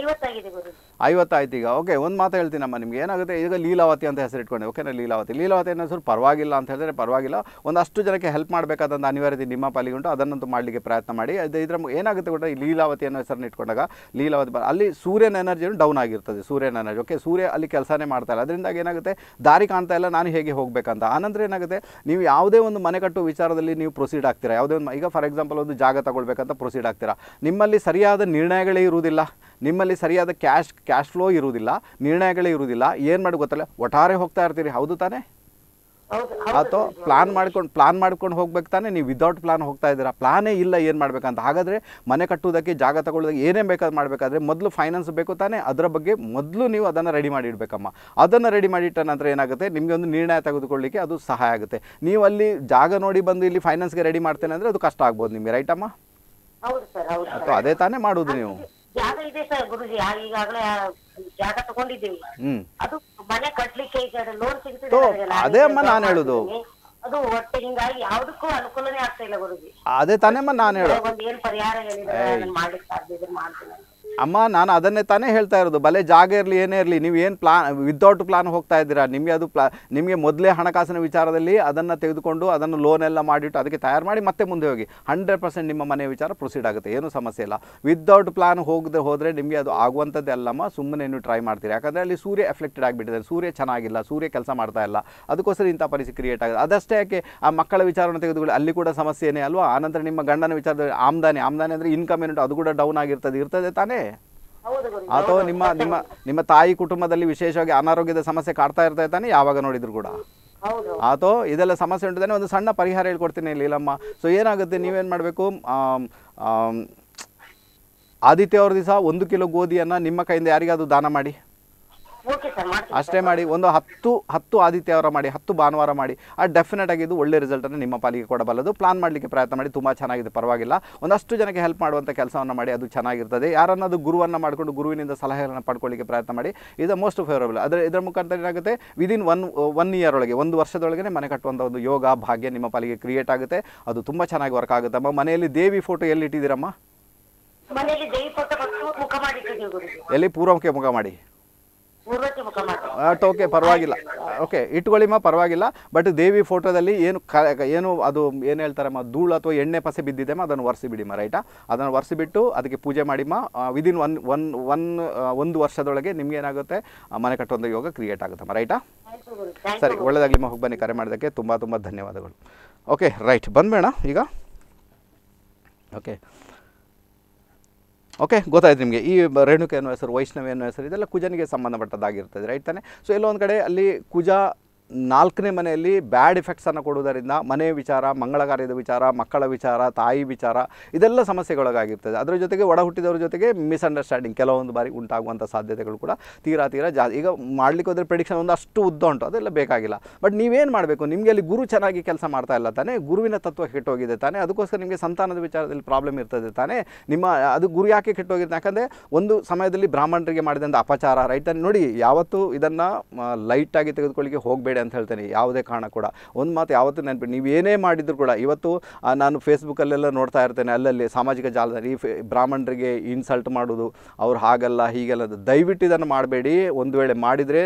ಐವತ್ತಾಗಿದೆ ಗುರು ಐವತ್ತಾಯ್ತು ಈಗ ಓಕೆ ಒಂದು ಮಾತು ಹೇಳ್ತೀನಮ್ಮ ನಿಮ್ಗೆ ಏನಾಗುತ್ತೆ ಈಗ ಲೀಲಾವತಿ ಅಂತ ಹೆಸರು ಇಟ್ಕೊಂಡೆ ಓಕೆನಾ ಲೀಲಾವತಿ ಲೀಲಾವತಿ ಅನ್ನೋ ಹೆಸರು ಪರವಾಗಿಲ್ಲ ಅಂತ ಹೇಳಿದ್ರೆ ಪರವಾಗಿಲ್ಲ ಒಂದಷ್ಟು ಜನಕ್ಕೆ ಹೆಲ್ಪ್ ಮಾಡಬೇಕಾದಂಥ ಅನಿವಾರ್ಯತೆ ನಿಮ್ಮ ಉಂಟು ಅದನ್ನಂತೂ ಮಾಡಲಿಕ್ಕೆ ಪ್ರಯತ್ನ ಮಾಡಿ ಅದು ಇದ್ರ ಏನಾಗುತ್ತೆ ಕೂಡ ಈ ಲೀಲಾವತಿ ಅನ್ನೋ ಹೆಸರನ್ನ ಇಟ್ಕೊಂಡಾಗ ಲೀಲಾವತಿ ಅಲ್ಲಿ ಸೂರ್ಯನ ಎನರ್ಜಿನೂ ಡೌನ್ ಆಗಿರ್ತದೆ ಸೂರ್ಯನ ಎನರ್ಜಿ ಓಕೆ ಸೂರ್ಯ ಅಲ್ಲಿ ಕೆಲಸನೇ ಮಾಡ್ತಾ ಇಲ್ಲ ಅದರಿಂದಾಗಿ ಏನಾಗುತ್ತೆ ದಾರಿ ಕಾಣ್ತಾ ಇಲ್ಲ ನಾನು ಹೇಗೆ ಹೋಗಬೇಕಂತ ಆನಂತರ ಏನಾಗುತ್ತೆ ನೀವು ಯಾವುದೇ ಒಂದು ಮನೆ ಕಟ್ಟುವ ವಿಚಾರದಲ್ಲಿ ನೀವು ಪ್ರೊಸೀಡ್ ಆಗ್ತೀರಾ ಯಾವುದೇ ಒಂದು ಈಗ ಫಾರ್ ಎಕ್ಸಾಂಪಲ್ ಒಂದು ಜಾಗ ತಗೊಳ್ಬೇಕಂತ ಪ್ರೊಸೀಡ್ ಆಗ್ತೀರಾ ನಿಮ್ಮಲ್ಲಿ ಸರಿಯಾದ ನಿರ್ಣಯಗಳೇ ಇರುವುದಿಲ್ಲ ನಿಮ್ಮಲ್ಲಿ ಸರಿಯಾದ ಕ್ಯಾಶ್ ಕ್ಯಾಶ್ ಫ್ಲೋ ಇರುವುದಿಲ್ಲ ನಿರ್ಣಯಗಳೇ ಇರುವುದಿಲ್ಲ ಏನು ಮಾಡಿ ಗೊತ್ತಲ್ಲ ಒಟ್ಟಾರೆ ಹೋಗ್ತಾ ಇರ್ತೀರಿ ಹೌದು ತಾನೇ ಅಥವಾ ಪ್ಲಾನ್ ಮಾಡ್ಕೊಂಡು ಪ್ಲಾನ್ ಮಾಡ್ಕೊಂಡು ಹೋಗ್ಬೇಕು ತಾನೇ ನೀವು ವಿದೌಟ್ ಪ್ಲಾನ್ ಹೋಗ್ತಾ ಇದ್ದೀರಾ ಪ್ಲಾನೇ ಇಲ್ಲ ಏನು ಮಾಡಬೇಕಂತ ಹಾಗಾದರೆ ಮನೆ ಕಟ್ಟುವುದಕ್ಕೆ ಜಾಗ ತಗೊಳ್ಳೋದಕ್ಕೆ ಏನೇ ಬೇಕಾದ್ರು ಮಾಡಬೇಕಾದ್ರೆ ಮೊದಲು ಫೈನಾನ್ಸ್ ಬೇಕು ತಾನೇ ಅದರ ಬಗ್ಗೆ ಮೊದಲು ನೀವು ಅದನ್ನು ರೆಡಿ ಮಾಡಿ ಇಡಬೇಕಮ್ಮ ಅದನ್ನು ರೆಡಿ ಮಾಡಿಟ್ಟ ನಂತರ ಏನಾಗುತ್ತೆ ನಿಮಗೆ ಒಂದು ನಿರ್ಣಯ ತೆಗೆದುಕೊಳ್ಳಿಕ್ಕೆ ಅದು ಸಹಾಯ ಆಗುತ್ತೆ ನೀವು ಅಲ್ಲಿ ಜಾಗ ನೋಡಿ ಬಂದು ಇಲ್ಲಿ ಫೈನಾನ್ಸ್ಗೆ ರೆಡಿ ಮಾಡ್ತೇನೆ ಅಂದರೆ ಅದು ಕಷ್ಟ ಆಗ್ಬೋದು ನಿಮಗೆ ರೈಟಮ್ಮ ಅದೇ ತಾನೇ ಮಾಡೋದು ನೀವು ಜಾಗ ಇದೆ ಸರ್ ಗುರುಜಿ ಈಗಾಗಲೇ ಜಾಗ ತಗೊಂಡಿದ್ದೀವಿ ಅದು ಮನೆ ಕಟ್ಲಿಕ್ಕೆ ಈಗ ಲೋನ್ ಸಿಗ್ತದೆ ನಾನು ಅದು ಒಟ್ಟು ಹಿಂಗಾಗಿ ಯಾವ್ದಕ್ಕೂ ಅನುಕೂಲನೇ ಆಗ್ತಾ ಇಲ್ಲ ಗುರುಜಿ ಅದೇ ತಾನೇ ನಾನು ಹೇಳೋದು ಏನ್ ಪರಿಹಾರ ಹೇಳಿದ್ರೆ ಮಾಡ್ಲಿಕ್ಕೆ ಸಾಧ್ಯ ಮಾಡ್ತೀನಿ ಅಮ್ಮ ನಾನು ಅದನ್ನೇ ತಾನೇ ಹೇಳ್ತಾ ಇರೋದು ಬಲೆ ಜಾಗ ಇರಲಿ ಏನೇ ಇರಲಿ ನೀವು ಏನು ಪ್ಲಾನ್ ವಿತೌಟ್ ಪ್ಲಾನ್ ಹೋಗ್ತಾ ಇದ್ದೀರಾ ನಿಮಗೆ ಅದು ಪ್ಲಾ ನಿಮಗೆ ಮೊದಲೇ ಹಣಕಾಸಿನ ವಿಚಾರದಲ್ಲಿ ಅದನ್ನು ತೆಗೆದುಕೊಂಡು ಅದನ್ನು ಲೋನೆಲ್ಲ ಮಾಡಿಟ್ಟು ಅದಕ್ಕೆ ತಯಾರು ಮಾಡಿ ಮತ್ತೆ ಮುಂದೆ ಹೋಗಿ ಹಂಡ್ರೆಡ್ ಪರ್ಸೆಂಟ್ ನಿಮ್ಮ ಮನೆ ವಿಚಾರ ಪ್ರೊಸೀಡ್ ಆಗುತ್ತೆ ಏನು ಸಮಸ್ಯೆ ಇಲ್ಲ ವಿತೌಟ್ ಪ್ಲಾನ್ ಹೋಗದೆ ಹೋದರೆ ನಿಮಗೆ ಅದು ಆಗುವಂಥದ್ದೇ ಅಲ್ಲಮ್ಮ ಸುಮ್ಮನೆ ನೀವು ಟ್ರೈ ಮಾಡ್ತೀರಿ ಯಾಕಂದರೆ ಅಲ್ಲಿ ಸೂರ್ಯ ಎಫ್ಲೆಕ್ಟೆಡ್ ಆಗಿಬಿಟ್ಟಿದೆ ಸೂರ್ಯ ಚೆನ್ನಾಗಿಲ್ಲ ಸೂರ್ಯ ಕೆಲಸ ಮಾಡ್ತಾ ಇಲ್ಲ ಅದಕ್ಕೋಸ್ಕರ ಇಂಥ ಪರಿಸ್ಥಿತಿ ಕ್ರಿಯೇಟ್ ಆಗುತ್ತೆ ಅದಷ್ಟೇ ಯಾಕೆ ಆ ಮಕ್ಕಳ ವಿಚಾರವನ್ನು ತೆಗೆದುಕೊಳ್ಳಿ ಅಲ್ಲಿ ಕೂಡ ಸಮಸ್ಯೆನೇ ಅಲ್ವಾ ಆನಂತರ ನಿಮ್ಮ ಗಂಡನ ವಿಚಾರದಲ್ಲಿ ಆಮದಾನಿ ಆಮದಾನಿ ಅಂದರೆ ಇನ್ಕಮ್ ಏನುಂಟು ಅದು ಕೂಡ ಡೌನ್ ಆಗಿರ್ತದೆ ಇರ್ತದೆ ತಾನೇ ಅಥವಾ ನಿಮ್ಮ ನಿಮ್ಮ ನಿಮ್ಮ ತಾಯಿ ಕುಟುಂಬದಲ್ಲಿ ವಿಶೇಷವಾಗಿ ಅನಾರೋಗ್ಯದ ಸಮಸ್ಯೆ ಕಾಡ್ತಾ ಇರ್ತಾ ಇದ್ದಾನೆ ಯಾವಾಗ ನೋಡಿದ್ರು ಕೂಡ ಅಥವಾ ಇದೆಲ್ಲ ಸಮಸ್ಯೆ ಉಂಟಿದ್ದಾನೆ ಒಂದು ಸಣ್ಣ ಪರಿಹಾರ ಹೇಳ್ಕೊಡ್ತೀನಿ ಲೀಲಮ್ಮ ಸೊ ಏನಾಗುತ್ತೆ ನೀವೇನು ಮಾಡಬೇಕು ಆದಿತ್ಯ ಅವ್ರ ದಿವಸ ಒಂದು ಕಿಲೋ ಗೋಧಿಯನ್ನು ನಿಮ್ಮ ಕೈಯಿಂದ ಯಾರಿಗಾದ್ರೂ ದಾನ ಮಾಡಿ ಅಷ್ಟೇ ಮಾಡಿ ಒಂದು ಹತ್ತು ಹತ್ತು ಆದಿತ್ಯವಾರ ಮಾಡಿ ಹತ್ತು ಭಾನುವಾರ ಮಾಡಿ ಆ ಡೆಫಿನೆಟ್ ಆಗಿ ಇದು ಒಳ್ಳೆ ರಿಸಲ್ಟನ್ನು ನಿಮ್ಮ ಪಾಲಿಗೆ ಕೊಡಬಲ್ಲದು ಪ್ಲಾನ್ ಮಾಡಲಿಕ್ಕೆ ಪ್ರಯತ್ನ ಮಾಡಿ ತುಂಬ ಚೆನ್ನಾಗಿದೆ ಪರವಾಗಿಲ್ಲ ಒಂದಷ್ಟು ಜನಕ್ಕೆ ಹೆಲ್ಪ್ ಮಾಡುವಂಥ ಕೆಲಸವನ್ನು ಮಾಡಿ ಅದು ಚೆನ್ನಾಗಿರ್ತದೆ ಯಾರನ್ನಾದ್ರು ಗುರುವನ್ನು ಮಾಡಿಕೊಂಡು ಗುರುವಿನಿಂದ ಸಲಹೆಗಳನ್ನು ಪಡ್ಕೊಳ್ಳಿಕ್ಕೆ ಪ್ರಯತ್ನ ಮಾಡಿ ಇದು ಮೋಸ್ಟ್ ಫೇವರಬಲ್ ಅದರ ಇದರ ಮುಖಾಂತರ ಏನಾಗುತ್ತೆ ವಿದಿನ್ ಒನ್ ಒನ್ ಇಯರ್ ಒಳಗೆ ಒಂದು ವರ್ಷದೊಳಗೆ ಮನೆ ಕಟ್ಟುವಂಥ ಒಂದು ಯೋಗ ಭಾಗ್ಯ ನಿಮ್ಮ ಪಾಲಿಗೆ ಕ್ರಿಯೇಟ್ ಆಗುತ್ತೆ ಅದು ತುಂಬ ಚೆನ್ನಾಗಿ ವರ್ಕ್ ಆಗುತ್ತೆ ಅಮ್ಮ ಮನೆಯಲ್ಲಿ ದೇವಿ ಫೋಟೋ ಎಲ್ಲಿ ಇಟ್ಟಿದ್ದೀರಮ್ಮ ಎಲ್ಲಿ ಪೂರ್ವಕ್ಕೆ ಮುಖ ಮಾಡಿ ಅಟ್ ಓಕೆ ಪರವಾಗಿಲ್ಲ ಓಕೆ ಇಟ್ಕೊಳ್ಳಿಮ್ಮ ಪರವಾಗಿಲ್ಲ ಬಟ್ ದೇವಿ ಫೋಟೋದಲ್ಲಿ ಏನು ಕ ಏನು ಅದು ಏನು ಹೇಳ್ತಾರಮ್ಮ ಧೂಳು ಅಥವಾ ಎಣ್ಣೆ ಪಸೆ ಬಿದ್ದಿದೆಮ್ಮ ಅದನ್ನು ಒರೆಸಿ ಬಿಡಿಮ್ಮ ರೈಟಾ ಅದನ್ನು ಒರೆಸಿ ಬಿಟ್ಟು ಅದಕ್ಕೆ ಪೂಜೆ ಮಾಡಿಮ್ಮ ವಿದಿನ್ ಒನ್ ಒನ್ ಒನ್ ಒಂದು ವರ್ಷದೊಳಗೆ ನಿಮ್ಗೇನಾಗುತ್ತೆ ಏನಾಗುತ್ತೆ ಮನೆ ಕಟ್ಟೊಂದು ಯೋಗ ಕ್ರಿಯೇಟ್ ಆಗುತ್ತಮ್ಮ ರೈಟಾ ಸರಿ ಒಳ್ಳೆಯದಾಗಲಿಮ್ಮ ಹೋಗಿ ಬನ್ನಿ ಕರೆ ಮಾಡೋದಕ್ಕೆ ತುಂಬ ತುಂಬ ಧನ್ಯವಾದಗಳು ಓಕೆ ರೈಟ್ ಬಂದ್ಬೇಡ ಈಗ ಓಕೆ ಓಕೆ ಗೊತ್ತಾಯ್ತು ನಿಮಗೆ ಈ ರೇಣುಕೆ ಅನ್ನೋ ಹೆಸರು ವೈಷ್ಣವಿ ಅನ್ನೋ ಹೆಸರು ಇದೆಲ್ಲ ಕುಜನಿಗೆ ಸಂಬಂಧಪಟ್ಟದ್ದಾಗಿರ್ತದೆ ರೈಟ್ ತಾನೆ ಸೊ ಎಲ್ಲೊಂದು ಕಡೆ ಅಲ್ಲಿ ಕುಜ ನಾಲ್ಕನೇ ಮನೆಯಲ್ಲಿ ಬ್ಯಾಡ್ ಇಫೆಕ್ಟ್ಸನ್ನು ಕೊಡುವುದರಿಂದ ಮನೆ ವಿಚಾರ ಮಂಗಳ ಕಾರ್ಯದ ವಿಚಾರ ಮಕ್ಕಳ ವಿಚಾರ ತಾಯಿ ವಿಚಾರ ಇದೆಲ್ಲ ಸಮಸ್ಯೆಗೊಳಗಾಗಿರ್ತದೆ ಅದರ ಜೊತೆಗೆ ಒಡ ಹುಟ್ಟಿದವರ ಜೊತೆಗೆ ಮಿಸ್ಅಂಡರ್ಸ್ಟ್ಯಾಂಡಿಂಗ್ ಕೆಲವೊಂದು ಬಾರಿ ಉಂಟಾಗುವಂಥ ಸಾಧ್ಯತೆಗಳು ಕೂಡ ತೀರಾ ತೀರಾ ಜಾ ಈಗ ಮಾಡಲಿಕ್ಕೆ ಹೋದರೆ ಪ್ರಿಡಿಕ್ಷನ್ ಒಂದು ಅಷ್ಟು ಉದ್ದ ಉಂಟು ಅದೆಲ್ಲ ಬೇಕಾಗಿಲ್ಲ ಬಟ್ ನೀವೇನು ಮಾಡಬೇಕು ನಿಮಗೆ ಅಲ್ಲಿ ಗುರು ಚೆನ್ನಾಗಿ ಕೆಲಸ ಮಾಡ್ತಾ ಇಲ್ಲ ತಾನೇ ಗುರುವಿನ ತತ್ವ ಕೆಟ್ಟೋಗಿದೆ ತಾನೆ ಅದಕ್ಕೋಸ್ಕರ ನಿಮಗೆ ಸಂತಾನದ ವಿಚಾರದಲ್ಲಿ ಪ್ರಾಬ್ಲಮ್ ಇರ್ತದೆ ತಾನೇ ನಿಮ್ಮ ಅದು ಗುರು ಯಾಕೆ ಕೆಟ್ಟೋಗಿದೆ ಯಾಕಂದರೆ ಒಂದು ಸಮಯದಲ್ಲಿ ಬ್ರಾಹ್ಮಣರಿಗೆ ಮಾಡಿದಂಥ ಅಪಚಾರ ರೈಟ್ ನೋಡಿ ಯಾವತ್ತೂ ಇದನ್ನು ಲೈಟಾಗಿ ತೆಗೆದುಕೊಳ್ಳಿಕ್ಕೆ ಹೋಗಬೇಡ ಅಂತ ಹೇಳ್ತೇನೆ ಯಾವುದೇ ಕಾರಣ ಕೂಡ ಒಂದು ಮಾತು ಯಾವತ್ತೂ ನೆನಪಿ ನೀವು ಏನೇ ಮಾಡಿದ್ರು ಕೂಡ ಇವತ್ತು ನಾನು ಫೇಸ್ಬುಕ್ಕಲ್ಲೆಲ್ಲ ನೋಡ್ತಾ ಇರ್ತೇನೆ ಅಲ್ಲಲ್ಲಿ ಸಾಮಾಜಿಕ ಜಾಲದಲ್ಲಿ ಬ್ರಾಹ್ಮಣರಿಗೆ ಇನ್ಸಲ್ಟ್ ಮಾಡೋದು ಅವ್ರು ಹಾಗಲ್ಲ ಹೀಗೆಲ್ಲ ದಯವಿಟ್ಟು ಇದನ್ನು ಮಾಡಬೇಡಿ ಒಂದು ವೇಳೆ ಮಾಡಿದರೆ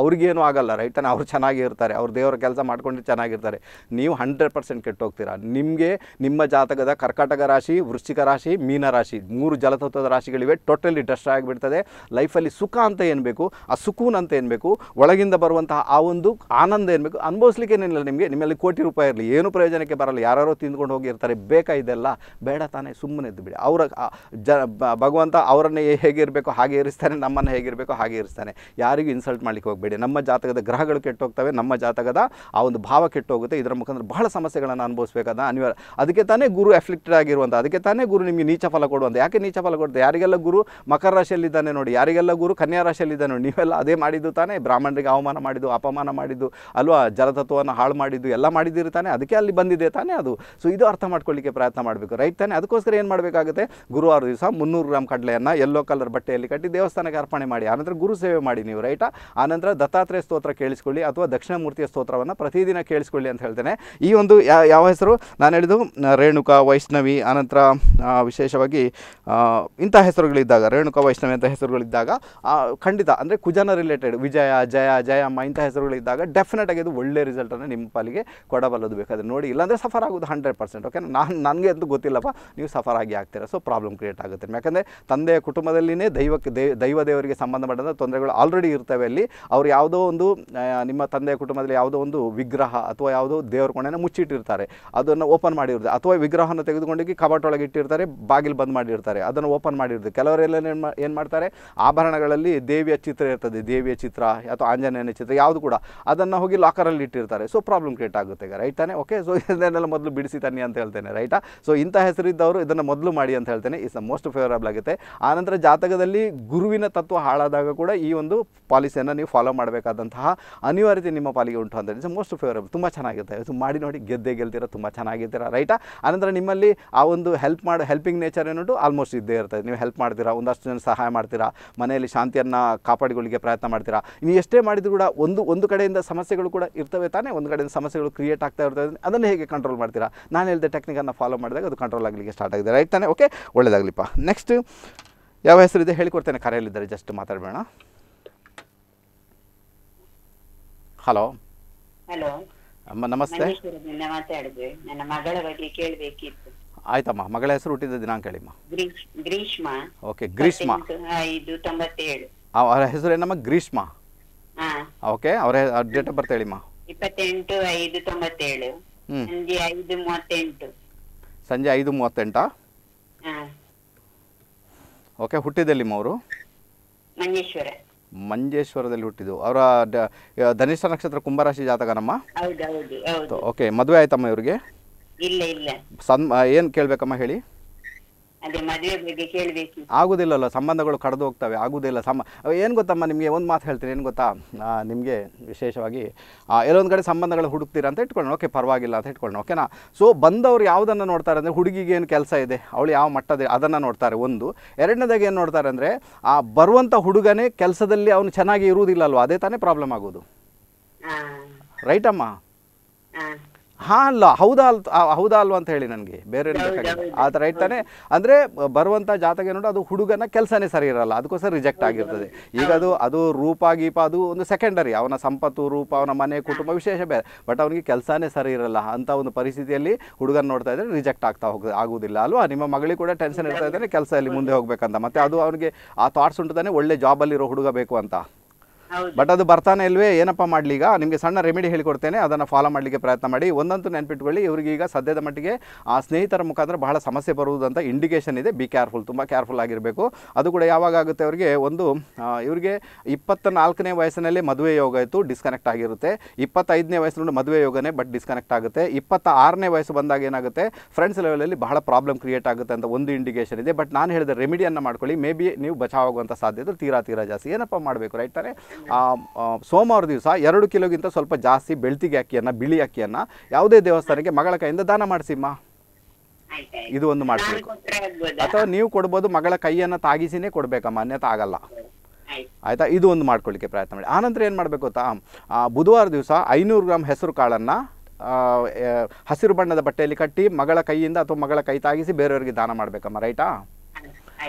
ಅವ್ರಿಗೇನು ಆಗಲ್ಲ ರೈತನ ಅವ್ರು ಚೆನ್ನಾಗಿ ಇರ್ತಾರೆ ಅವ್ರು ದೇವರ ಕೆಲಸ ಮಾಡ್ಕೊಂಡು ಚೆನ್ನಾಗಿರ್ತಾರೆ ನೀವು ಹಂಡ್ರೆಡ್ ಪರ್ಸೆಂಟ್ ಕೆಟ್ಟೋಗ್ತೀರಾ ನಿಮಗೆ ನಿಮ್ಮ ಜಾತಕದ ಕರ್ಕಾಟಕ ರಾಶಿ ವೃಶ್ಚಿಕ ರಾಶಿ ಮೀನ ರಾಶಿ ಮೂರು ಜಲತತ್ವದ ರಾಶಿಗಳಿವೆ ಟೋಟಲಿ ಡಸ್ಟ್ರಾ ಆಗಿಬಿಡ್ತದೆ ಲೈಫಲ್ಲಿ ಸುಖ ಅಂತ ಏನು ಬೇಕು ಆ ಸುಕೂನ್ ಅಂತ ಏನು ಬೇಕು ಒಳಗಿಂದ ಬರುವಂತಹ ಆ ಒಂದು ಆನಂದ ಏನಬೇಕು ಬೇಕು ಅನುಭವಿಸ್ಲಿಕ್ಕೆ ಏನಿಲ್ಲ ನಿಮಗೆ ನಿಮ್ಮಲ್ಲಿ ಕೋಟಿ ರೂಪಾಯಿ ಇರಲಿ ಏನು ಪ್ರಯೋಜನಕ್ಕೆ ಬರಲ್ಲ ಯಾರು ತಿಂದ್ಕೊಂಡು ಹೋಗಿರ್ತಾರೆ ಬೇಕಾ ಇದೆಲ್ಲ ಬೇಡ ತಾನೇ ಸುಮ್ಮನೆ ಇದ್ದು ಬಿಡಿ ಅವರ ಜ ಭಗವಂತ ಅವರನ್ನೇ ಹೇಗಿರಬೇಕು ಹಾಗೆ ಇರಿಸ್ತಾನೆ ನಮ್ಮನ್ನು ಹೇಗಿರಬೇಕು ಹಾಗೆ ಇರಿಸ್ತಾನೆ ಯಾರಿಗೂ ಇನ್ಸಲ್ಟ್ ಮಾಡಲಿಕ್ಕೆ ಹೋಗಬೇಡಿ ನಮ್ಮ ಜಾತಕದ ಗ್ರಹಗಳು ಕೆಟ್ಟು ಹೋಗ್ತವೆ ನಮ್ಮ ಜಾತಕದ ಆ ಒಂದು ಭಾವ ಕೆಟ್ಟೋಗುತ್ತೆ ಇದರ ಮುಖಾಂತರ ಬಹಳ ಸಮಸ್ಯೆಗಳನ್ನು ಅನುಭವಿಸಬೇಕಾದ ಅನಿವಾರ್ಯ ಅದಕ್ಕೆ ತಾನೇ ಗುರು ಎಫ್ಲಿಕ್ಟೆಡ್ ಆಗಿರುವಂಥ ಅದಕ್ಕೆ ತಾನೇ ಗುರು ನಿಮಗೆ ನೀಚ ಫಲ ಕೊಡುವಂಥ ಯಾಕೆ ನೀಚ ಫಲ ಕೊಡ್ತಾರೆ ಯಾರಿಗೆಲ್ಲ ಗುರು ಮಕರ ರಾಶಿಯಲ್ಲಿದ್ದಾನೆ ನೋಡಿ ಯಾರಿಗೆಲ್ಲ ಗುರು ಕನ್ಯಾ ರಾಶಿಯಲ್ಲಿದ್ದಾನೆ ನೋಡಿ ನೀವೆಲ್ಲ ಅದೇ ಮಾಡಿದ್ದು ತಾನೇ ಬ್ರಾಹ್ಮಣರಿಗೆ ಅವಮಾನ ಮಾಡಿದ್ದು ಅಪಮಾನ ಮಾಡಿ ಮಾಡಿದ್ದು ಅಲ್ವಾ ಜಲತತ್ವವನ್ನು ಹಾಳು ಮಾಡಿದ್ದು ಎಲ್ಲ ಮಾಡಿದ್ದೀರಿ ತಾನೆ ಅದಕ್ಕೆ ಅಲ್ಲಿ ಬಂದಿದೆ ತಾನೇ ಅದು ಸೊ ಇದು ಅರ್ಥ ಮಾಡ್ಕೊಳ್ಳಿಕ್ಕೆ ಪ್ರಯತ್ನ ಮಾಡಬೇಕು ರೈಟ್ ತಾನೇ ಅದಕ್ಕೋಸ್ಕರ ಏನು ಮಾಡಬೇಕಾಗುತ್ತೆ ಗುರುವಾರ ದಿವಸ ಮುನ್ನೂರು ಗ್ರಾಮ್ ಕಡಲೆಯನ್ನು ಯೆಲ್ಲೋ ಕಲರ್ ಬಟ್ಟೆಯಲ್ಲಿ ಕಟ್ಟಿ ದೇವಸ್ಥಾನಕ್ಕೆ ಅರ್ಪಣೆ ಮಾಡಿ ಆನಂತರ ಗುರು ಸೇವೆ ಮಾಡಿ ನೀವು ರೈಟಾ ಆನಂತರ ದತ್ತಾತ್ರೇಯ ಸ್ತೋತ್ರ ಕೇಳಿಸ್ಕೊಳ್ಳಿ ಅಥವಾ ದಕ್ಷಿಣ ಮೂರ್ತಿಯ ಸ್ತೋತ್ರವನ್ನು ಪ್ರತಿದಿನ ಕೇಳಿಸ್ಕೊಳ್ಳಿ ಅಂತ ಹೇಳ್ತೇನೆ ಈ ಒಂದು ಯಾವ ಹೆಸರು ನಾನು ಹೇಳಿದ್ದು ರೇಣುಕಾ ವೈಷ್ಣವಿ ಆನಂತರ ವಿಶೇಷವಾಗಿ ಇಂಥ ಹೆಸರುಗಳಿದ್ದಾಗ ರೇಣುಕ ವೈಷ್ಣವಿ ಅಂತ ಹೆಸರುಗಳಿದ್ದಾಗ ಖಂಡಿತ ಅಂದರೆ ಕುಜನ ರಿಲೇಟೆಡ್ ವಿಜಯ ಜಯ ಜಯಮ್ಮ ಇಂಥ ಹೆಸರುಗಳಿದ್ದಾಗ ಬಂದಾಗ ಡೆಫಿನೆಟ್ ಆಗಿ ಅದು ಒಳ್ಳೆ ರಿಸಲ್ಟನ್ನು ನಿಮ್ಮ ಪಾಲಿಗೆ ಕೊಡಬಲ್ಲದು ಬೇಕಾದ್ರೆ ನೋಡಿ ಇಲ್ಲಾಂದರೆ ಸಫರ್ ಆಗೋದು ಹಂಡ್ರೆಡ್ ಪರ್ಸೆಂಟ್ ಓಕೆ ನಾನು ನನಗೆ ಅಂತೂ ಗೊತ್ತಿಲ್ಲಪ್ಪ ನೀವು ಸಫರ್ ಆಗಿ ಆಗ್ತೀರಾ ಸೊ ಪ್ರಾಬ್ಲಮ್ ಕ್ರಿಯೇಟ್ ಆಗುತ್ತೆ ಯಾಕಂದರೆ ತಂದೆಯ ಕುಟುಂಬದಲ್ಲಿನೇ ದೈವಕ್ಕೆ ದೈವ ದೇವರಿಗೆ ಸಂಬಂಧಪಟ್ಟಂಥ ತೊಂದರೆಗಳು ಆಲ್ರೆಡಿ ಇರ್ತವೆ ಅಲ್ಲಿ ಅವ್ರು ಯಾವುದೋ ಒಂದು ನಿಮ್ಮ ತಂದೆಯ ಕುಟುಂಬದಲ್ಲಿ ಯಾವುದೋ ಒಂದು ವಿಗ್ರಹ ಅಥವಾ ಯಾವುದೋ ದೇವರ ಕೊಣೆನ ಮುಚ್ಚಿಟ್ಟಿರ್ತಾರೆ ಅದನ್ನು ಓಪನ್ ಮಾಡಿರೋದು ಅಥವಾ ವಿಗ್ರಹವನ್ನು ತೆಗೆದುಕೊಂಡೋಗಿ ಕಬಾಟೊಳಗೆ ಇಟ್ಟಿರ್ತಾರೆ ಬಾಗಿಲು ಬಂದ್ ಮಾಡಿರ್ತಾರೆ ಅದನ್ನು ಓಪನ್ ಮಾಡಿರ್ತಾರೆ ಕೆಲವರೆಲ್ಲ ಏನು ಮಾಡ್ತಾರೆ ಆಭರಣಗಳಲ್ಲಿ ದೇವಿಯ ಚಿತ್ರ ಇರ್ತದೆ ದೇವಿಯ ಚಿತ್ರ ಅಥವಾ ಆಂಜನೇಯನ ಚಿತ್ರ ಯಾವುದು ಕೂಡ ಅದನ್ನು ಹೋಗಿ ಲಾಕರಲ್ಲಿ ಇಟ್ಟಿರ್ತಾರೆ ಸೊ ಪ್ರಾಬ್ಲಮ್ ಕ್ರಿಯೇಟ್ ಆಗುತ್ತೆ ರೈಟ್ ತಾನೆ ಓಕೆ ಸೊ ಇದನ್ನೆಲ್ಲ ಮೊದಲು ಬಿಡಿಸಿ ತನ್ನಿ ಅಂತ ಹೇಳ್ತೇನೆ ರೈಟಾ ಸೊ ಇಂಥ ಹೆಸರಿದ್ದವರು ಇದನ್ನು ಮೊದಲು ಮಾಡಿ ಅಂತ ಹೇಳ್ತೇನೆ ಇಸ್ ಅ ಮೋಸ್ಟ್ ಫೇವರಬಲ್ ಆಗುತ್ತೆ ಆನಂತರ ಜಾತಕದಲ್ಲಿ ಗುರುವಿನ ತತ್ವ ಹಾಳಾದಾಗ ಕೂಡ ಈ ಒಂದು ಪಾಲಿಸಿಯನ್ನು ನೀವು ಫಾಲೋ ಮಾಡಬೇಕಾದಂತಹ ಅನಿವಾರ್ಯತೆ ನಿಮ್ಮ ಪಾಲಿಗೆ ಉಂಟು ಅಂತ ಇಟ್ಸ್ ಮೋಸ್ಟ್ ಫೇವರಬಲ್ ತುಂಬ ಚೆನ್ನಾಗಿರುತ್ತೆ ಸೊ ಮಾಡಿ ನೋಡಿ ಗೆದ್ದೆ ಗೆಲ್ತೀರಾ ತುಂಬ ಚೆನ್ನಾಗಿರ್ತೀರ ರೈಟಾ ಆನಂತರ ನಿಮ್ಮಲ್ಲಿ ಆ ಒಂದು ಹೆಲ್ಪ್ ಮಾಡಿ ಹೆಲ್ಪಿಂಗ್ ನೇಚರ್ ಏನುಂಟು ಆಲ್ಮೋಸ್ಟ್ ಇದ್ದೇ ಇರ್ತದೆ ನೀವು ಹೆಲ್ಪ್ ಮಾಡ್ತೀರಾ ಒಂದಷ್ಟು ಜನ ಸಹಾಯ ಮಾಡ್ತೀರಾ ಮನೆಯಲ್ಲಿ ಶಾಂತಿಯನ್ನು ಕಾಪಾಡಿಕೊಳ್ಳಿಕ್ಕೆ ಪ್ರಯತ್ನ ಮಾಡ್ತೀರಾ ನೀವು ಎಷ್ಟೇ ಮಾಡಿದ್ರು ಕೂಡ ಒಂದು ಒಂದು ಕಡೆ ಕಡೆಯಿಂದ ಸಮಸ್ಯೆಗಳು ಕೂಡ ಇರ್ತವೆ ತಾನೇ ಒಂದು ಕಡೆಯಿಂದ ಸಮಸ್ಯೆಗಳು ಕ್ರಿಯೇಟ್ ಆಗ್ತಾ ಇರ್ತವೆ ಅದನ್ನು ಹೇಗೆ ಕಂಟ್ರೋಲ್ ಮಾಡ್ತೀರಾ ನಾನು ಹೇಳಿದ ಟೆಕ್ನಿಕನ್ನು ಫಾಲೋ ಮಾಡಿದಾಗ ಅದು ಕಂಟ್ರೋಲ್ ಆಗಲಿಕ್ಕೆ ಸ್ಟಾರ್ಟ್ ಆಗಿದೆ ರೈಟ್ ತಾನೆ ಓಕೆ ಒಳ್ಳೆಯದಾಗಲಿಪ್ಪ ನೆಕ್ಸ್ಟ್ ಯಾವ ಹೆಸರಿದೆ ಹೇಳಿಕೊಡ್ತೇನೆ ಕರೆಯಲ್ಲಿದ್ದಾರೆ ಜಸ್ಟ್ ಮಾತಾಡಬೇಡ ಹಲೋ ಹಲೋ ಅಮ್ಮ ನಮಸ್ತೆ ಆಯ್ತಮ್ಮ ಮಗಳ ಹೆಸರು ಹುಟ್ಟಿದ ದಿನಾಂಕ ಹೇಳಿಮ್ಮ ಗ್ರೀಷ್ಮ ಓಕೆ ಗ್ರೀಷ್ಮ ಅವರ ಹೆಸರು ಏನಮ್ಮ ಗ್ರೀಷ್ಮ ಓಕೆ ಅವರೇ ಡೇಟ್ ಆಫ್ ಬರ್ತ್ ಹೇಳಿಮ್ಮ ಇಪ್ಪತ್ತೆಂಟು ಐದು ತೊಂಬತ್ತೇಳು ಸಂಜೆ ಐದು ಮೂವತ್ತೆಂಟು ಸಂಜೆ ಐದು ಮೂವತ್ತೆಂಟಾ ಓಕೆ ಹುಟ್ಟಿದೆಲ್ಲಿಮ್ಮ ಅವರು ಮಂಜೇಶ್ವರ ಮಂಜೇಶ್ವರದಲ್ಲಿ ಹುಟ್ಟಿದ್ದು ಅವರ ಧನಿಷ್ಠ ನಕ್ಷತ್ರ ಕುಂಭರಾಶಿ ಜಾತಕನಮ್ಮ ಓಕೆ ಮದುವೆ ಆಯ್ತಮ್ಮ ಇವ್ರಿಗೆ ಇಲ್ಲ ಇಲ್ಲ ಸನ್ ಏನು ಕೇಳಬೇಕಮ್ಮ ಹೇಳಿ ಆಗುದಿಲ್ಲಲ್ಲ ಸಂಬಂಧಗಳು ಕಡ್ದು ಹೋಗ್ತವೆ ಆಗುದಿಲ್ಲ ಸಮ ಏನು ಗೊತ್ತಮ್ಮ ನಿಮಗೆ ಒಂದು ಮಾತು ಹೇಳ್ತೀನಿ ಏನು ಗೊತ್ತಾ ನಿಮಗೆ ವಿಶೇಷವಾಗಿ ಎಲ್ಲೊಂದು ಕಡೆ ಸಂಬಂಧಗಳು ಹುಡುಕ್ತೀರಾ ಅಂತ ಇಟ್ಕೊಳ್ಳೋಣ ಓಕೆ ಪರವಾಗಿಲ್ಲ ಅಂತ ಇಟ್ಕೊಳ್ಳೋಣ ಓಕೆನಾ ಸೊ ಬಂದವರು ಯಾವುದನ್ನು ನೋಡ್ತಾರೆ ಅಂದರೆ ಹುಡುಗಿಗೆ ಏನು ಕೆಲಸ ಇದೆ ಅವಳು ಯಾವ ಮಟ್ಟದ ಅದನ್ನು ನೋಡ್ತಾರೆ ಒಂದು ಎರಡನೇದಾಗಿ ಏನು ನೋಡ್ತಾರೆ ಅಂದರೆ ಆ ಬರುವಂಥ ಹುಡುಗನೇ ಕೆಲಸದಲ್ಲಿ ಅವನು ಚೆನ್ನಾಗಿ ಇರುವುದಿಲ್ಲ ಅದೇ ತಾನೇ ಪ್ರಾಬ್ಲಮ್ ಆಗೋದು ರೈಟಮ್ಮ ಹಾಂ ಅಲ್ಲ ಹೌದಾ ಹೌದಾ ಅಲ್ವಾ ಅಂತ ಹೇಳಿ ನನಗೆ ಬೇರೆ ಆ ಥರ ಇರ್ತಾನೆ ಅಂದರೆ ಬರುವಂಥ ಜಾತಕ ನೋಡಿ ಅದು ಹುಡುಗನ ಕೆಲಸನೇ ಸರಿ ಇರಲ್ಲ ಅದಕ್ಕೋಸ್ಕರ ರಿಜೆಕ್ಟ್ ಆಗಿರ್ತದೆ ಈಗ ಅದು ಅದು ರೂಪ ಗೀಪ ಅದು ಒಂದು ಸೆಕೆಂಡರಿ ಅವನ ಸಂಪತ್ತು ರೂಪ ಅವನ ಮನೆ ಕುಟುಂಬ ವಿಶೇಷ ಬೇರೆ ಬಟ್ ಅವನಿಗೆ ಕೆಲಸನೇ ಸರಿ ಇರಲ್ಲ ಅಂತ ಒಂದು ಪರಿಸ್ಥಿತಿಯಲ್ಲಿ ಹುಡುಗನ ನೋಡ್ತಾ ಇದ್ದರೆ ರಿಜೆಕ್ಟ್ ಆಗ್ತಾ ಹೋಗ ಆಗುವುದಿಲ್ಲ ಅಲ್ವಾ ನಿಮ್ಮ ಮಗಳಿಗೆ ಕೂಡ ಟೆನ್ಷನ್ ಇರ್ತಾ ಕೆಲಸ ಅಲ್ಲಿ ಮುಂದೆ ಹೋಗಬೇಕಂತ ಮತ್ತು ಅದು ಅವನಿಗೆ ಆ ಥಾಟ್ಸ್ ಉಂಟು ತಾನೆ ಒಳ್ಳೆ ಜಾಬಲ್ಲಿರೋ ಹುಡುಗ ಬೇಕು ಅಂತ ಬಟ್ ಅದು ಬರ್ತಾನೆ ಇಲ್ವೇ ಏನಪ್ಪ ಮಾಡ್ಲಿ ಈಗ ನಿಮಗೆ ಸಣ್ಣ ರೆಮಿಡಿ ಹೇಳಿಕೊಡ್ತೇನೆ ಅದನ್ನು ಫಾಲೋ ಮಾಡಲಿಕ್ಕೆ ಪ್ರಯತ್ನ ಮಾಡಿ ಒಂದಂತೂ ನೆನಪಿಟ್ಕೊಳ್ಳಿ ಇವ್ರಿಗೆ ಈಗ ಸದ್ಯದ ಮಟ್ಟಿಗೆ ಆ ಸ್ನೇಹಿತರ ಮುಖಾಂತರ ಬಹಳ ಸಮಸ್ಯೆ ಬರುವುದಂತ ಇಂಡಿಕೇಷನ್ ಇದೆ ಬಿ ಕೇರ್ಫುಲ್ ತುಂಬ ಕೇರ್ಫುಲ್ ಆಗಿರಬೇಕು ಅದು ಕೂಡ ಯಾವಾಗ ಆಗುತ್ತೆ ಅವರಿಗೆ ಒಂದು ಇವರಿಗೆ ಇಪ್ಪತ್ತ ನಾಲ್ಕನೇ ವಯಸ್ಸಿನಲ್ಲಿ ಮದುವೆ ಯೋಗ ಇತ್ತು ಡಿಸ್ಕನೆಕ್ಟ್ ಆಗಿರುತ್ತೆ ಇಪ್ಪತ್ತೈದನೇ ವಯಸ್ಸಿನ ಮದುವೆ ಯೋಗನೇ ಬಟ್ ಡಿಸ್ಕನೆಕ್ಟ್ ಆಗುತ್ತೆ ಇಪ್ಪತ್ತ ಆರನೇ ವಯಸ್ಸು ಬಂದಾಗ ಏನಾಗುತ್ತೆ ಫ್ರೆಂಡ್ಸ್ ಲೆವೆಲಲ್ಲಿ ಬಹಳ ಪ್ರಾಬ್ಲಮ್ ಕ್ರಿಯೇಟ್ ಆಗುತ್ತೆ ಅಂತ ಒಂದು ಇಂಡಿಕೇಷನ್ ಇದೆ ಬಟ್ ನಾನು ಹೇಳಿದ ರೆಮಿಡಿಯನ್ನು ಮಾಡ್ಕೊಳ್ಳಿ ಮೇ ಬಿ ನೀವು ಬಚಾವಾಗುವಂಥ ಸಾಧ್ಯತೆ ತೀರಾ ತೀರಾ ಜಾಸ್ತಿ ಏನಪ್ಪ ಮಾಡಬೇಕು ರೈಟ್ ತಾನೆ ಸೋಮವಾರ ದಿವಸ ಎರಡು ಕಿಲೋಗಿಂತ ಸ್ವಲ್ಪ ಜಾಸ್ತಿ ಬೆಳ್ತಿಗೆ ಅಕ್ಕಿಯನ್ನು ಬಿಳಿ ಅಕ್ಕಿಯನ್ನು ಯಾವುದೇ ದೇವಸ್ಥಾನಕ್ಕೆ ಮಗಳ ಕೈಯಿಂದ ದಾನ ಮಾಡಿಸಿಮ್ಮ ಇದು ಒಂದು ಮಾಡಬೇಕು ಅಥವಾ ನೀವು ಕೊಡ್ಬೋದು ಮಗಳ ಕೈಯನ್ನು ತಾಗಿಸಿನೇ ಕೊಡಬೇಕಮ್ಮ ಅನ್ಯತಾ ಆಗಲ್ಲ ಆಯಿತಾ ಇದು ಒಂದು ಮಾಡ್ಕೊಳ್ಳಿಕ್ಕೆ ಪ್ರಯತ್ನ ಮಾಡಿ ಆನಂತರ ಏನು ಮಾಡಬೇಕು ಗೊತ್ತಾ ಬುಧವಾರ ದಿವಸ ಐನೂರು ಗ್ರಾಮ್ ಹೆಸರು ಕಾಳನ್ನು ಹಸಿರು ಬಣ್ಣದ ಬಟ್ಟೆಯಲ್ಲಿ ಕಟ್ಟಿ ಮಗಳ ಕೈಯಿಂದ ಅಥವಾ ಮಗಳ ಕೈ ತಾಗಿಸಿ ಬೇರೆಯವರಿಗೆ ದಾನ ಮಾಡಬೇಕಮ್ಮ ರೈಟಾ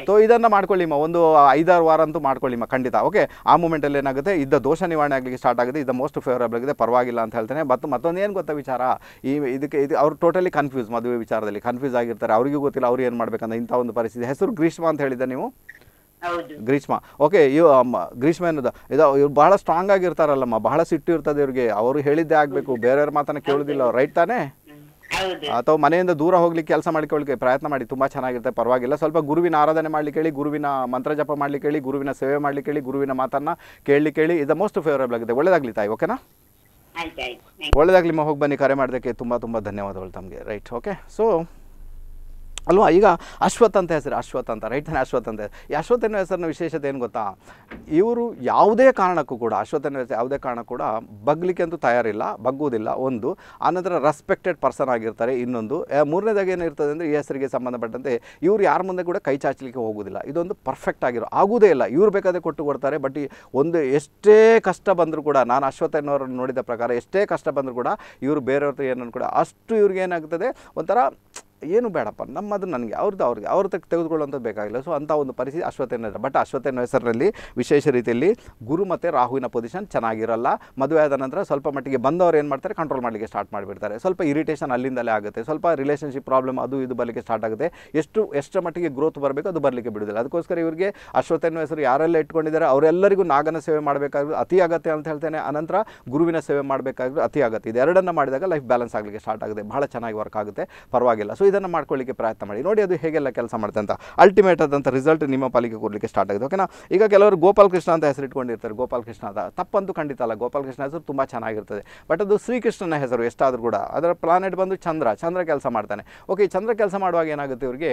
ಸೊ ಇದನ್ನು ಮಾಡ್ಕೊಳ್ಳಿಮ್ಮ ಒಂದು ಐದಾರು ವಾರ ಅಂತೂ ಮಾಡ್ಕೊಳ್ಳಿಮ್ಮ ಖಂಡಿತ ಓಕೆ ಆ ಮೂಮೆಂಟಲ್ಲಿ ಏನಾಗುತ್ತೆ ಇದ್ದ ದೋಷ ನಿವಾರಣೆ ಆಗಲಿಕ್ಕೆ ಸ್ಟಾರ್ಟ್ ಆಗುತ್ತೆ ಇದು ಮೋಸ್ಟ್ ಫೇವರಬಲ್ ಆಗಿದೆ ಪರವಾಗಿಲ್ಲ ಅಂತ ಹೇಳ್ತೇನೆ ಮತ್ತು ಮತ್ತೊಂದು ಏನು ಗೊತ್ತಾ ವಿಚಾರ ಈ ಇದಕ್ಕೆ ಇದು ಅವ್ರು ಟೋಟಲಿ ಕನ್ಫ್ಯೂಸ್ ಮದುವೆ ವಿಚಾರದಲ್ಲಿ ಕನ್ಫ್ಯೂಸ್ ಆಗಿರ್ತಾರೆ ಅವ್ರಿಗೂ ಗೊತ್ತಿಲ್ಲ ಅವ್ರು ಏನು ಮಾಡ್ಬೇಕಂತ ಇಂಥ ಒಂದು ಪರಿಸ್ಥಿತಿ ಹೆಸರು ಗ್ರೀಷ್ಮ ಅಂತ ಹೇಳಿದ್ದೆ ನೀವು ಗ್ರೀಷ್ಮ ಓಕೆ ಇವ್ ಗ್ರೀಷ್ಮ ಅನ್ನೋದು ಇದು ಇವ್ರು ಬಹಳ ಸ್ಟ್ರಾಂಗ್ ಆಗಿರ್ತಾರಲ್ಲಮ್ಮ ಬಹಳ ಸಿಟ್ಟು ಇರ್ತದೆ ಇವ್ರಿಗೆ ಅವರು ಹೇಳಿದ್ದೇ ಆಗಬೇಕು ಬೇರೆಯವ್ರ ಮಾತನ್ನ ಕೇಳೋದಿಲ್ಲ ರೈಟ್ ತಾನೇ ಅಥವಾ ಮನೆಯಿಂದ ದೂರ ಹೋಗ್ಲಿಕ್ಕೆ ಕೆಲಸ ಮಾಡ್ಕೊಳ್ಳಿಕ್ಕೆ ಪ್ರಯತ್ನ ಮಾಡಿ ತುಂಬಾ ಚೆನ್ನಾಗಿರುತ್ತೆ ಪರವಾಗಿಲ್ಲ ಸ್ವಲ್ಪ ಗುರುವಿನ ಆರಾಧನೆ ಮಾಡ್ಲಿಕ್ಕೆ ಹೇಳಿ ಗುರುವಿನ ಮಂತ್ರ ಜಪ ಮಾಡ್ಲಿಕ್ಕೆ ಹೇಳಿ ಗುರುವಿನ ಸೇವೆ ಮಾಡ್ಲಿಕ್ಕೆ ಹೇಳಿ ಗುರುವಿನ ಮಾತನ್ನ ಕೇಳಿ ಕೇಳಿ ಇದು ಮೋಸ್ಟ್ ಫೇವರೇಬಲ್ ಆಗಿದೆ ಒಳ್ಳೇದಾಗ್ಲಿ ತಾಯಿ ಓಕೆನಾ ಒಳ್ಳೇದಾಗ್ಲಿ ಹೋಗಿ ಬನ್ನಿ ಕರೆ ಮಾಡೋದಕ್ಕೆ ತುಂಬಾ ತುಂಬಾ ಧನ್ಯವಾದಗಳು ತಮಗೆ ರೈಟ್ ಓಕೆ ಸೊ ಅಲ್ವಾ ಈಗ ಅಶ್ವಥ್ ಅಂತ ಹೆಸರು ಅಶ್ವಥ್ ಅಂತ ರೈಟ್ ಅಶ್ವಥ್ ಅಂತ ಹೆಸರು ಈ ಅಶ್ವಥ್ ಅನ್ನೋ ಹೆಸರಿನ ವಿಶೇಷತೆ ಏನು ಗೊತ್ತಾ ಇವರು ಯಾವುದೇ ಕಾರಣಕ್ಕೂ ಕೂಡ ಅಶ್ವಥ್ ಎನ್ನುವ ಯಾವುದೇ ಕಾರಣಕ್ಕೂ ಕೂಡ ಬಗ್ಲಿಕ್ಕೆ ಅಂತೂ ತಯಾರಿಲ್ಲ ಬಗ್ಗುವುದಿಲ್ಲ ಒಂದು ಆನಂತರ ರೆಸ್ಪೆಕ್ಟೆಡ್ ಪರ್ಸನ್ ಆಗಿರ್ತಾರೆ ಇನ್ನೊಂದು ಮೂರನೇದಾಗಿ ಏನಿರ್ತದೆ ಅಂದರೆ ಈ ಹೆಸರಿಗೆ ಸಂಬಂಧಪಟ್ಟಂತೆ ಇವರು ಯಾರ ಮುಂದೆ ಕೂಡ ಕೈ ಚಾಚಲಿಕ್ಕೆ ಹೋಗುವುದಿಲ್ಲ ಇದೊಂದು ಪರ್ಫೆಕ್ಟ್ ಆಗಿರೋ ಆಗುವುದೇ ಇಲ್ಲ ಇವ್ರು ಬೇಕಾದರೆ ಕೊಟ್ಟು ಕೊಡ್ತಾರೆ ಬಟ್ ಒಂದು ಎಷ್ಟೇ ಕಷ್ಟ ಬಂದರೂ ಕೂಡ ನಾನು ಅಶ್ವಥ್ ಎನ್ನುವರನ್ನು ನೋಡಿದ ಪ್ರಕಾರ ಎಷ್ಟೇ ಕಷ್ಟ ಬಂದರೂ ಕೂಡ ಇವರು ಬೇರೆಯವ್ರ ಏನನ್ನು ಕೂಡ ಅಷ್ಟು ಇವ್ರಿಗೆ ಏನಾಗ್ತದೆ ಒಂಥರ ಏನು ಬೇಡಪ್ಪ ನಮ್ಮದು ನನಗೆ ಅವ್ರದ್ದು ಅವ್ರಿಗೆ ಅವ್ರ ತಕ್ಕ ತೆಗೆದುಕೊಳ್ಳೋಂಥದ್ದು ಬೇಕಾಗಿಲ್ಲ ಸೊ ಅಂಥ ಒಂದು ಪರಿಸ್ಥಿತಿ ಅಶ್ವತ್ಥನ ಬಟ್ ಅಶ್ವತ್ಥನ ಹೆಸರಿನಲ್ಲಿ ವಿಶೇಷ ರೀತಿಯಲ್ಲಿ ಗುರು ಮತ್ತು ರಾಹುವಿನ ಪೊಸಿಷನ್ ಚೆನ್ನಾಗಿರಲ್ಲ ಮದುವೆ ಆದ ನಂತರ ಸ್ವಲ್ಪ ಮಟ್ಟಿಗೆ ಬಂದವರು ಏನು ಮಾಡ್ತಾರೆ ಕಂಟ್ರೋಲ್ ಮಾಡಲಿಕ್ಕೆ ಸ್ಟಾರ್ಟ್ ಮಾಡಿಬಿಡ್ತಾರೆ ಸ್ವಲ್ಪ ಇರಿಟೇಷನ್ ಅಲ್ಲಿಂದಲೇ ಆಗುತ್ತೆ ಸ್ವಲ್ಪ ರಿಲೇಷನ್ಶಿಪ್ ಪ್ರಾಬ್ಲಮ್ ಅದು ಇದು ಬರಲಿಕ್ಕೆ ಸ್ಟಾರ್ಟ್ ಆಗುತ್ತೆ ಎಷ್ಟು ಎಷ್ಟು ಮಟ್ಟಿಗೆ ಗ್ರೋತ್ ಬರಬೇಕು ಅದು ಬರಲಿಕ್ಕೆ ಬಿಡೋದಿಲ್ಲ ಅದಕ್ಕೋಸ್ಕರ ಇವರಿಗೆ ಅಶ್ವತ್ಥನ ಹೆಸರು ಯಾರೆಲ್ಲ ಇಟ್ಕೊಂಡಿದ್ದಾರೆ ಅವರೆಲ್ಲರಿಗೂ ನಾಗನ ಸೇವೆ ಮಾಡಬೇಕಾದ್ರು ಅತಿ ಅಗತ್ಯ ಅಂತ ಹೇಳ್ತೇನೆ ಅನಂತರ ಗುರುವಿನ ಸೇವೆ ಮಾಡಬೇಕಾದ್ರು ಅತಿ ಅಗತ್ಯ ಎರಡನ್ನು ಮಾಡಿದಾಗ ಲೈಫ್ ಬ್ಯಾಲೆನ್ಸ್ ಆಗಲಿಕ್ಕೆ ಸ್ಟಾರ್ಟ್ ಆಗುತ್ತೆ ಬಹಳ ಚೆನ್ನಾಗಿ ವರ್ಕ್ ಆಗುತ್ತೆ ಪರವಾಗಿಲ್ಲ ಸೊ ಇದನ್ನು ಮಾಡ್ಕೊಳ್ಳಿಕ್ಕೆ ಪ್ರಯತ್ನ ಮಾಡಿ ನೋಡಿ ಅದು ಹೇಗೆಲ್ಲ ಕೆಲಸ ಮಾಡುತ್ತೆ ಅಂತ ಅಲ್ಟಿಮೇಟ್ ಆದಂಥ ರಿಸಲ್ಟ್ ನಿಮ್ಮ ಪಾಲಿಗೆ ಕೊಡಲಿಕ್ಕೆ ಸ್ಟಾರ್ಟ್ ಆಗಿದೆ ಓಕೆನಾ ಈಗ ಕೆಲವರು ಕೃಷ್ಣ ಅಂತ ಹೆಸರು ಇಟ್ಕೊಂಡಿರ್ತಾರೆ ಕೃಷ್ಣ ಅಂತ ತಪ್ಪಂತೂ ಖಂಡಿತ ಅಲ್ಲ ಕೃಷ್ಣ ಹೆಸರು ತುಂಬ ಚೆನ್ನಾಗಿರ್ತದೆ ಬಟ್ ಅದು ಶ್ರೀಕೃಷ್ಣನ ಹೆಸರು ಎಷ್ಟಾದರೂ ಕೂಡ ಅದರ ಪ್ಲಾನೆಟ್ ಬಂದು ಚಂದ್ರ ಚಂದ್ರ ಕೆಲಸ ಮಾಡ್ತಾನೆ ಓಕೆ ಚಂದ್ರ ಕೆಲಸ ಮಾಡುವಾಗ ಏನಾಗುತ್ತೆ ಇವರಿಗೆ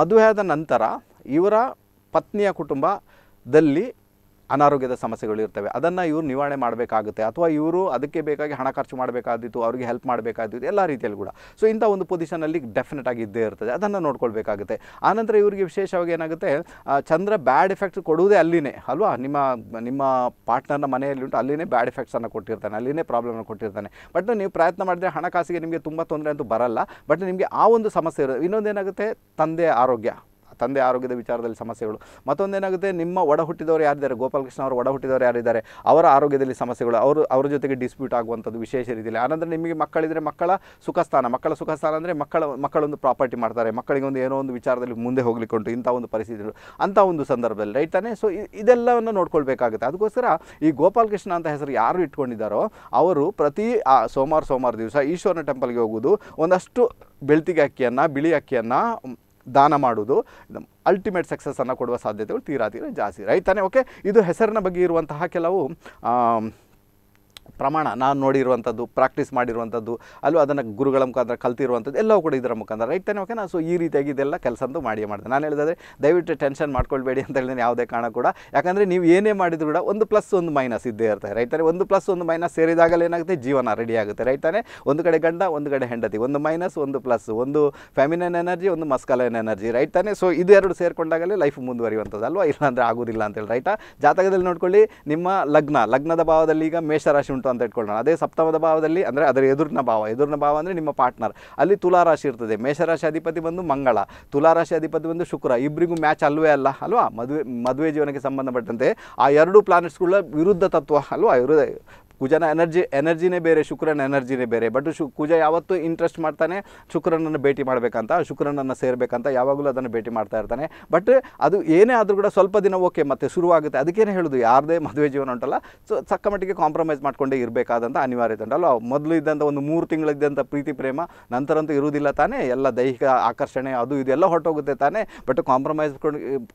ಮದುವೆ ಆದ ನಂತರ ಇವರ ಪತ್ನಿಯ ಕುಟುಂಬದಲ್ಲಿ ಅನಾರೋಗ್ಯದ ಸಮಸ್ಯೆಗಳು ಇರ್ತವೆ ಅದನ್ನು ಇವರು ನಿವಾರಣೆ ಮಾಡಬೇಕಾಗುತ್ತೆ ಅಥವಾ ಇವರು ಅದಕ್ಕೆ ಬೇಕಾಗಿ ಹಣ ಖರ್ಚು ಮಾಡಬೇಕಾದಿತ್ತು ಅವರಿಗೆ ಹೆಲ್ಪ್ ಮಾಡಬೇಕಾದಿತ್ತು ಎಲ್ಲ ರೀತಿಯಲ್ಲಿ ಕೂಡ ಸೊ ಇಂಥ ಒಂದು ಪೊಸಿಷನಲ್ಲಿ ಡೆಫಿನೆಟ್ ಆಗಿ ಇದ್ದೇ ಇರ್ತದೆ ಅದನ್ನು ನೋಡ್ಕೊಳ್ಬೇಕಾಗುತ್ತೆ ಆನಂತರ ಇವರಿಗೆ ವಿಶೇಷವಾಗಿ ಏನಾಗುತ್ತೆ ಚಂದ್ರ ಬ್ಯಾಡ್ ಎಫೆಕ್ಟ್ ಕೊಡುವುದೇ ಅಲ್ಲಿನೇ ಅಲ್ವಾ ನಿಮ್ಮ ನಿಮ್ಮ ಪಾರ್ಟ್ನರ್ನ ಮನೆಯಲ್ಲಿ ಉಂಟು ಅಲ್ಲಿನೇ ಬ್ಯಾಡ್ ಎಫೆಕ್ಟ್ಸನ್ನು ಕೊಟ್ಟಿರ್ತಾನೆ ಅಲ್ಲಿನೇ ಪ್ರಾಬ್ಲಮ್ನ ಕೊಟ್ಟಿರ್ತಾನೆ ಬಟ್ ನೀವು ಪ್ರಯತ್ನ ಮಾಡಿದರೆ ಹಣಕಾಸಿಗೆ ನಿಮಗೆ ತುಂಬ ತೊಂದರೆ ಅಂತೂ ಬರಲ್ಲ ಬಟ್ ನಿಮಗೆ ಆ ಒಂದು ಸಮಸ್ಯೆ ಇರೋದು ಇನ್ನೊಂದೇನಾಗುತ್ತೆ ತಂದೆ ಆರೋಗ್ಯ ತಂದೆ ಆರೋಗ್ಯದ ವಿಚಾರದಲ್ಲಿ ಸಮಸ್ಯೆಗಳು ಮತ್ತೊಂದೇನಾಗುತ್ತೆ ನಿಮ್ಮ ಒಡ ಹುಟ್ಟಿದವರು ಯಾರಿದ್ದಾರೆ ಗೋಪಾಲಕೃಷ್ಣ ಅವರು ಒಡ ಹುಟ್ಟಿದವರು ಯಾರಿದ್ದಾರೆ ಅವರ ಆರೋಗ್ಯದಲ್ಲಿ ಸಮಸ್ಯೆಗಳು ಅವರು ಅವರ ಜೊತೆಗೆ ಡಿಸ್ಪ್ಯೂಟ್ ಆಗುವಂಥದ್ದು ವಿಶೇಷ ರೀತಿಯಲ್ಲಿ ಆನಂತರ ನಿಮಗೆ ಮಕ್ಕಳಿದ್ರೆ ಮಕ್ಕಳ ಸುಖಸ್ಥಾನ ಮಕ್ಕಳ ಸುಖಸ್ಥಾನ ಅಂದರೆ ಮಕ್ಕಳ ಮಕ್ಕಳೊಂದು ಪ್ರಾಪರ್ಟಿ ಮಾಡ್ತಾರೆ ಮಕ್ಕಳಿಗೆ ಒಂದು ಏನೋ ಒಂದು ವಿಚಾರದಲ್ಲಿ ಮುಂದೆ ಹೋಗ್ಲಿಕ್ಕೆ ಉಂಟು ಇಂಥ ಒಂದು ಪರಿಸ್ಥಿತಿಗಳು ಅಂಥ ಒಂದು ಸಂದರ್ಭದಲ್ಲಿ ರೈಟ್ ತಾನೆ ಸೊ ಇದೆಲ್ಲವನ್ನು ನೋಡ್ಕೊಳ್ಬೇಕಾಗುತ್ತೆ ಅದಕ್ಕೋಸ್ಕರ ಈ ಗೋಪಾಲಕೃಷ್ಣ ಅಂತ ಹೆಸರು ಯಾರು ಇಟ್ಕೊಂಡಿದ್ದಾರೋ ಅವರು ಪ್ರತಿ ಸೋಮವಾರ ಸೋಮವಾರ ದಿವಸ ಈಶ್ವರನ ಟೆಂಪಲ್ಗೆ ಹೋಗುವುದು ಒಂದಷ್ಟು ಬೆಳ್ತಿಗೆ ಅಕ್ಕಿಯನ್ನು ಬಿಳಿ ಅಕ್ಕಿಯನ್ನು ದಾನ ಮಾಡುವುದು ಅಲ್ಟಿಮೇಟ್ ಸಕ್ಸಸ್ಸನ್ನು ಕೊಡುವ ಸಾಧ್ಯತೆಗಳು ತೀರಾ ತೀರ ಜಾಸ್ತಿ ರೈತನೇ ಓಕೆ ಇದು ಹೆಸರಿನ ಬಗ್ಗೆ ಇರುವಂತಹ ಕೆಲವು ಪ್ರಮಾಣ ನಾನು ನೋಡಿರುವಂಥದ್ದು ಪ್ರಾಕ್ಟೀಸ್ ಮಾಡಿರುವಂಥದ್ದು ಅಲ್ಲೂ ಅದನ್ನು ಗುರುಗಳ ಮುಖಾಂತರ ಕಲ್ತಿರುವಂಥದ್ದು ಎಲ್ಲವೂ ಕೂಡ ಇದರ ಮುಖಾಂತರ ರೈಟ್ ತಾನೆ ಓಕೆನಾ ಸೊ ಈ ರೀತಿಯಾಗಿ ಇದೆಲ್ಲ ಅಂತೂ ಮಾಡಿ ಮಾಡಿದೆ ನಾನು ಹೇಳಿದ್ರೆ ದಯವಿಟ್ಟು ಟೆನ್ಷನ್ ಮಾಡ್ಕೊಳ್ಬೇಡಿ ಅಂತ ಹೇಳಿದ್ರೆ ಯಾವುದೇ ಕಾರಣ ಕೂಡ ಯಾಕಂದರೆ ನೀವು ಏನೇ ಮಾಡಿದ್ರು ಕೂಡ ಒಂದು ಪ್ಲಸ್ ಒಂದು ಮೈನಸ್ ಇದ್ದೇ ಇರ್ತಾರೆ ರೈಟ್ ತಾನೆ ಒಂದು ಪ್ಲಸ್ ಒಂದು ಮೈನಸ್ ಸೇರಿದಾಗಲೇ ಏನಾಗುತ್ತೆ ಜೀವನ ರೆಡಿ ಆಗುತ್ತೆ ರೈಟ್ ತಾನೆ ಒಂದು ಕಡೆ ಗಂಡ ಒಂದು ಕಡೆ ಹೆಂಡತಿ ಒಂದು ಮೈನಸ್ ಒಂದು ಪ್ಲಸ್ ಒಂದು ಫ್ಯಾಮಿನನ್ ಎನರ್ಜಿ ಒಂದು ಮಸ್ಕಲನ್ ಎನರ್ಜಿ ರೈಟ್ ತಾನೆ ಸೊ ಇದೆರಡು ಸೇರಿಕೊಂಡಾಗಲೇ ಲೈಫ್ ಮುಂದುವರಿಯುವಂಥದ್ದು ಅಲ್ವಾ ಇಲ್ಲಾಂದರೆ ಆಗೋದಿಲ್ಲ ಅಂತೇಳಿ ರೈಟಾ ಜಾತಕದಲ್ಲಿ ನೋಡ್ಕೊಳ್ಳಿ ನಿಮ್ಮ ಲಗ್ನ ಲಗ್ನದ ಭಾವದಲ್ಲಿ ಈಗ ಮೇಷರಾಶಿ ಉಂಟು ಅಂತ ಇಟ್ಕೊಳ್ಳೋಣ ಅದೇ ಸಪ್ತಮದ ಭಾವದಲ್ಲಿ ಅಂದರೆ ಅದರ ಎದುರಿನ ಭಾವ ಎದುರಿನ ಭಾವ ಅಂದರೆ ನಿಮ್ಮ ಪಾರ್ಟ್ನರ್ ಅಲ್ಲಿ ತುಲಾರಾಶಿ ಇರ್ತದೆ ಮೇಷರಾಶಿ ಅಧಿಪತಿ ಬಂದು ಮಂಗಳ ತುಲಾರಾಶಿ ಅಧಿಪತಿ ಬಂದು ಶುಕ್ರ ಇಬ್ಬರಿಗೂ ಮ್ಯಾಚ್ ಅಲ್ವೇ ಅಲ್ಲ ಅಲ್ವಾ ಮದುವೆ ಮದುವೆ ಜೀವನಕ್ಕೆ ಸಂಬಂಧಪಟ್ಟಂತೆ ಆ ಎರಡು ಪ್ಲಾನೆಟ್ಸ್ಗಳ ವಿರುದ್ಧ ತತ್ವ ಅಲ್ವಾ ವಿರುದ್ಧ ಕುಜನ ಎನರ್ಜಿ ಎನರ್ಜಿನೇ ಬೇರೆ ಶುಕ್ರನ ಎನರ್ಜಿನೇ ಬೇರೆ ಬಟ್ ಶು ಕುಜ ಯಾವತ್ತೂ ಇಂಟ್ರೆಸ್ಟ್ ಮಾಡ್ತಾನೆ ಶುಕ್ರನನ್ನು ಭೇಟಿ ಮಾಡಬೇಕಂತ ಶುಕ್ರನನ್ನು ಸೇರಬೇಕಂತ ಯಾವಾಗಲೂ ಅದನ್ನು ಭೇಟಿ ಮಾಡ್ತಾ ಇರ್ತಾನೆ ಬಟ್ ಅದು ಏನೇ ಆದರೂ ಕೂಡ ಸ್ವಲ್ಪ ದಿನ ಓಕೆ ಮತ್ತೆ ಶುರುವಾಗುತ್ತೆ ಅದಕ್ಕೇನೆ ಹೇಳೋದು ಯಾರದೇ ಮದುವೆ ಜೀವನ ಉಂಟಲ್ಲ ಸೊ ತಕ್ಕ ಮಟ್ಟಿಗೆ ಕಾಂಪ್ರಮೈಸ್ ಮಾಡಿಕೊಂಡೇ ಇರಬೇಕಾದಂಥ ಅನಿವಾರ್ಯತೆ ಉಂಟಲ್ಲ ಮೊದಲು ಇದ್ದಂಥ ಒಂದು ಮೂರು ತಿಂಗಳಿದ್ದಂಥ ಪ್ರೀತಿ ಪ್ರೇಮ ನಂತರಂತೂ ಇರುವುದಿಲ್ಲ ತಾನೇ ಎಲ್ಲ ದೈಹಿಕ ಆಕರ್ಷಣೆ ಅದು ಇದೆಲ್ಲ ಹೊರಟೋಗುತ್ತೆ ತಾನೇ ಬಟ್ ಕಾಂಪ್ರಮೈಸ್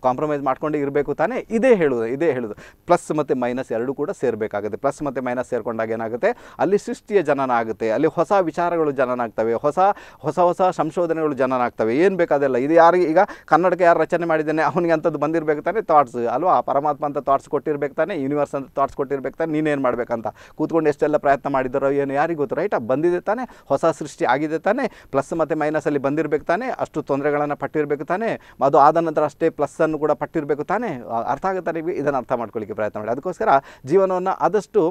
ಕಾಂಪ್ರಮೈಸ್ ಮಾಡ್ಕೊಂಡೇ ಇರಬೇಕು ತಾನೇ ಇದೇ ಹೇಳೋದು ಇದೇ ಹೇಳೋದು ಪ್ಲಸ್ ಮತ್ತು ಮೈನಸ್ ಎರಡೂ ಕೂಡ ಸೇರಬೇಕಾಗುತ್ತೆ ಪ್ಲಸ್ ಮತ್ತು ಮೈನಸ್ ಸೇರಿಕೊಂಡಾಗ ಏನಾಗುತ್ತೆ ಅಲ್ಲಿ ಸೃಷ್ಟಿಯ ಜನನ ಆಗುತ್ತೆ ಅಲ್ಲಿ ಹೊಸ ವಿಚಾರಗಳು ಜನನಾಗ್ತವೆ ಹೊಸ ಹೊಸ ಹೊಸ ಸಂಶೋಧನೆಗಳು ಜನನಾಗ್ತವೆ ಏನು ಬೇಕಾದೆಲ್ಲ ಇದು ಯಾರಿಗೆ ಈಗ ಕನ್ನಡಕ್ಕೆ ಯಾರು ರಚನೆ ಮಾಡಿದ್ದೇನೆ ಅವನಿಗೆ ಅಂಥದ್ದು ಬಂದಿರಬೇಕು ತಾನೆ ಥಾಟ್ಸ್ ಅಲ್ವಾ ಪರಮಾತ್ಮ ಅಂತ ಥಾಟ್ಸ್ ಕೊಟ್ಟಿರ್ಬೇಕು ತಾನೆ ಯೂನಿವರ್ಸ್ ಅಂತ ಥಾಟ್ಸ್ ಕೊಟ್ಟಿರ್ಬೇಕು ತಾನೆ ನೀನೇನು ಮಾಡಬೇಕಂತ ಕೂತ್ಕೊಂಡು ಎಷ್ಟೆಲ್ಲ ಪ್ರಯತ್ನ ಮಾಡಿದ್ದಾರೋ ಏನು ಯಾರಿಗೂ ಗೊತ್ತು ರೈಟ್ ಬಂದಿದೆ ತಾನೆ ಹೊಸ ಸೃಷ್ಟಿ ಆಗಿದೆ ತಾನೆ ಪ್ಲಸ್ ಮತ್ತು ಮೈನಸಲ್ಲಿ ಬಂದಿರಬೇಕು ತಾನೆ ಅಷ್ಟು ತೊಂದರೆಗಳನ್ನು ಪಟ್ಟಿರಬೇಕು ತಾನೆ ಅದು ಆದ ನಂತರ ಅಷ್ಟೇ ಅನ್ನು ಕೂಡ ಪಟ್ಟಿರಬೇಕು ತಾನೆ ಅರ್ಥ ಆಗುತ್ತಾನೆ ಇದನ್ನು ಅರ್ಥ ಮಾಡ್ಕೊಳ್ಳಿಕ್ಕೆ ಪ್ರಯತ್ನ ಮಾಡಿ ಅದಕ್ಕೋಸ್ಕರ ಜೀವನವನ್ನು ಆದಷ್ಟು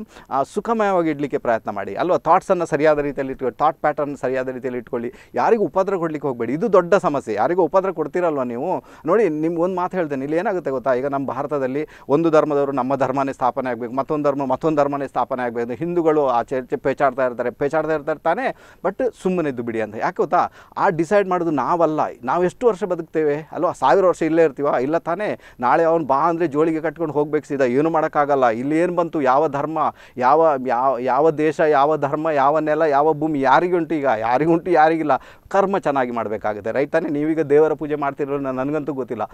ಸುಖಮಯವಾಗಿ ಇಡಲಿಕ್ಕೆ ಪ್ರಯತ್ನ ಮಾಡಿ ಅಲ್ವಾ ಥಾಟ್ಸನ್ನು ಸರಿಯಾದ ರೀತಿಯಲ್ಲಿ ಇಟ್ಕೊಳ್ಳಿ ಥಾಟ್ ಪ್ಯಾಟರ್ನ್ ಸರಿಯಾದ ರೀತಿಯಲ್ಲಿ ಇಟ್ಕೊಳ್ಳಿ ಯಾರಿಗೂ ಉಪದ್ರ ಕೊಡಲಿಕ್ಕೆ ಹೋಗಬೇಡಿ ಇದು ದೊಡ್ಡ ಸಮಸ್ಯೆ ಯಾರಿಗೂ ಉಪದ್ರ ಕೊಡ್ತೀರಲ್ವ ನೀವು ನೋಡಿ ನಿಮ್ಗೆ ಒಂದು ಮಾತು ಹೇಳ್ತೇನೆ ಇಲ್ಲಿ ಏನಾಗುತ್ತೆ ಗೊತ್ತಾ ಈಗ ನಮ್ಮ ಭಾರತದಲ್ಲಿ ಒಂದು ಧರ್ಮದವರು ನಮ್ಮ ಧರ್ಮನೇ ಸ್ಥಾಪನೆ ಆಗಬೇಕು ಮತ್ತೊಂದು ಧರ್ಮ ಮತ್ತೊಂದು ಧರ್ಮನೇ ಸ್ಥಾಪನೆ ಆಗಬೇಕು ಹಿಂದೂಗಳು ಚರ್ಚೆ ಪೇಚಾಡ್ತಾ ಇರ್ತಾರೆ ಪೇಚಾಡ್ತಾ ಇರ್ತಾರೆ ತಾನೇ ಬಟ್ ಸುಮ್ಮನೆ ಇದ್ದು ಬಿಡಿ ಅಂತ ಯಾಕೆ ಗೊತ್ತಾ ಆ ಡಿಸೈಡ್ ಮಾಡೋದು ನಾವಲ್ಲ ನಾವು ಎಷ್ಟು ವರ್ಷ ಬದುಕ್ತೇವೆ ಅಲ್ವಾ ಸಾವಿರ ವರ್ಷ ಇಲ್ಲೇ ಇರ್ತೀವ ಇಲ್ಲ ತಾನೆ ನಾಳೆ ಅವ್ನು ಬಾ ಅಂದರೆ ಜೋಳಿಗೆ ಕಟ್ಕೊಂಡು ಹೋಗ್ಬೇಕು ಸೀದಾ ಏನು ಮಾಡೋಕ್ಕಾಗಲ್ಲ ಇಲ್ಲಿ ಏನು ಬಂತು ಯಾವ ಧರ್ಮ ಯಾವ ಯಾವ ಯಾವ ದೇಶ ಯಾವ ಧರ್ಮ ಯಾವ ನೆಲ ಯಾವ ಭೂಮಿ ಉಂಟು ಈಗ ಉಂಟು ಯಾರಿಗಿಲ್ಲ ಕರ್ಮ ಚೆನ್ನಾಗಿ ಮಾಡಬೇಕಾಗುತ್ತೆ ರೈತನೇ ನೀವೀಗ ದೇವರ ಪೂಜೆ ಮಾಡ್ತಿರೋ ನನಗಂತೂ ಗೊತ್ತಿಲ್ಲ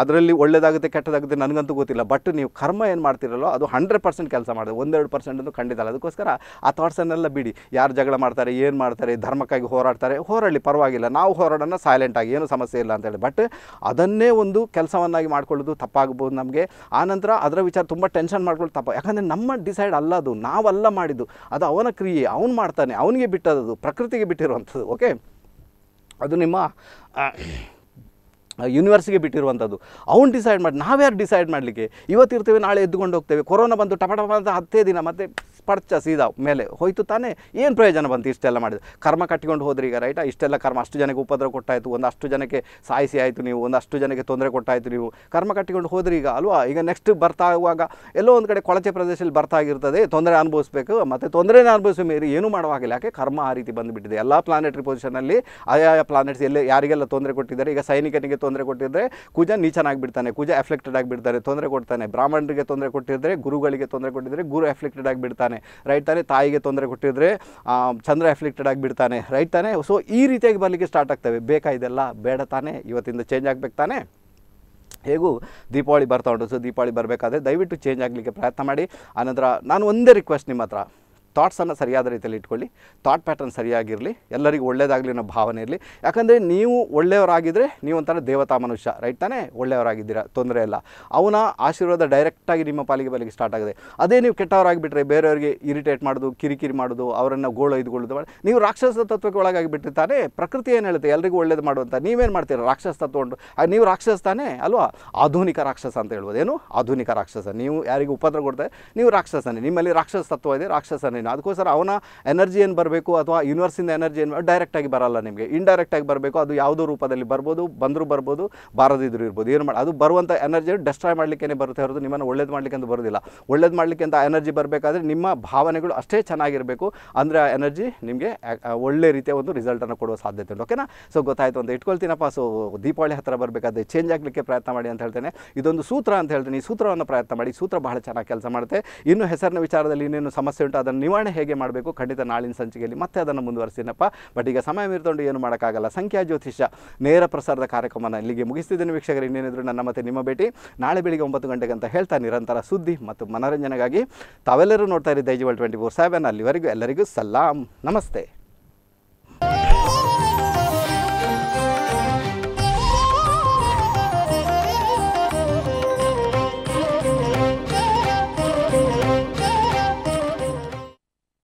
ಅದರಲ್ಲಿ ಒಳ್ಳೇದಾಗುತ್ತೆ ಕೆಟ್ಟದಾಗುತ್ತೆ ನನಗಂತೂ ಗೊತ್ತಿಲ್ಲ ಬಟ್ ನೀವು ಕರ್ಮ ಏನು ಮಾಡ್ತಿರಲ್ಲೋ ಅದು ಹಂಡ್ರೆಡ್ ಪರ್ಸೆಂಟ್ ಕೆಲಸ ಮಾಡಿದೆ ಒಂದೆರಡು ಪರ್ಸೆಂಟ್ ಅಂತೂ ಖಂಡಿತ ಅಲ್ಲ ಅದಕ್ಕೋಸ್ಕರ ಆ ಥಾಟ್ಸನ್ನೆಲ್ಲ ಬಿಡಿ ಯಾರು ಜಗಳ ಮಾಡ್ತಾರೆ ಏನು ಮಾಡ್ತಾರೆ ಧರ್ಮಕ್ಕಾಗಿ ಹೋರಾಡ್ತಾರೆ ಹೋರಾಡಲಿ ಪರವಾಗಿಲ್ಲ ನಾವು ಹೋರಾಡೋಣ ಸೈಲೆಂಟಾಗಿ ಏನು ಸಮಸ್ಯೆ ಇಲ್ಲ ಅಂತೇಳಿ ಬಟ್ ಅದನ್ನೇ ಒಂದು ಕೆಲಸವನ್ನಾಗಿ ಮಾಡ್ಕೊಳ್ಳೋದು ತಪ್ಪಾಗ್ಬೋದು ನಮಗೆ ಆನಂತರ ಅದರ ವಿಚಾರ ತುಂಬ ಟೆನ್ಷನ್ ಮಾಡ್ಕೊಳ್ಳೋದು ತಪ್ಪು ಯಾಕಂದರೆ ನಮ್ಮ ಡಿಸೈಡ್ ಅಲ್ಲ ಅದು ನಾವಲ್ಲ ಮಾಡಿದ್ದು ಅದು ಅವನ ಕ್ರಿಯೆ ಅವನು ಮಾಡ್ತಾನೆ ಅವನಿಗೆ ಬಿಟ್ಟದ್ದು ಪ್ರಕೃತಿಗೆ ಬಿಟ್ಟಿರುವಂಥದ್ದು ಓಕೆ ಅದು ನಿಮ್ಮ ಯೂನಿವರ್ಸಿಗೆ ಬಿಟ್ಟಿರುವಂಥದ್ದು ಅವ್ನು ಡಿಸೈಡ್ ಮಾಡಿ ನಾವ್ಯಾರು ಡಿಸೈಡ್ ಮಾಡಲಿಕ್ಕೆ ಇವತ್ತಿರ್ತೇವೆ ನಾಳೆ ಎದ್ದುಕೊಂಡು ಹೋಗ್ತೇವೆ ಕೊರೋನಾ ಬಂದು ಟಪ ಟಪ ಅಂತ ಹತ್ತೇ ದಿನ ಮತ್ತು ಸ್ಪರ್ಚ ಸೀದಾ ಮೇಲೆ ಹೋಯ್ತು ತಾನೇ ಏನು ಪ್ರಯೋಜನ ಬಂತು ಇಷ್ಟೆಲ್ಲ ಮಾಡಿದ್ರು ಕರ್ಮ ಕಟ್ಟಿಕೊಂಡು ಹೋದ್ರಿ ಈಗ ರೈಟಾ ಇಷ್ಟೆಲ್ಲ ಕರ್ಮ ಅಷ್ಟು ಜನಕ್ಕೆ ಉಪದ್ರ ಕೊಟ್ಟಾಯಿತು ಒಂದು ಅಷ್ಟು ಜನಕ್ಕೆ ಸಾಯಿಸಿ ಆಯಿತು ನೀವು ಒಂದು ಅಷ್ಟು ಜನಕ್ಕೆ ತೊಂದರೆ ಕೊಟ್ಟಾಯಿತು ನೀವು ಕರ್ಮ ಕಟ್ಟಿಕೊಂಡು ಹೋದ್ರಿ ಈಗ ಅಲ್ವಾ ಈಗ ನೆಕ್ಸ್ಟ್ ಬರ್ತಾ ಎಲ್ಲೋ ಒಂದು ಕಡೆ ಕೊಳಚೆ ಪ್ರದೇಶದಲ್ಲಿ ಬರ್ತಾ ಆಗಿರ್ತದೆ ತೊಂದರೆ ಅನುಭವಿಸಬೇಕು ಮತ್ತು ತೊಂದರೆನೇ ಅನುಭವಿಸಿ ಮೇಲೆ ಏನು ಮಾಡುವಾಗಿಲ್ಲ ಯಾಕೆ ಕರ್ಮ ಆ ರೀತಿ ಬಂದುಬಿಟ್ಟಿದೆ ಎಲ್ಲ ಪ್ಲಾನೆಟ್ರಿ ಪೊಸಿಷನಲ್ಲಿ ಆಯಾ ಪ್ಲಾನೆಟ್ಸ್ ಎಲ್ಲ ಯಾರಿಗೆಲ್ಲ ತೊಂದರೆ ಕೊಟ್ಟಿದ್ದಾರೆ ಈಗ ಸೈನಿಕನಿಗೆ ತೊಂದರೆ ಕೊಟ್ಟಿದ್ದರೆ ಕುಜ ನೀಚನಾಗಿಬಿಡ್ತಾನೆ ಕುಜ ಎಫ್ಲೆಕ್ಟೆಡ್ ಆಗಿಬಿಡ್ತಾರೆ ತೊಂದರೆ ಕೊಡ್ತಾನೆ ಬ್ರಾಹ್ಮಣರಿಗೆ ತೊಂದರೆ ಕೊಟ್ಟಿದ್ದರೆ ಗುರುಗಳಿಗೆ ತೊಂದರೆ ಕೊಟ್ಟಿದ್ದರೆ ಗುರು ಎಫ್ಲೆಕ್ಟೆಡ್ ಆಗಿಬಿಡ್ತಾನೆ ಬಿಡ್ತಾನೆ ರೈಟ್ ತಾನೆ ತಾಯಿಗೆ ತೊಂದರೆ ಕೊಟ್ಟಿದ್ರೆ ಚಂದ್ರ ಎಫ್ಲಿಕ್ಟೆಡ್ ಆಗಿಬಿಡ್ತಾನೆ ರೈಟ್ ತಾನೆ ಸೊ ಈ ರೀತಿಯಾಗಿ ಬರಲಿಕ್ಕೆ ಸ್ಟಾರ್ಟ್ ಆಗ್ತವೆ ಬೇಕಾ ಇದೆಲ್ಲ ಬೇಡ ತಾನೇ ಇವತ್ತಿಂದ ಚೇಂಜ್ ಆಗಬೇಕು ತಾನೆ ಹೇಗೂ ದೀಪಾವಳಿ ಬರ್ತಾ ಉಂಟು ಸೊ ದೀಪಾವಳಿ ಬರಬೇಕಾದ್ರೆ ದಯವಿಟ್ಟು ಚೇಂಜ್ ಆಗಲಿಕ್ಕೆ ಪ್ರಯತ್ನ ಮಾಡಿ ಆನಂತರ ನಾನು ಒಂದೇ ರಿಕ್ವೆಸ್ಟ್ ನಿಮ್ಮ ಹತ್ರ ಥಾಟ್ಸನ್ನು ಸರಿಯಾದ ರೀತಿಯಲ್ಲಿ ಇಟ್ಕೊಳ್ಳಿ ಥಾಟ್ ಪ್ಯಾಟರ್ನ್ ಸರಿಯಾಗಿರಲಿ ಎಲ್ಲರಿಗೂ ಒಳ್ಳೆಯದಾಗಲಿ ಅನ್ನೋ ಭಾವನೆ ಇರಲಿ ಯಾಕಂದರೆ ನೀವು ಒಳ್ಳೆಯವರಾಗಿದ್ದರೆ ನೀವು ಒಂಥರ ದೇವತಾ ಮನುಷ್ಯ ರೈಟ್ ತಾನೇ ಒಳ್ಳೆಯವರಾಗಿದ್ದೀರಾ ತೊಂದರೆ ಇಲ್ಲ ಅವನ ಆಶೀರ್ವಾದ ಡೈರೆಕ್ಟಾಗಿ ನಿಮ್ಮ ಪಾಲಿಗೆ ಬಲಿಗೆ ಸ್ಟಾರ್ಟ್ ಆಗಿದೆ ಅದೇ ನೀವು ಕೆಟ್ಟವರಾಗಿಬಿಟ್ರೆ ಬೇರೆಯವರಿಗೆ ಇರಿಟೇಟ್ ಮಾಡೋದು ಕಿರಿಕಿರಿ ಮಾಡೋದು ಅವರನ್ನು ಗೋಳು ಇದ್ಕೊಳ್ಳೋದು ನೀವು ರಾಕ್ಷಸ ತತ್ವಕ್ಕೆ ತಾನೇ ಪ್ರಕೃತಿ ಏನು ಹೇಳುತ್ತೆ ಎಲ್ಲರಿಗೂ ಒಳ್ಳೇದು ಮಾಡುವಂಥ ನೀವೇನು ಮಾಡ್ತೀರಾ ರಾಕ್ಷಸ ತತ್ವ ಉಂಟು ನೀವು ರಾಕ್ಷಸ ತಾನೇ ಅಲ್ವಾ ಆಧುನಿಕ ರಾಕ್ಷಸ ಅಂತ ಹೇಳ್ಬೋದು ಏನು ಆಧುನಿಕ ರಾಕ್ಷಸ ನೀವು ಯಾರಿಗೂ ಉಪದ್ರ ಕೊಡ್ತಾರೆ ನೀವು ರಾಕ್ಷಸನೇ ನಿಮ್ಮಲ್ಲಿ ರಾಕ್ಷಸ ತತ್ವ ಇದೆ ರಾಕ್ಷಸನೇ ಏನು ಅದಕ್ಕೋಸ್ಕರ ಅವನ ಎನರ್ಜಿ ಏನು ಬರಬೇಕು ಅಥವಾ ಯೂನಿವರ್ಸಿಂದ ಎನರ್ಜಿ ಏನು ಡೈರೆಕ್ಟಾಗಿ ಬರಲ್ಲ ನಿಮಗೆ ಇಂಡೈರೆಕ್ಟಾಗಿ ಬರಬೇಕು ಅದು ಯಾವುದೋ ರೂಪದಲ್ಲಿ ಬರ್ಬೋದು ಬಂದರೂ ಬರ್ಬೋದು ಬಾರದಿದ್ರು ಇರ್ಬೋದು ಏನು ಮಾಡಿ ಅದು ಬರುವಂಥ ಎನರ್ಜಿ ಡೆಸ್ಟ್ರಾಯ್ ಮಾಡಲಿಕ್ಕೆ ಬರುತ್ತೆ ಹೊರತು ನಿಮ್ಮನ್ನು ಒಳ್ಳೇದು ಮಾಡಲಿಕ್ಕೆ ಅಂತ ಬರೋದಿಲ್ಲ ಒಳ್ಳೇದು ಮಾಡಲಿಕ್ಕೆ ಅಂತ ಎನರ್ಜಿ ಬರಬೇಕಾದ್ರೆ ನಿಮ್ಮ ಭಾವನೆಗಳು ಅಷ್ಟೇ ಚೆನ್ನಾಗಿರಬೇಕು ಅಂದರೆ ಆ ಎನರ್ಜಿ ನಿಮಗೆ ಒಳ್ಳೆ ರೀತಿಯ ಒಂದು ರಿಸಲ್ಟನ್ನು ಕೊಡುವ ಸಾಧ್ಯತೆ ಉಂಟು ಓಕೆನಾ ಸೊ ಗೊತ್ತಾಯಿತು ಅಂತ ಇಟ್ಕೊಳ್ತೀನಪ್ಪ ಸೊ ದೀಪಾವಳಿ ಹತ್ತಿರ ಬರಬೇಕಾದ್ರೆ ಚೇಂಜ್ ಆಗಲಿಕ್ಕೆ ಪ್ರಯತ್ನ ಮಾಡಿ ಅಂತ ಹೇಳ್ತೇನೆ ಇದೊಂದು ಸೂತ್ರ ಅಂತ ಹೇಳ್ತೀನಿ ಈ ಸೂತ್ರವನ್ನು ಪ್ರಯತ್ನ ಮಾಡಿ ಸೂತ್ರ ಬಹಳ ಚೆನ್ನಾಗಿ ಕೆಲಸ ಮಾಡುತ್ತೆ ಇನ್ನು ಹೆಸರಿನ ವಿಚಾರದಲ್ಲಿ ಇನ್ನೇನು ಸಮಸ್ಯೆ ಉಂಟು ಅದನ್ನು ನೀವು ನಿರ್ವಹಣೆ ಹೇಗೆ ಮಾಡಬೇಕು ಖಂಡಿತ ನಾಳಿನ ಸಂಚಿಕೆಯಲ್ಲಿ ಮತ್ತೆ ಅದನ್ನು ಮುಂದುವರಿಸಿನಪ್ಪ ಬಟ್ ಈಗ ಸಮಯ ಮೀರಿದೊಂಡು ಏನು ಮಾಡೋಕ್ಕಾಗಲ್ಲ ಸಂಖ್ಯಾ ಜ್ಯೋತಿಷ ನೇರ ಪ್ರಸಾರದ ಕಾರ್ಯಕ್ರಮನ ಇಲ್ಲಿಗೆ ಮುಗಿಸ್ತಿದ್ದೀನಿ ವೀಕ್ಷಕರು ಇನ್ನೇನಿದ್ರು ನನ್ನ ಮತ್ತೆ ನಿಮ್ಮ ಭೇಟಿ ನಾಳೆ ಬೆಳಿಗ್ಗೆ ಒಂಬತ್ತು ಗಂಟೆಗೆ ಅಂತ ಹೇಳ್ತಾ ನಿರಂತರ ಸುದ್ದಿ ಮತ್ತು ಮನರಂಜನೆಗಾಗಿ ತಾವೆಲ್ಲರೂ ನೋಡ್ತಾ ಇರಿ ದೈಜಿವಲ್ ಟ್ವೆಂಟಿ ಫೋರ್ ಸೆವೆನ್ ಅಲ್ಲಿವರೆಗೂ ಎಲ್ಲರಿಗೂ ಸಲಾಂ ನಮಸ್ತೆ